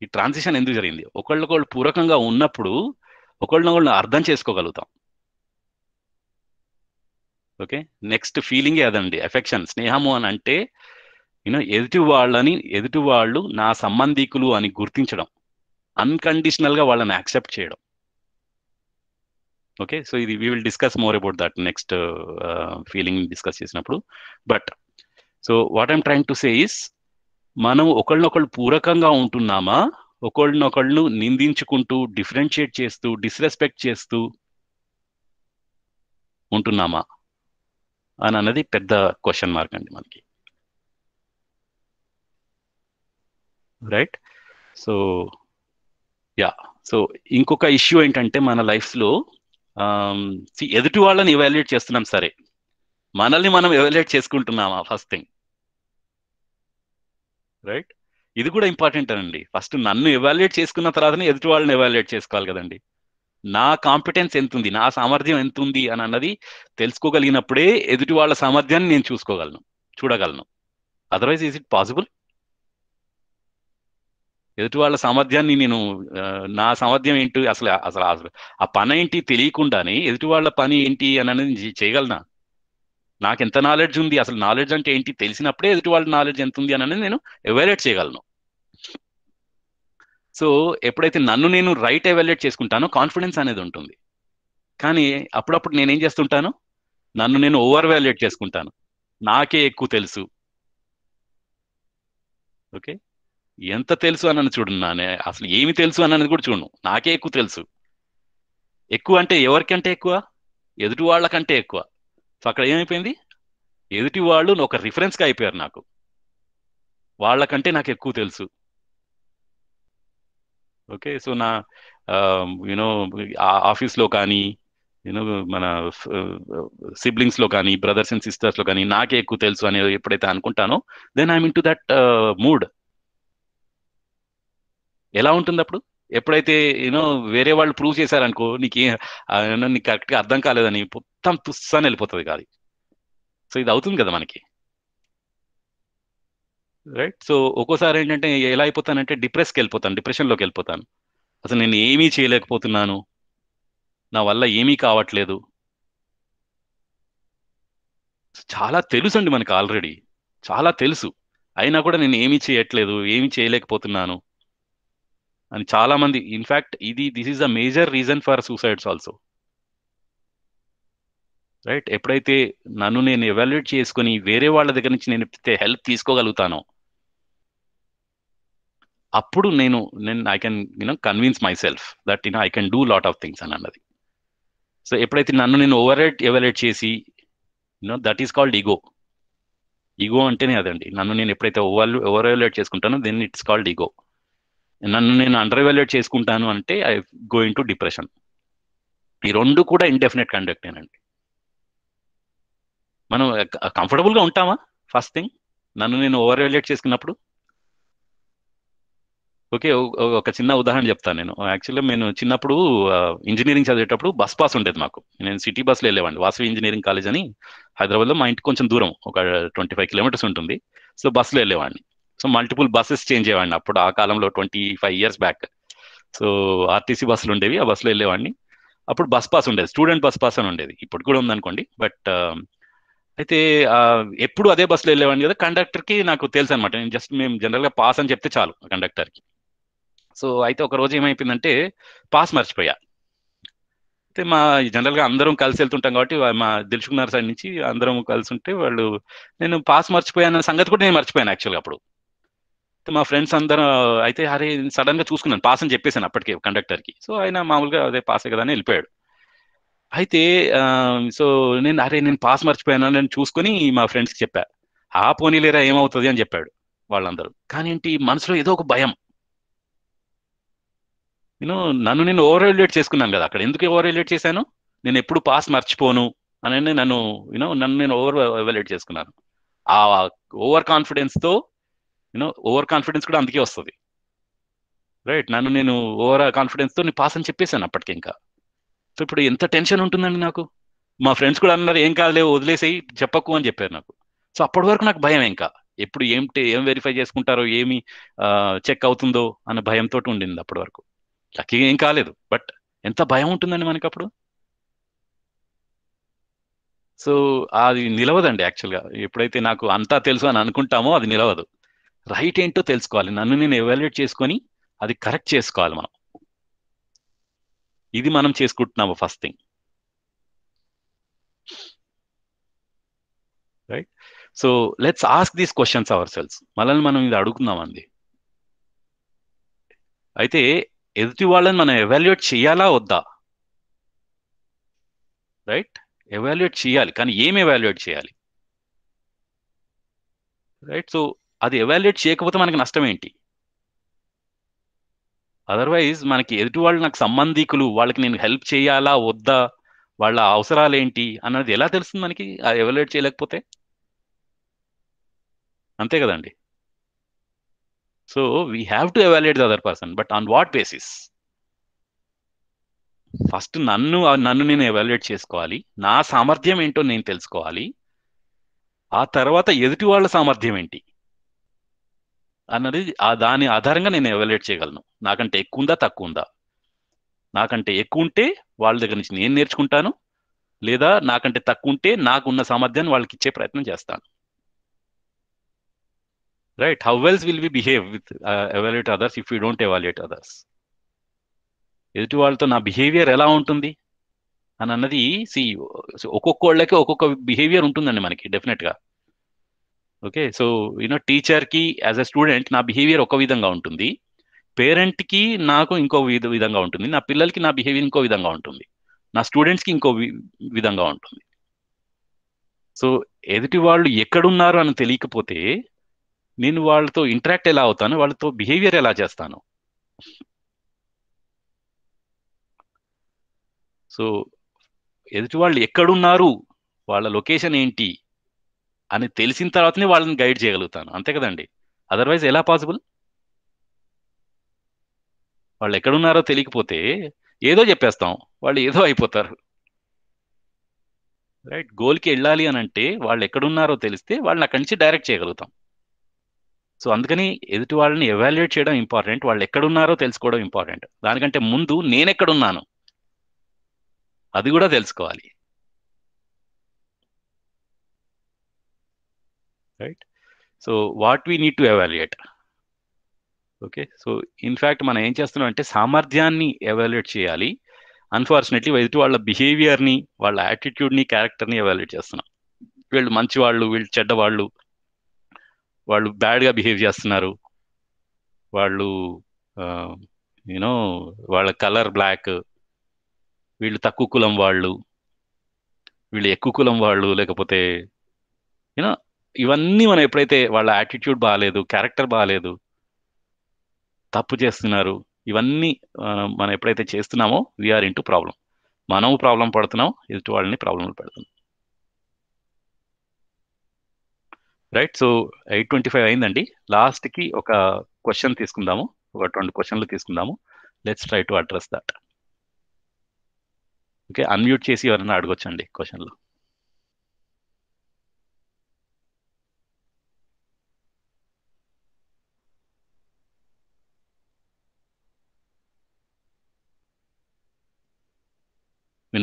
ఈ ట్రాన్సిషన్ ఎందుకు జరిగింది ఒకళ్ళకొకళ్ళు పూరకంగా ఉన్నప్పుడు ఒకళ్ళనొకళ్ళు అర్థం చేసుకోగలుగుతాం ఓకే నెక్స్ట్ ఫీలింగే అదండి ఎఫెక్షన్ స్నేహము అని అంటే యూనో ఎదుటి వాళ్ళని ఎదుటి వాళ్ళు నా సంబంధికులు అని గుర్తించడం అన్కండిషనల్ గా వాళ్ళని యాక్సెప్ట్ చేయడం ఓకే సో ఇది we will discuss more about that next feeling discuss చేసినప్పుడు but so what I'm trying to say is మనం ఒకళ్ళనొకళ్ళు పూరకంగా ఉంటున్నామా ఒకళ్ళనొకళ్ళు నిందించుకుంటూ డిఫరెన్షియేట్ చేస్తూ డిస్రెస్పెక్ట్ చేస్తూ ఉంటున్నామా అని అన్నది పెద్ద క్వశ్చన్ మార్క్ అండి మనకి రైట్ సో యా సో ఇంకొక ఇష్యూ ఏంటంటే మన లైఫ్లో um, ఎదుటి వాళ్ళని ఇవాల్యుయేట్ చేస్తున్నాం సరే మనల్ని మనం ఎవాల్యుయేట్ చేసుకుంటున్నామా ఫస్ట్ థింగ్ రైట్ ఇది కూడా ఇంపార్టెంట్ అండి ఫస్ట్ నన్ను ఎవాల్యుయేట్ చేసుకున్న తర్వాతనే ఎదుటి వాళ్ళని ఎవాల్యుయేట్ చేసుకోవాలి కదండి నా కాంపిటెన్స్ ఎంత ఉంది నా సామర్థ్యం ఎంత ఉంది అని అన్నది తెలుసుకోగలిగినప్పుడే ఎదుటి వాళ్ళ సామర్థ్యాన్ని నేను చూసుకోగలను చూడగలను అదర్వైజ్ ఈజ్ ఇట్ పాసిబుల్ ఎదుటి వాళ్ళ సామర్థ్యాన్ని నేను నా సామర్థ్యం ఏంటి అసలు అసలు అసలు ఆ పని ఏంటి తెలియకుండానే ఎదుటి వాళ్ళ పని ఏంటి అని అనేది చేయగలనా నాకు ఎంత నాలెడ్జ్ ఉంది అసలు నాలెడ్జ్ అంటే ఏంటి తెలిసినప్పుడే ఎదుటి వాళ్ళ నాలెడ్జ్ ఎంత ఉంది అని నేను ఎవాల్యుయేట్ చేయగలను సో ఎప్పుడైతే నన్ను నేను రైట్ ఎవాల్యుయేట్ చేసుకుంటానో కాన్ఫిడెన్స్ అనేది ఉంటుంది కానీ అప్పుడప్పుడు నేనేం చేస్తుంటాను నన్ను నేను ఓవర్ వాల్యుయేట్ చేసుకుంటాను నాకే ఎక్కువ తెలుసు ఓకే ఎంత తెలుసు అన్నది చూడు నానే అసలు ఏమి తెలుసు అన్నది కూడా చూడు నాకే ఎక్కువ తెలుసు ఎక్కువ అంటే ఎవరికంటే ఎక్కువ ఎదుటి వాళ్ళకంటే ఎక్కువ సో అక్కడ ఏమైపోయింది ఎదుటి వాళ్ళు ఒక రిఫరెన్స్గా అయిపోయారు నాకు వాళ్ళకంటే నాకు ఎక్కువ తెలుసు ఓకే సో నా యూనో ఆఫీస్లో కానీ యూనో మన సిబ్లింగ్స్లో కానీ బ్రదర్స్ అండ్ సిస్టర్స్లో కానీ నాకే ఎక్కువ తెలుసు అనేది ఎప్పుడైతే అనుకుంటానో then I mean to that mood ఎలా ఉంటుంది అప్పుడు ఎప్పుడైతే యూనో వేరే వాళ్ళు ప్రూవ్ చేశారనుకో నీకు నీకు కరెక్ట్గా అర్థం కాలేదని మొత్తం తుస్సాన్ని వెళ్ళిపోతుంది కాదు సో ఇది అవుతుంది కదా మనకి రైట్ సో ఒక్కోసారి ఏంటంటే ఎలా అయిపోతానంటే డిప్రెస్కి వెళ్ళిపోతాను డిప్రెషన్లోకి వెళ్ళిపోతాను అసలు నేను ఏమీ చేయలేకపోతున్నాను నా వల్ల ఏమీ కావట్లేదు చాలా తెలుసు అండి మనకు ఆల్రెడీ చాలా తెలుసు అయినా కూడా నేను ఏమీ చేయట్లేదు ఏమీ చేయలేకపోతున్నాను అని చాలా మంది ఇన్ఫ్యాక్ట్ ఇది this is the major reason for suicides also right ఎప్పుడైతే నన్ను నేను ఎవాల్యుయేట్ చేసుకుని వేరే వాళ్ళ దగ్గర నుంచి నేను ఎప్పుడైతే హెల్ప్ తీసుకోగలుగుతానో అప్పుడు నేను నేను I can you know convince myself that you know I can do lot of things అని అన్నది సో ఎప్పుడైతే నన్ను నేను ఓవర్ రేట్ ఎవాల్యుయేట్ చేసి you know that is called ego ego అంటేనే అదండి నన్ను నేను ఎప్పుడైతే ఓవర్ ఓవర్ ఎవాల్యుయేట్ చేసుకుంటానో దెన్ ఇట్స్ కాల్డ్ ఈగో నన్ను నేను అండర్ వాల్యుయేట్ చేసుకుంటాను అంటే ఐ గోయింగ్ టు డిప్రెషన్ ఈ రెండు కూడా ఇండెఫినెట్ కండక్ట్ ఏనండి మనం కంఫర్టబుల్గా ఉంటామా ఫస్ట్ థింగ్ నన్ను నేను ఓవర్ వాల్యుయేట్ చేసుకున్నప్పుడు ఓకే ఒక చిన్న ఉదాహరణ చెప్తాను నేను యాక్చువల్గా నేను చిన్నప్పుడు ఇంజనీరింగ్ చదివేటప్పుడు బస్ పాస్ ఉండేది మాకు నేను సిటీ బస్లో వెళ్ళేవాడిని వాసవి ఇంజనీరింగ్ కాలేజ్ అని హైదరాబాద్లో మా ఇంటికి కొంచెం దూరం ఒక ట్వంటీ ఫైవ్ కిలోమీటర్స్ ఉంటుంది సో బస్సులో వెళ్ళేవాడిని సో మల్టిపుల్ బస్సెస్ చేంజ్ అయ్యేవాడిని అప్పుడు ఆ కాలంలో twenty five years back so RTC బస్సులు ఉండేవి ఆ బస్సులో వెళ్ళేవాడిని అప్పుడు బస్ పాస్ ఉండేది స్టూడెంట్ బస్ పాస్ అని ఉండేది ఇప్పుడు కూడా ఉందనుకోండి బట్ um, అయితే ఎప్పుడు అదే బస్సులో వెళ్ళేవాడిని కదా కండక్టర్కి నాకు తెలుసు అనమాట నేను జస్ట్ మేము జనరల్గా పాస్ అని చెప్తే చాలు కండక్టర్కి సో అయితే ఒక రోజు ఏమైపోయిందంటే పాస్ మర్చిపోయా అయితే మా జనరల్గా అందరం కలిసి వెళ్తుంటాం కాబట్టి మా దిల్చుకున్నారు సార్ నుంచి అందరం కలిసి ఉంటే వాళ్ళు నేను పాస్ మర్చిపోయాను సంగతి కూడా నేను మర్చిపోయాను యాక్చువల్గా అప్పుడు మా ఫ్రెండ్స్ అందరూ అయితే అరే సడన్ గా చూసుకున్నాను పాస్ అని చెప్పేశాను అప్పటికే కండక్టర్ కి సో ఆయన మామూలుగా అదే పాస్ కదా అని వెళ్ళిపోయాడు అయితే సో నేను అరే నేను పాస్ మర్చిపోయాను నేను చూసుకొని మా ఫ్రెండ్స్కి చెప్పా ఆ పోనీలేరా ఏమవుతుంది అని చెప్పాడు వాళ్ళందరూ కానీ ఏంటి మనసులో ఏదో ఒక భయం నేను నన్ను నేను ఓవర్ ఎల్యులేట్ చేసుకున్నాను కదా అక్కడ ఎందుకు ఓవర్ ఎల్యులేట్ చేశాను నేను ఎప్పుడు పాస్ మర్చిపోను అని నన్ను యూనో నన్ను నేను ఓవర్ ఎవాల్యుయేట్ చేసుకున్నాను ఆ ఓవర్ కాన్ఫిడెన్స్తో యూనో ఓవర్ కాన్ఫిడెన్స్ కూడా అందుకే వస్తుంది రైట్ నన్ను నేను ఓవర్ కాన్ఫిడెన్స్తో నేను పాస్ అని చెప్పేశాను అప్పటికి ఇంకా సో ఇప్పుడు ఎంత టెన్షన్ ఉంటుందండి నాకు మా ఫ్రెండ్స్ కూడా అన్నారు ఏం కాదులే వదిలేసేయి చెప్పకు అని చెప్పారు నాకు సో అప్పటి వరకు నాకు భయం ఇంకా ఎప్పుడు ఏమిటి ఏం వెరిఫై చేసుకుంటారో ఏమి చెక్ అవుతుందో అన్న భయంతో ఉండింది అప్పటి వరకు లక్కీగా ఏం కాలేదు బట్ ఎంత భయం ఉంటుందండి మనకి అప్పుడు సో అది నిలవదండి యాక్చువల్గా ఎప్పుడైతే నాకు అంతా తెలుసు అని అనుకుంటామో అది నిలవదు రైట్ ఏంటో తెలుసుకోవాలి నన్ను నేను ఎవాల్యుయేట్ చేసుకొని అది కరెక్ట్ చేసుకోవాలి మనం ఇది మనం చేసుకుంటున్నాము first thing right so let's ask these questions ourselves మనల్ని మనం ఇది అడుగుతున్నామండి అయితే ఎదుటి వాళ్ళని మనం ఎవాల్యుయేట్ చేయాలా వద్దా రైట్ ఎవాల్యుయేట్ చేయాలి కానీ ఏం ఎవాల్యుయేట్ చేయాలి రైట్ సో అది ఎవాల్యుయేట్ చేయకపోతే మనకి నష్టం ఏంటి అదర్వైజ్ మనకి ఎదుటి వాళ్ళు నాకు సంబంధికులు వాళ్ళకి నేను హెల్ప్ చేయాలా వద్దా వాళ్ళ అవసరాలు ఏంటి అన్నది ఎలా తెలుస్తుంది మనకి ఎవాల్యుయేట్ చేయలేకపోతే అంతే కదండి so we have to evaluate the other person but on what basis first నన్ను నన్ను నేను ఎవాల్యుయేట్ చేసుకోవాలి నా సామర్థ్యం ఏంటో నేను తెలుసుకోవాలి ఆ తర్వాత ఎదుటి వాళ్ళ సామర్థ్యం ఏంటి అన్నది ఆ దాని ఆధారంగా నేను ఎవాల్యుయేట్ చేయగలను నాకంటే ఎక్కువ ఉందా తక్కువ ఉందా నాకంటే ఎక్కువ ఉంటే వాళ్ళ దగ్గర నుంచి నేను నేర్చుకుంటాను లేదా నాకంటే తక్కువ ఉంటే నాకు ఉన్న సామర్థ్యాన్ని వాళ్ళకి ఇచ్చే ప్రయత్నం చేస్తాను right how wells will be behave with evaluate others if you don't evaluate others ఎదుటి వాళ్ళతో నా బిహేవియర్ ఎలా ఉంటుంది అని అన్నది సి వాళ్ళకి ఒక్కొక్క బిహేవియర్ ఉంటుందండి మనకి డెఫినెట్గా ఓకే సో యూనో టీచర్కి యాజ్ అ స్టూడెంట్ నా బిహేవియర్ ఒక విధంగా ఉంటుంది పేరెంట్కి నాకు ఇంకో విధంగా ఉంటుంది నా పిల్లలకి నా బిహేవియర్ ఇంకో విధంగా ఉంటుంది నా స్టూడెంట్స్కి ఇంకో విధంగా ఉంటుంది సో ఎదుటి వాళ్ళు ఎక్కడున్నారు అని తెలియకపోతే నేను వాళ్ళతో ఇంటరాక్ట్ ఎలా అవుతాను వాళ్ళతో బిహేవియర్ ఎలా చేస్తాను సో ఎదుటి వాళ్ళు ఎక్కడున్నారు వాళ్ళ లొకేషన్ ఏంటి అని తెలిసిన తర్వాతనే వాళ్ళని గైడ్ చేయగలుగుతాను అంతే కదండి అదర్వైజ్ ఎలా పాసిబుల్ వాళ్ళు ఎక్కడున్నారో తెలియకపోతే ఏదో చెప్పేస్తాం వాళ్ళు ఏదో అయిపోతారు రైట్ గోల్కి వెళ్ళాలి అని అంటే వాళ్ళు ఎక్కడున్నారో తెలిస్తే వాళ్ళని అక్కడి నుంచి డైరెక్ట్ చేయగలుగుతాం సో అందుకని ఎదుటి వాళ్ళని ఎవాల్యుయేట్ చేయడం ఇంపార్టెంట్ వాళ్ళు ఎక్కడున్నారో తెలుసుకోవడం ఇంపార్టెంట్ దానికంటే ముందు నేను ఎక్కడున్నాను అది కూడా తెలుసుకోవాలి right so what we need to evaluate okay so in fact మనం ఏం చేస్తున్నాం అంటే సామర్థ్యాన్ని ఎవాల్యుయేట్ చేయాలి అన్ఫార్చునేట్లీ ఎదుటి వాళ్ళ బిహేవియర్ని వాళ్ళ యాటిట్యూడ్ని క్యారెక్టర్ని ఎవాల్యుయేట్ చేస్తున్నాం వీళ్ళు మంచి వాళ్ళు వీళ్ళు చెడ్డవాళ్ళు వాళ్ళు బ్యాడ్గా బిహేవ్ చేస్తున్నారు వాళ్ళు యూనో వాళ్ళ కలర్ బ్లాక్ వీళ్ళు తక్కువ కులం వాళ్ళు వీళ్ళు ఎక్కువ కులం వాళ్ళు లేకపోతే యూనో ఇవన్నీ మనం ఎప్పుడైతే వాళ్ళ యాటిట్యూడ్ బాగాలేదు క్యారెక్టర్ బాగాలేదు తప్పు చేస్తున్నారు ఇవన్నీ మనం ఎప్పుడైతే చేస్తున్నామో వీఆర్ ఇంటూ ప్రాబ్లం మనం ప్రాబ్లం పడుతున్నాం ఎదుటి వాళ్ళని ప్రాబ్లంలు పెడుతున్నాం right so eight twenty five అయిందండి లాస్ట్కి ఒక క్వశ్చన్ తీసుకుందాము ఒక రెండు క్వశ్చన్లు తీసుకుందాము let's try to address that okay unmute చేసి ఎవరైనా అడగొచ్చండి క్వశ్చన్లు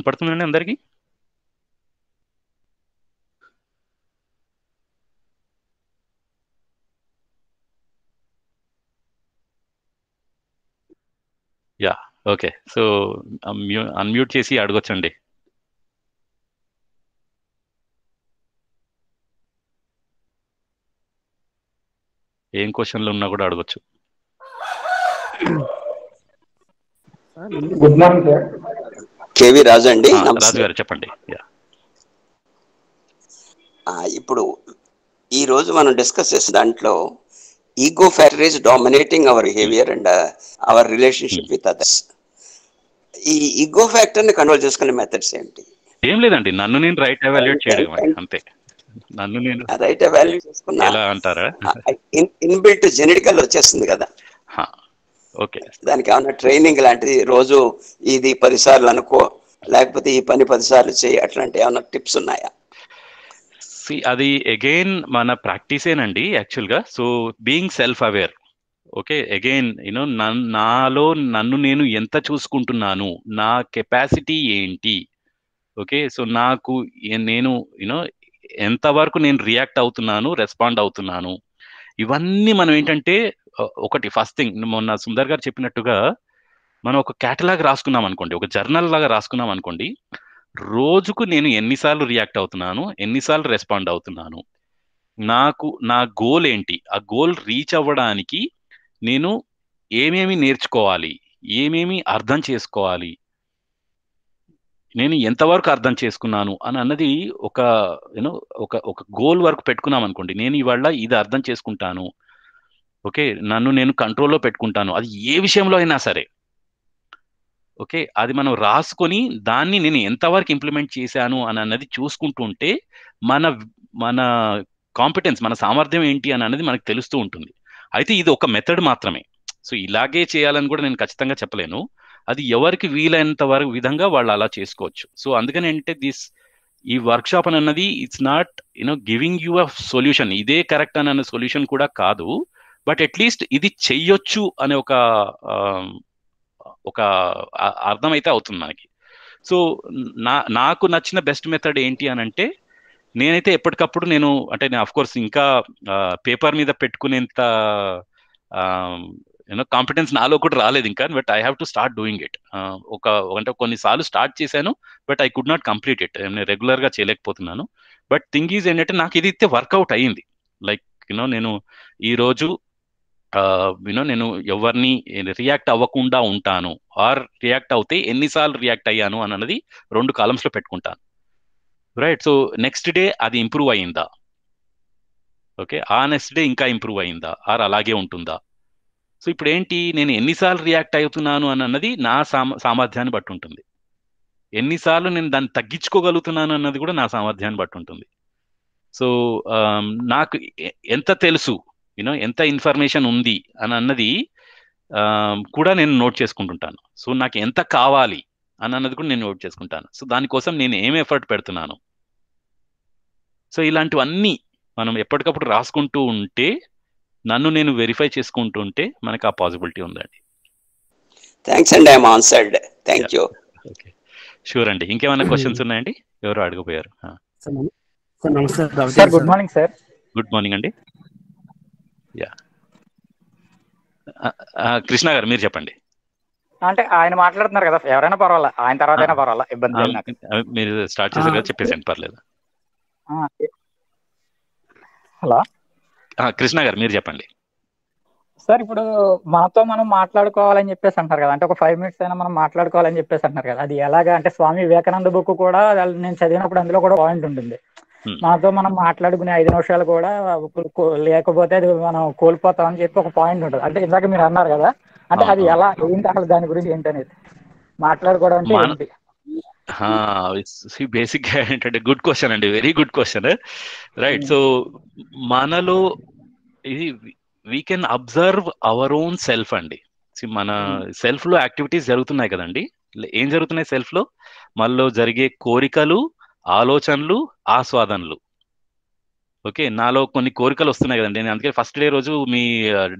వినపడుతుందండి అందరికీ యా ఓకే సో అన్మ్యూట్ చేసి అడగొచ్చండి ఏం క్వశ్చన్లు ఉన్నా కూడా అడగొచ్చు గుడ్ మార్నింగ్ కేవి రాజు అండి చెప్పండి ఇప్పుడు ఈ రోజు మనం డిస్కస్ చేసిన దాంట్లో ego factor is dominating our behaviour and our relationship with others ఈ ఈగో ని కంట్రోల్ చేసుకునే మెథడ్స్ ఏంటి ఏం లేదండి నన్ను నేను రైట్ అవాల్యూట్ చేయడం అంతే నన్ను నేను రైట్ అవాల్యూట్ చేసుకున్నా ఎలా అంటారా ఇన్బిల్ట్ జెనెటికల్ వచ్చేస్తుంది కదా దానికి ఏమన్నా ట్రైనింగ్ లాంటిది రోజు ఇది పదిసార్లు అనుకో లేకపోతే ఈ పని పదిసార్లు చేయి అట్లాంటి ఏమన్నా టిప్స్ ఉన్నాయా అది అగైన్ మన ప్రాక్టీసేనండి యాక్చువల్గా so being self aware okay again you know నాలో నన్ను నేను ఎంత చూసుకుంటున్నాను నా కెపాసిటీ ఏంటి ఓకే సో నాకు నేను యూనో ఎంతవరకు నేను రియాక్ట్ అవుతున్నాను రెస్పాండ్ అవుతున్నాను ఇవన్నీ మనం ఏంటంటే ఒకటి ఫస్ట్ థింగ్ మొన్న సుందర్ గారు చెప్పినట్టుగా మనం ఒక క్యాటలాగ్ రాసుకున్నాం అనుకోండి ఒక జర్నల్ లాగా రాసుకున్నాం అనుకోండి రోజుకు నేను ఎన్నిసార్లు రియాక్ట్ అవుతున్నాను ఎన్నిసార్లు రెస్పాండ్ అవుతున్నాను నాకు నా గోల్ ఏంటి ఆ గోల్ రీచ్ అవ్వడానికి నేను ఏమేమి నేర్చుకోవాలి ఏమేమి అర్థం చేసుకోవాలి నేను ఎంతవరకు అర్థం చేసుకున్నాను అని అన్నది ఒక యూనో ఒక ఒక గోల్ వరకు పెట్టుకున్నాం అనుకోండి నేను ఇవాళ ఇది అర్థం చేసుకుంటాను ఓకే నన్ను నేను కంట్రోల్లో పెట్టుకుంటాను అది ఏ విషయంలో అయినా సరే ఓకే అది మనం రాసుకొని దాన్ని నేను ఎంతవరకు ఇంప్లిమెంట్ చేశాను అని అన్నది ఉంటే మన మన కాంపిటెన్స్ మన సామర్థ్యం ఏంటి అని అన్నది మనకు తెలుస్తూ ఉంటుంది అయితే ఇది ఒక మెథడ్ మాత్రమే సో ఇలాగే చేయాలని కూడా నేను ఖచ్చితంగా చెప్పలేను అది ఎవరికి వీలైనంత వరకు విధంగా వాళ్ళు అలా చేసుకోవచ్చు సో అందుకని అంటే దిస్ ఈ వర్క్షాప్ అని అన్నది it's not you know giving you a solution ఇదే కరెక్ట్ అని అన్న సొల్యూషన్ కూడా కాదు బట్ అట్లీస్ట్ ఇది చెయ్యొచ్చు అనే ఒక ఒక అర్థం అయితే అవుతుంది మనకి సో నా నాకు నచ్చిన బెస్ట్ మెథడ్ ఏంటి అని అంటే నేనైతే ఎప్పటికప్పుడు నేను అంటే నేను కోర్స్ ఇంకా పేపర్ మీద పెట్టుకునేంత యూనో కాంపిటెన్స్ నాలో కూడా రాలేదు ఇంకా but I have to start doing it ఒక అంటే కొన్నిసార్లు స్టార్ట్ చేశాను but I could not complete it నేను రెగ్యులర్గా చేయలేకపోతున్నాను బట్ థింగ్ ఈజ్ ఏంటంటే నాకు ఇది ఇస్తే వర్కౌట్ అయ్యింది లైక్ యూనో నేను ఈ రోజు యూనో నేను ఎవరిని రియాక్ట్ అవ్వకుండా ఉంటాను ఆర్ రియాక్ట్ అవుతే ఎన్నిసార్లు రియాక్ట్ అయ్యాను అని అన్నది రెండు కాలమ్స్లో పెట్టుకుంటాను రైట్ సో నెక్స్ట్ డే అది ఇంప్రూవ్ అయిందా ఓకే ఆ నెక్స్ట్ డే ఇంకా ఇంప్రూవ్ అయిందా ఆర్ అలాగే ఉంటుందా సో ఇప్పుడు ఏంటి నేను ఎన్నిసార్లు రియాక్ట్ అవుతున్నాను అని అన్నది నా సామర్థ్యాన్ని బట్టి ఉంటుంది ఎన్నిసార్లు నేను దాన్ని తగ్గించుకోగలుగుతున్నాను అన్నది కూడా నా సామర్థ్యాన్ని బట్టి ఉంటుంది సో um, నాకు ఎంత తెలుసు యూనో ఎంత ఇన్ఫర్మేషన్ ఉంది అని అన్నది కూడా నేను నోట్ చేసుకుంటుంటాను సో నాకు ఎంత కావాలి అని అన్నది కూడా నేను నోట్ చేసుకుంటాను సో దానికోసం నేను ఏం ఎఫర్ట్ పెడుతున్నాను సో ఇలాంటివన్నీ మనం ఎప్పటికప్పుడు రాసుకుంటూ ఉంటే నన్ను నేను వెరిఫై చేసుకుంటూ ఉంటే మనకు ఆ పాసిబిలిటీ ఉందండి థ్యాంక్స్ అండి థ్యాంక్ యూ షూర్ అండి ఇంకేమైనా క్వశ్చన్స్ hmm. ఉన్నాయండి ఎవరు అడగపోయారు sir good morning sir good morning అండి యా కృష్ణ uh, uh, గారు మీరు చెప్పండి అంటే ఆయన మాట్లాడుతున్నారు కదా ఎవరైనా పర్వాలా ఆయన తర్వాత అయినా పర్వాలా ఇబ్బంది మీరు స్టార్ట్ చేసారు కదా చెప్పేసండి పర్లేదు హలో కృష్ణ గారు మీరు చెప్పండి సార్ ఇప్పుడు మనతో మనం మాట్లాడుకోవాలని చెప్పేసి అంటారు కదా అంటే ఒక ఫైవ్ మినిట్స్ అయినా మనం మాట్లాడుకోవాలని చెప్పేసి అంటారు కదా అది ఎలాగా అంటే స్వామి వివేకానంద బుక్ కూడా నేను చదివినప్పుడు అందులో కూడా పాయింట్ ఉంటుంది Hmm. మాతో మనం మాట్లాడుకునే ఐదు నిమిషాలు కూడా లేకపోతే అది మనం కోల్పోతాం అని చెప్పి ఒక పాయింట్ ఉంటుంది అంటే ఇందాక మీరు అన్నారు కదా అంటే అది ఎలా ఏంటి అసలు దాని గురించి ఏంటనేది మాట్లాడుకోవడం అంటే ఏంటి బేసిక్ గా ఏంటంటే గుడ్ క్వశ్చన్ అండి very good question right so మనలో ఇది we can observe our own self అండి మన సెల్ఫ్ hmm. లో యాక్టివిటీస్ జరుగుతున్నాయి కదండి ఏం జరుగుతున్నాయి సెల్ఫ్ లో మనలో జరిగే కోరికలు ఆలోచనలు ఆస్వాదనలు ఓకే నాలో కొన్ని కోరికలు వస్తున్నాయి కదండి నేను అందుకే ఫస్ట్ డే రోజు మీ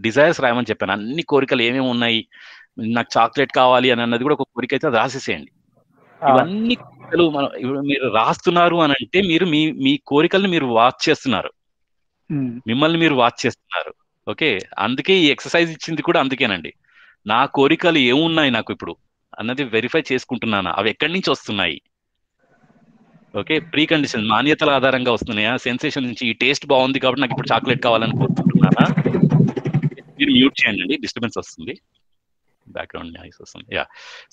డిజైర్స్ రాయమని చెప్పాను అన్ని కోరికలు ఏమేమి ఉన్నాయి నాకు చాక్లెట్ కావాలి అని అన్నది కూడా ఒక కోరిక అయితే రాసేసేయండి ఇవన్నీ కోరికలు మనం మీరు రాస్తున్నారు అని అంటే మీరు మీ మీ కోరికలను మీరు వాచ్ చేస్తున్నారు మిమ్మల్ని మీరు వాచ్ చేస్తున్నారు ఓకే అందుకే ఈ ఎక్సర్సైజ్ ఇచ్చింది కూడా అందుకేనండి నా కోరికలు ఏమున్నాయి నాకు ఇప్పుడు అన్నది వెరిఫై చేసుకుంటున్నాను అవి ఎక్కడి నుంచి వస్తున్నాయి ఓకే ప్రీ కండిషన్ నాణ్యతల ఆధారంగా వస్తున్నాయా సెన్సేషన్ నుంచి ఈ టేస్ట్ బాగుంది కాబట్టి నాకు ఇప్పుడు చాక్లెట్ కావాలని కోరుకుంటున్నానా మీరు మ్యూట్ చేయండి అండి డిస్టర్బెన్స్ వస్తుంది బ్యాక్గ్రౌండ్ నాయిస్ వస్తుంది యా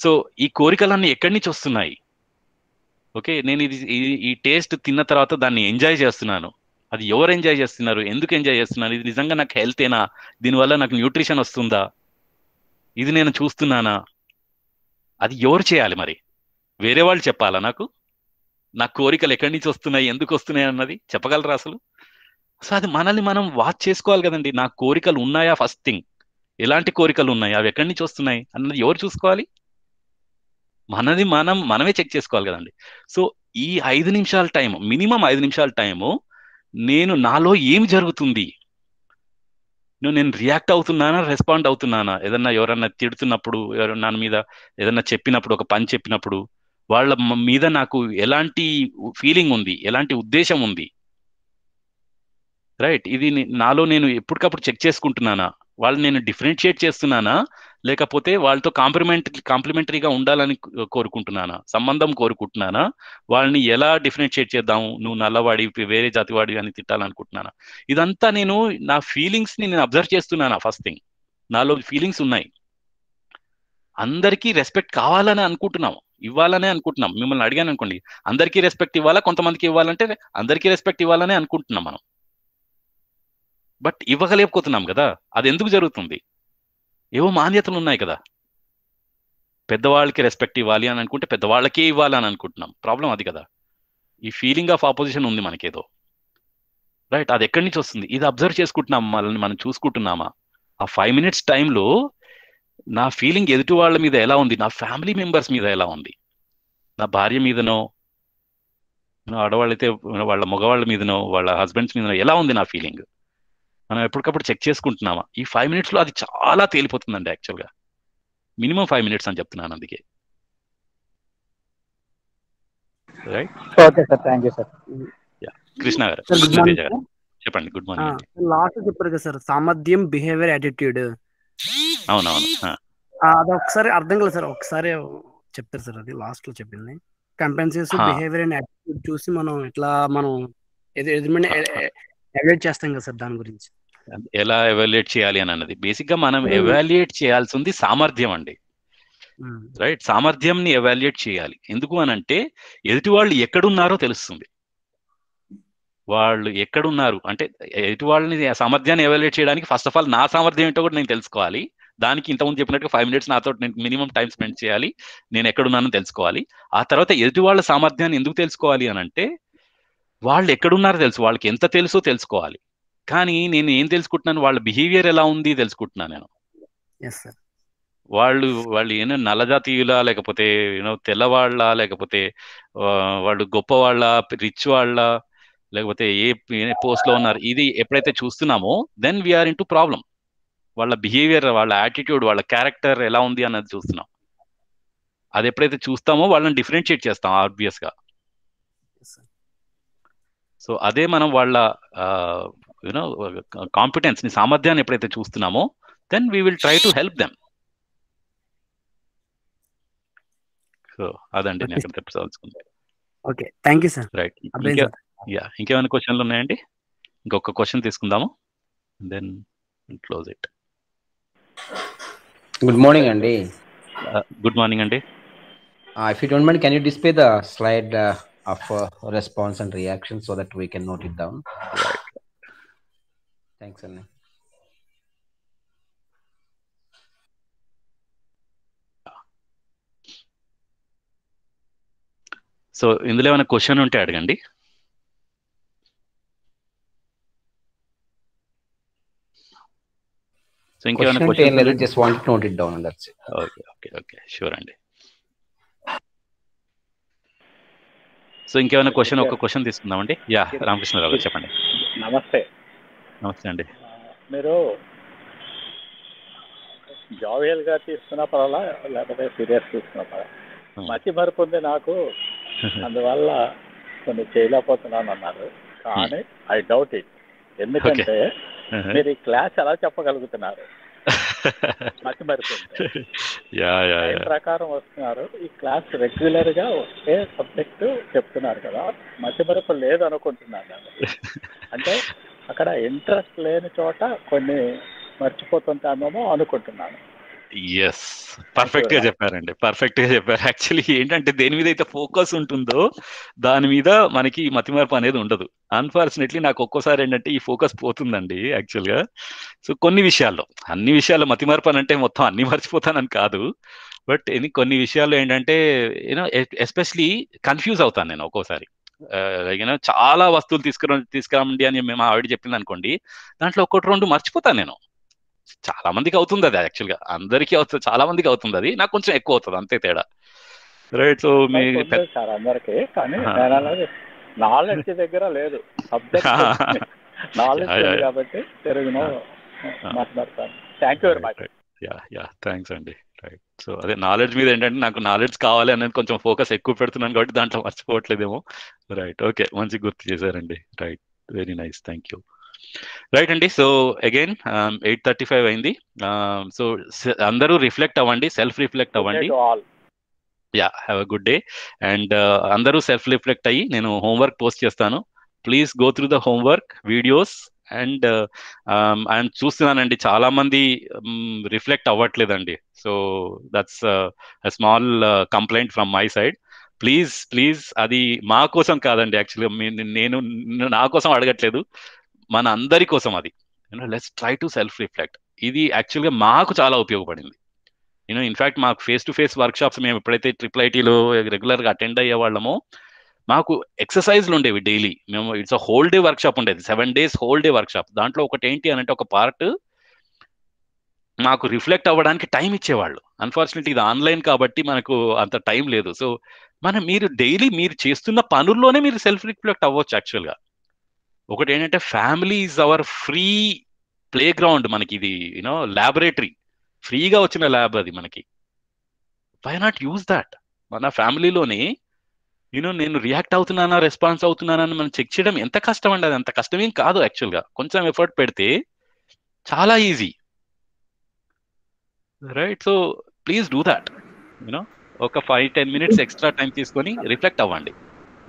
సో ఈ కోరికలన్నీ ఎక్కడి నుంచి వస్తున్నాయి ఓకే నేను ఇది ఈ టేస్ట్ తిన్న తర్వాత దాన్ని ఎంజాయ్ చేస్తున్నాను అది ఎవరు ఎంజాయ్ చేస్తున్నారు ఎందుకు ఎంజాయ్ చేస్తున్నారు ఇది నిజంగా నాకు హెల్త్ ఏనా దీనివల్ల నాకు న్యూట్రిషన్ వస్తుందా ఇది నేను చూస్తున్నానా అది ఎవరు చేయాలి మరి వేరే వాళ్ళు చెప్పాలా నాకు నా కోరికలు ఎక్కడి నుంచి వస్తున్నాయి ఎందుకు వస్తున్నాయి అన్నది చెప్పగలరా అసలు సో అది మనల్ని మనం వాచ్ చేసుకోవాలి కదండి నా కోరికలు ఉన్నాయా ఫస్ట్ థింగ్ ఎలాంటి కోరికలు ఉన్నాయి అవి ఎక్కడి నుంచి వస్తున్నాయి అన్నది ఎవరు చూసుకోవాలి మనది మనం మనమే చెక్ చేసుకోవాలి కదండి సో ఈ ఐదు నిమిషాల టైం మినిమం ఐదు నిమిషాల టైము నేను నాలో ఏమి జరుగుతుంది నువ్వు నేను రియాక్ట్ అవుతున్నానా రెస్పాండ్ అవుతున్నానా ఏదన్నా ఎవరన్నా తిడుతున్నప్పుడు ఎవరు నా మీద ఏదన్నా చెప్పినప్పుడు ఒక పని చెప్పినప్పుడు వాళ్ళ మీద నాకు ఎలాంటి ఫీలింగ్ ఉంది ఎలాంటి ఉద్దేశం ఉంది రైట్ ఇది నాలో నేను ఎప్పటికప్పుడు చెక్ చేసుకుంటున్నానా వాళ్ళు నేను డిఫరెన్షియేట్ చేస్తున్నానా లేకపోతే వాళ్ళతో కాంప్లిమెంట్ కాంప్లిమెంటరీగా ఉండాలని కోరుకుంటున్నానా సంబంధం కోరుకుంటున్నానా వాళ్ళని ఎలా డిఫరెన్షియేట్ చేద్దాం నువ్వు నల్లవాడి వేరే జాతివాడి అని తిట్టాలనుకుంటున్నానా ఇదంతా నేను నా ఫీలింగ్స్ని నేను అబ్జర్వ్ చేస్తున్నానా ఫస్ట్ థింగ్ నాలో ఫీలింగ్స్ ఉన్నాయి అందరికీ రెస్పెక్ట్ కావాలని అనుకుంటున్నాం ఇవ్వాలనే అనుకుంటున్నాం మిమ్మల్ని అడిగాను అనుకోండి అందరికీ రెస్పెక్ట్ ఇవ్వాలా కొంతమందికి ఇవ్వాలంటే అందరికీ రెస్పెక్ట్ ఇవ్వాలనే అనుకుంటున్నాం మనం బట్ ఇవ్వగలేకపోతున్నాం కదా అది ఎందుకు జరుగుతుంది ఏవో మాన్యతలు ఉన్నాయి కదా పెద్దవాళ్ళకి రెస్పెక్ట్ ఇవ్వాలి అని అనుకుంటే పెద్దవాళ్ళకే ఇవ్వాలి అని అనుకుంటున్నాం ప్రాబ్లం అది కదా ఈ ఫీలింగ్ ఆఫ్ ఆపోజిషన్ ఉంది మనకేదో రైట్ అది ఎక్కడి నుంచి వస్తుంది ఇది అబ్జర్వ్ చేసుకుంటున్నాం మనల్ని మనం చూసుకుంటున్నామా ఆ ఫైవ్ మినిట్స్ టైంలో నా ఫీలింగ్ ఎదుటి వాళ్ళ మీద ఎలా ఉంది నా ఫ్యామిలీ మెంబర్స్ మీద ఎలా ఉంది నా భార్య మీదనో ఆడవాళ్ళైతే వాళ్ళ మగవాళ్ళ మీదనో వాళ్ళ హస్బెండ్స్ మీదనో ఎలా ఉంది నా ఫీలింగ్ మనం ఎప్పటికప్పుడు చెక్ చేసుకుంటున్నామా ఈ ఫైవ్ మినిట్స్లో అది చాలా తేలిపోతుందండి యాక్చువల్గా మినిమం ఫైవ్ మినిట్స్ అని చెప్తున్నాను అందుకే right sir thank you sir Krishna గారు చెప్పండి గుడ్ మార్నింగ్ లాస్ట్ చెప్పారు కదా సార్ సామర్థ్యం బిహేవియర్ యాటిట్యూడ్ అవునవును అది ఒకసారి అర్థం కదా సార్ ఒకసారి చెప్తారు సార్ అది లాస్ట్ లో చెప్పింది కంపెన్సేషన్ బిహేవియర్ అండ్ యాటిట్యూడ్ చూసి మనం ఇట్లా మనం ఎవాల్యుయేట్ చేస్తాం కదా సార్ దాని గురించి ఎలా ఎవాల్యుయేట్ చేయాలి అని అన్నది బేసిక్ గా మనం ఎవాల్యుయేట్ చేయాల్సి ఉంది సామర్థ్యం అండి రైట్ సామర్థ్యం ని ఎవాల్యుయేట్ చేయాలి ఎందుకు అని అంటే ఎదుటి వాళ్ళు ఎక్కడున్నారో తెలుస్తుంది వాళ్ళు ఎక్కడున్నారు అంటే ఎటు వాళ్ళని సామర్థ్యాన్ని ఎవాల్యుయేట్ చేయడానికి ఫస్ట్ ఆఫ్ ఆల్ నా సామర్థ్యం ఏంటో కూడా నేను తెలుసుకోవాలి దానికి ఇంతకుముందు చెప్పినట్టుగా ఫైవ్ మినిట్స్ నాతో నేను మినిమం టైం స్పెండ్ చేయాలి నేను ఎక్కడున్నానో తెలుసుకోవాలి ఆ తర్వాత ఎదుటి వాళ్ళ సామర్థ్యాన్ని ఎందుకు తెలుసుకోవాలి అని అంటే వాళ్ళు ఎక్కడున్నారో తెలుసు వాళ్ళకి ఎంత తెలుసో తెలుసుకోవాలి కానీ నేను ఏం తెలుసుకుంటున్నాను వాళ్ళ బిహేవియర్ ఎలా ఉంది తెలుసుకుంటున్నాను నేను వాళ్ళు వాళ్ళు ఏమైనా నల్లజాతీయులా లేకపోతే యూనో తెల్లవాళ్ళ లేకపోతే వాళ్ళు గొప్పవాళ్ళ రిచ్ వాళ్ళ లేకపోతే ఏ పోస్ట్ లో ఉన్నారు ఇది ఎప్పుడైతే చూస్తున్నామో then we are into problem వాళ్ళ బిహేవియర్ వాళ్ళ యాటిట్యూడ్ వాళ్ళ క్యారెక్టర్ ఎలా ఉంది అన్నది చూస్తున్నాం అది ఎప్పుడైతే చూస్తామో వాళ్ళని డిఫరెన్షియేట్ చేస్తాం ఆబ్వియస్ గా సో అదే మనం వాళ్ళ యూనో కాంపిటెన్స్ ని సామర్థ్యాన్ని ఎప్పుడైతే చూస్తున్నామో then we will try to help them so అదండి నేను okay thank you sir right ya ఇంకేమైనా క్వశ్చన్లు ఉన్నాయండి ఇంకొక క్వశ్చన్ తీసుకుందాము then close it good morning అండి గుడ్ uh, మార్నింగ్ అండి if you don't mind can you display the slide of response and reaction so that we can note it down thanks అండి so ఇందులో ఏమైనా question ఉంటే అడగండి so ఇంకేమైనా question లేదు just want note it down that's okay okay okay sure అండి so ఇంకేమైనా question ఒక క్వశ్చన్ తీసుకుందామండి యా రామకృష్ణరావు గారు చెప్పండి నమస్తే నమస్తే అండి మీరు జావియల్ గా తీసుకున్న పర్వాలా లేకపోతే సీరియస్ తీసుకున్న పర్వాలా మతి మరుపు ఉంది నాకు *laughs* అందువల్ల కొన్ని చేయలేకపోతున్నాను అన్నారు hmm. కానీ ఐ డౌట్ ఇట్ ఎందుకంటే uh-huh. మీరు ఈ క్లాస్ ఎలా చెప్పగలుగుతున్నారు *laughs* ప్రకారం వస్తున్నారు ఈ క్లాస్ రెగ్యులర్ గా ఒకే సబ్జెక్ట్ చెప్తున్నారు కదా మతిమరపు లేదు అనుకుంటున్నారు *laughs* అంటే అక్కడ ఇంట్రెస్ట్ లేని చోట కొన్ని మర్చిపోతుంటామేమో అనుకుంటున్నాను ఎస్ పర్ఫెక్ట్ గా చెప్పారండి పర్ఫెక్ట్ గా చెప్పారు యాక్చువల్లీ ఏంటంటే దేని మీద అయితే ఫోకస్ ఉంటుందో దాని మీద మనకి మతిమార్పు అనేది ఉండదు అన్ఫార్చునేట్లీ నాకు ఒక్కోసారి ఏంటంటే ఈ ఫోకస్ పోతుందండి యాక్చువల్ గా సో కొన్ని విషయాల్లో అన్ని విషయాల్లో మతిమార్పు అని అంటే మొత్తం అన్ని మర్చిపోతానని కాదు బట్ ఎన్ని కొన్ని విషయాల్లో ఏంటంటే యూనో ఎస్పెషలీ కన్ఫ్యూజ్ అవుతాను నేను ఒక్కోసారి యూనో uh, చాలా వస్తువులు తీసుకురా తీసుకురామండి అని మేము ఆవిడ చెప్పింది అనుకోండి దాంట్లో ఒక్కటి రెండు మర్చిపోతాను నేను చాలా మందికి అవుతుంది అది యాక్చువల్గా అందరికీ అవుతుంది చాలా మందికి అవుతుంది అది నాకు కొంచెం ఎక్కువ అవుతుంది అంతే తేడా రైట్ సో మీ కానీ నాలెడ్జ్ దగ్గర లేదు thank you very ya ya thanks అండి రైట్ సో అదే నాలెడ్జ్ మీద ఏంటంటే నాకు నాలెడ్జ్ కావాలి అనేది కొంచెం ఫోకస్ ఎక్కువ పెడుతున్నాను కాబట్టి దాంట్లో మర్చిపోవట్లేదేమో రైట్ ఓకే మంచి గుర్తు చేశారండి right very nice thank you right అండి so again eight thirty five అయింది um, సో అందరూ రిఫ్లెక్ట్ అవ్వండి సెల్ఫ్ రిఫ్లెక్ట్ అవ్వండి ya have a good day and అందరూ సెల్ఫ్ రిఫ్లెక్ట్ అయ్యి నేను హోంవర్క్ పోస్ట్ చేస్తాను please go through the homework videos and I'm చూస్తున్నానండి చాలా మంది రిఫ్లెక్ట్ um, అవ్వట్లేదండి so that's small complaint from my side please please అది మా కోసం కాదండి యాక్చువల్గా నేను నా కోసం అడగట్లేదు మన అందరి కోసం అది you know let's try to self reflect ఇది యాక్చువల్గా మాకు చాలా ఉపయోగపడింది యూనో ఇన్ఫాక్ట్ మాకు face to face workshops మేము ఎప్పుడైతే ట్రిపుల్ ఐటీలో రెగ్యులర్గా అటెండ్ అయ్యే వాళ్ళమో మాకు ఎక్సర్సైజ్లు ఉండేవి డైలీ మేము it's a whole day workshop ఉండేది seven days whole day workshop దాంట్లో ఒకటి ఏంటి అని అంటే ఒక పార్ట్ మాకు రిఫ్లెక్ట్ అవ్వడానికి టైం ఇచ్చేవాళ్ళు అన్ఫార్చునేట్ ఇది ఆన్లైన్ కాబట్టి మనకు అంత టైం లేదు సో మనం మీరు డైలీ మీరు చేస్తున్న పనుల్లోనే మీరు సెల్ఫ్ రిఫ్లెక్ట్ అవ్వచ్చు యాక్చువల్గా ఒకటి ఏంటంటే family is our free playground మనకి ఇది యూనో ల్యాబొరేటరీ ఫ్రీగా వచ్చిన ల్యాబ్ అది మనకి వై నాట్ యూజ్ దాట్ మన ఫ్యామిలీలోని యూనో నేను రియాక్ట్ అవుతున్నానా రెస్పాన్స్ అవుతున్నానని మనం చెక్ చేయడం ఎంత కష్టం అండి అది అంత కష్టం ఏం కాదు యాక్చువల్గా కొంచెం ఎఫర్ట్ పెడితే చాలా easy right so please do that you know ఒక five ten minutes extra time తీసుకొని రిఫ్లెక్ట్ అవ్వండి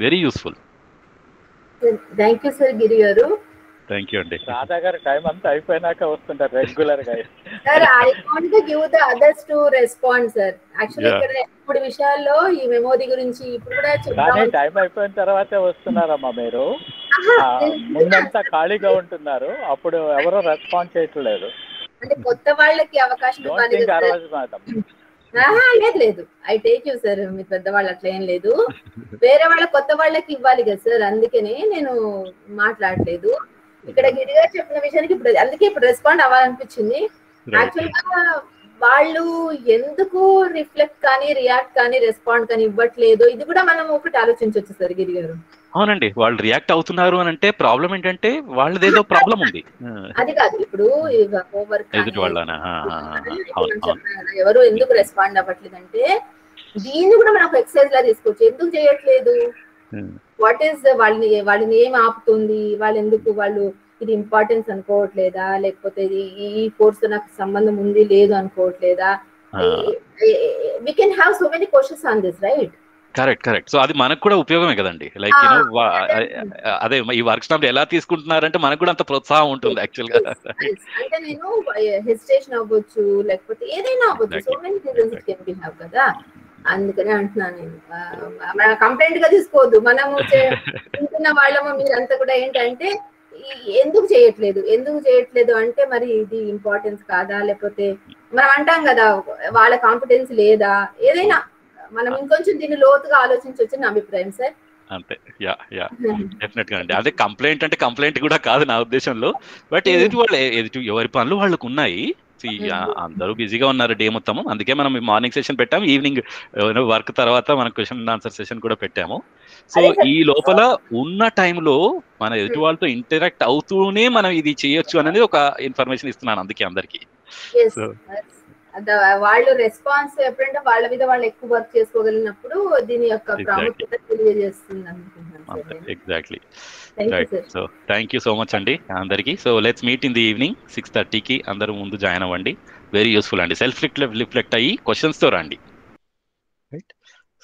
very useful thank you sir Giri గారు థ్యాంక్ యూ అండి రాధా గారు టైం అంతా అయిపోయినాక వస్తుంటారు రెగ్యులర్ గా sir I want to give the others to respond sir actually ఇక్కడ ఇప్పుడు విషయాల్లో ఈ మెమోరీ గురించి ఇప్పుడు కూడా కానీ టైం అయిపోయిన తర్వాత వస్తున్నారమ్మా మీరు ముందంతా ఖాళీగా ఉంటున్నారు అప్పుడు ఎవరో రెస్పాండ్ చేయట్లేదు అంటే కొత్త వాళ్ళకి అవకాశం లేదు లేదు ఐ టేక్ యూ సార్ మీ పెద్ద వాళ్ళు అట్లా ఏం లేదు వేరే వాళ్ళ కొత్త వాళ్ళకి ఇవ్వాలి కదా సార్ అందుకనే నేను మాట్లాడలేదు ఇక్కడ గిరిగారు చెప్పిన విషయానికి ఇప్పుడు అందుకే ఇప్పుడు రెస్పాండ్ అవ్వాలనిపించింది యాక్చువల్ గా వాళ్ళు ఎందుకు రిఫ్లెక్ట్ కానీ రియాక్ట్ కానీ రెస్పాండ్ కానీ ఇవ్వట్లేదు ఇది కూడా మనం ఒకటి ఆలోచించవచ్చు సార్ గిరి గారు అవునండి వాళ్ళు రియాక్ట్ అవుతున్నారు అని అంటే ప్రాబ్లం ఏంటంటే వాళ్ళది ఏదో ప్రాబ్లం ఉంది *laughs* అది కాదు ఇప్పుడు ఎదుటి ఎవరు ఎందుకు రెస్పాండ్ అవ్వట్లేదు అంటే దీన్ని కూడా మనం ఎక్సర్సైజ్ లా తీసుకోవచ్చు ఎందుకు చేయట్లేదు వాట్ ఈస్ వాళ్ళని వాళ్ళని ఏం ఆపుతుంది వాళ్ళు ఎందుకు వాళ్ళు ఇది ఇంపార్టెన్స్ అనుకోవట్లేదా లేకపోతే ఈ కోర్స్ నాకు సంబంధం ఉంది లేదు అనుకోవట్లేదా we can have so many questions on this right correct correct so అది మనకు కూడా ఉపయోగమే కదండి లైక్ యూనో అదే ఈ వర్క్ స్టాప్ ఎలా తీసుకుంటున్నారంటే మనకు కూడా అంత ప్రోత్సాహం ఉంటుంది యాక్చువల్ గా అంటే నేను హెసిటేషన్ అవ్వచ్చు లేకపోతే ఏదైనా అవ్వచ్చు so many reasons it can be have కదా అందుకనే అంటున్నాను నేను మన కంప్లైంట్ గా తీసుకోవద్దు మనము *laughs* తింటున్న వాళ్ళము మీరంతా కూడా ఏంటంటే ఎందుకు చేయట్లేదు ఎందుకు చేయట్లేదు అంటే మరి ఇది ఇంపార్టెన్స్ కాదా లేకపోతే మనం అంటాం కదా వాళ్ళ కాంపిటెన్స్ లేదా ఏదైనా మనం ఇంకొంచెం దీన్ని లోతుగా ఆలోచించవచ్చు నా అభిప్రాయం సార్ అంతే యా యా డెఫినెట్ గా అండి అదే కంప్లైంట్ అంటే కంప్లైంట్ కూడా కాదు నా ఉద్దేశంలో బట్ ఎదుటి వాళ్ళు ఎదుటి ఎవరి పనులు వాళ్ళకు ఉన్నాయి అందరూ బిజీగా ఉన్నారు డే మొత్తం అందుకే మనం మార్నింగ్ సెషన్ పెట్టాము ఈవినింగ్ వర్క్ తర్వాత మనం క్వశ్చన్ అండ్ ఆన్సర్ సెషన్ కూడా పెట్టాము సో ఈ లోపల ఉన్న టైంలో మన ఎదుటి వాళ్ళతో ఇంటరాక్ట్ అవుతూనే మనం ఇది చేయొచ్చు అనేది ఒక ఇన్ఫర్మేషన్ ఇస్తున్నాను అందుకే అందరికి సో వాళ్ళు రెస్పాన్స్ ఎప్పుడంటే వాళ్ళ మీద వాళ్ళు ఎక్కువ వర్క్ చేసుకోగలిగినప్పుడు దీని యొక్క ప్రాముఖ్యత తెలియజేస్తుంది exactly right so thank you so much అండి అందరికీ so let's meet in the evening six థర్టీకి అందరూ ముందు జాయిన్ అవ్వండి వెరీ యూస్ఫుల్ అండి సెల్ఫ్ రిఫ్లెక్ట్ అయ్యి క్వశ్చన్స్తో రండి right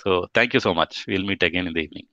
so thank you so much will meet again in the evening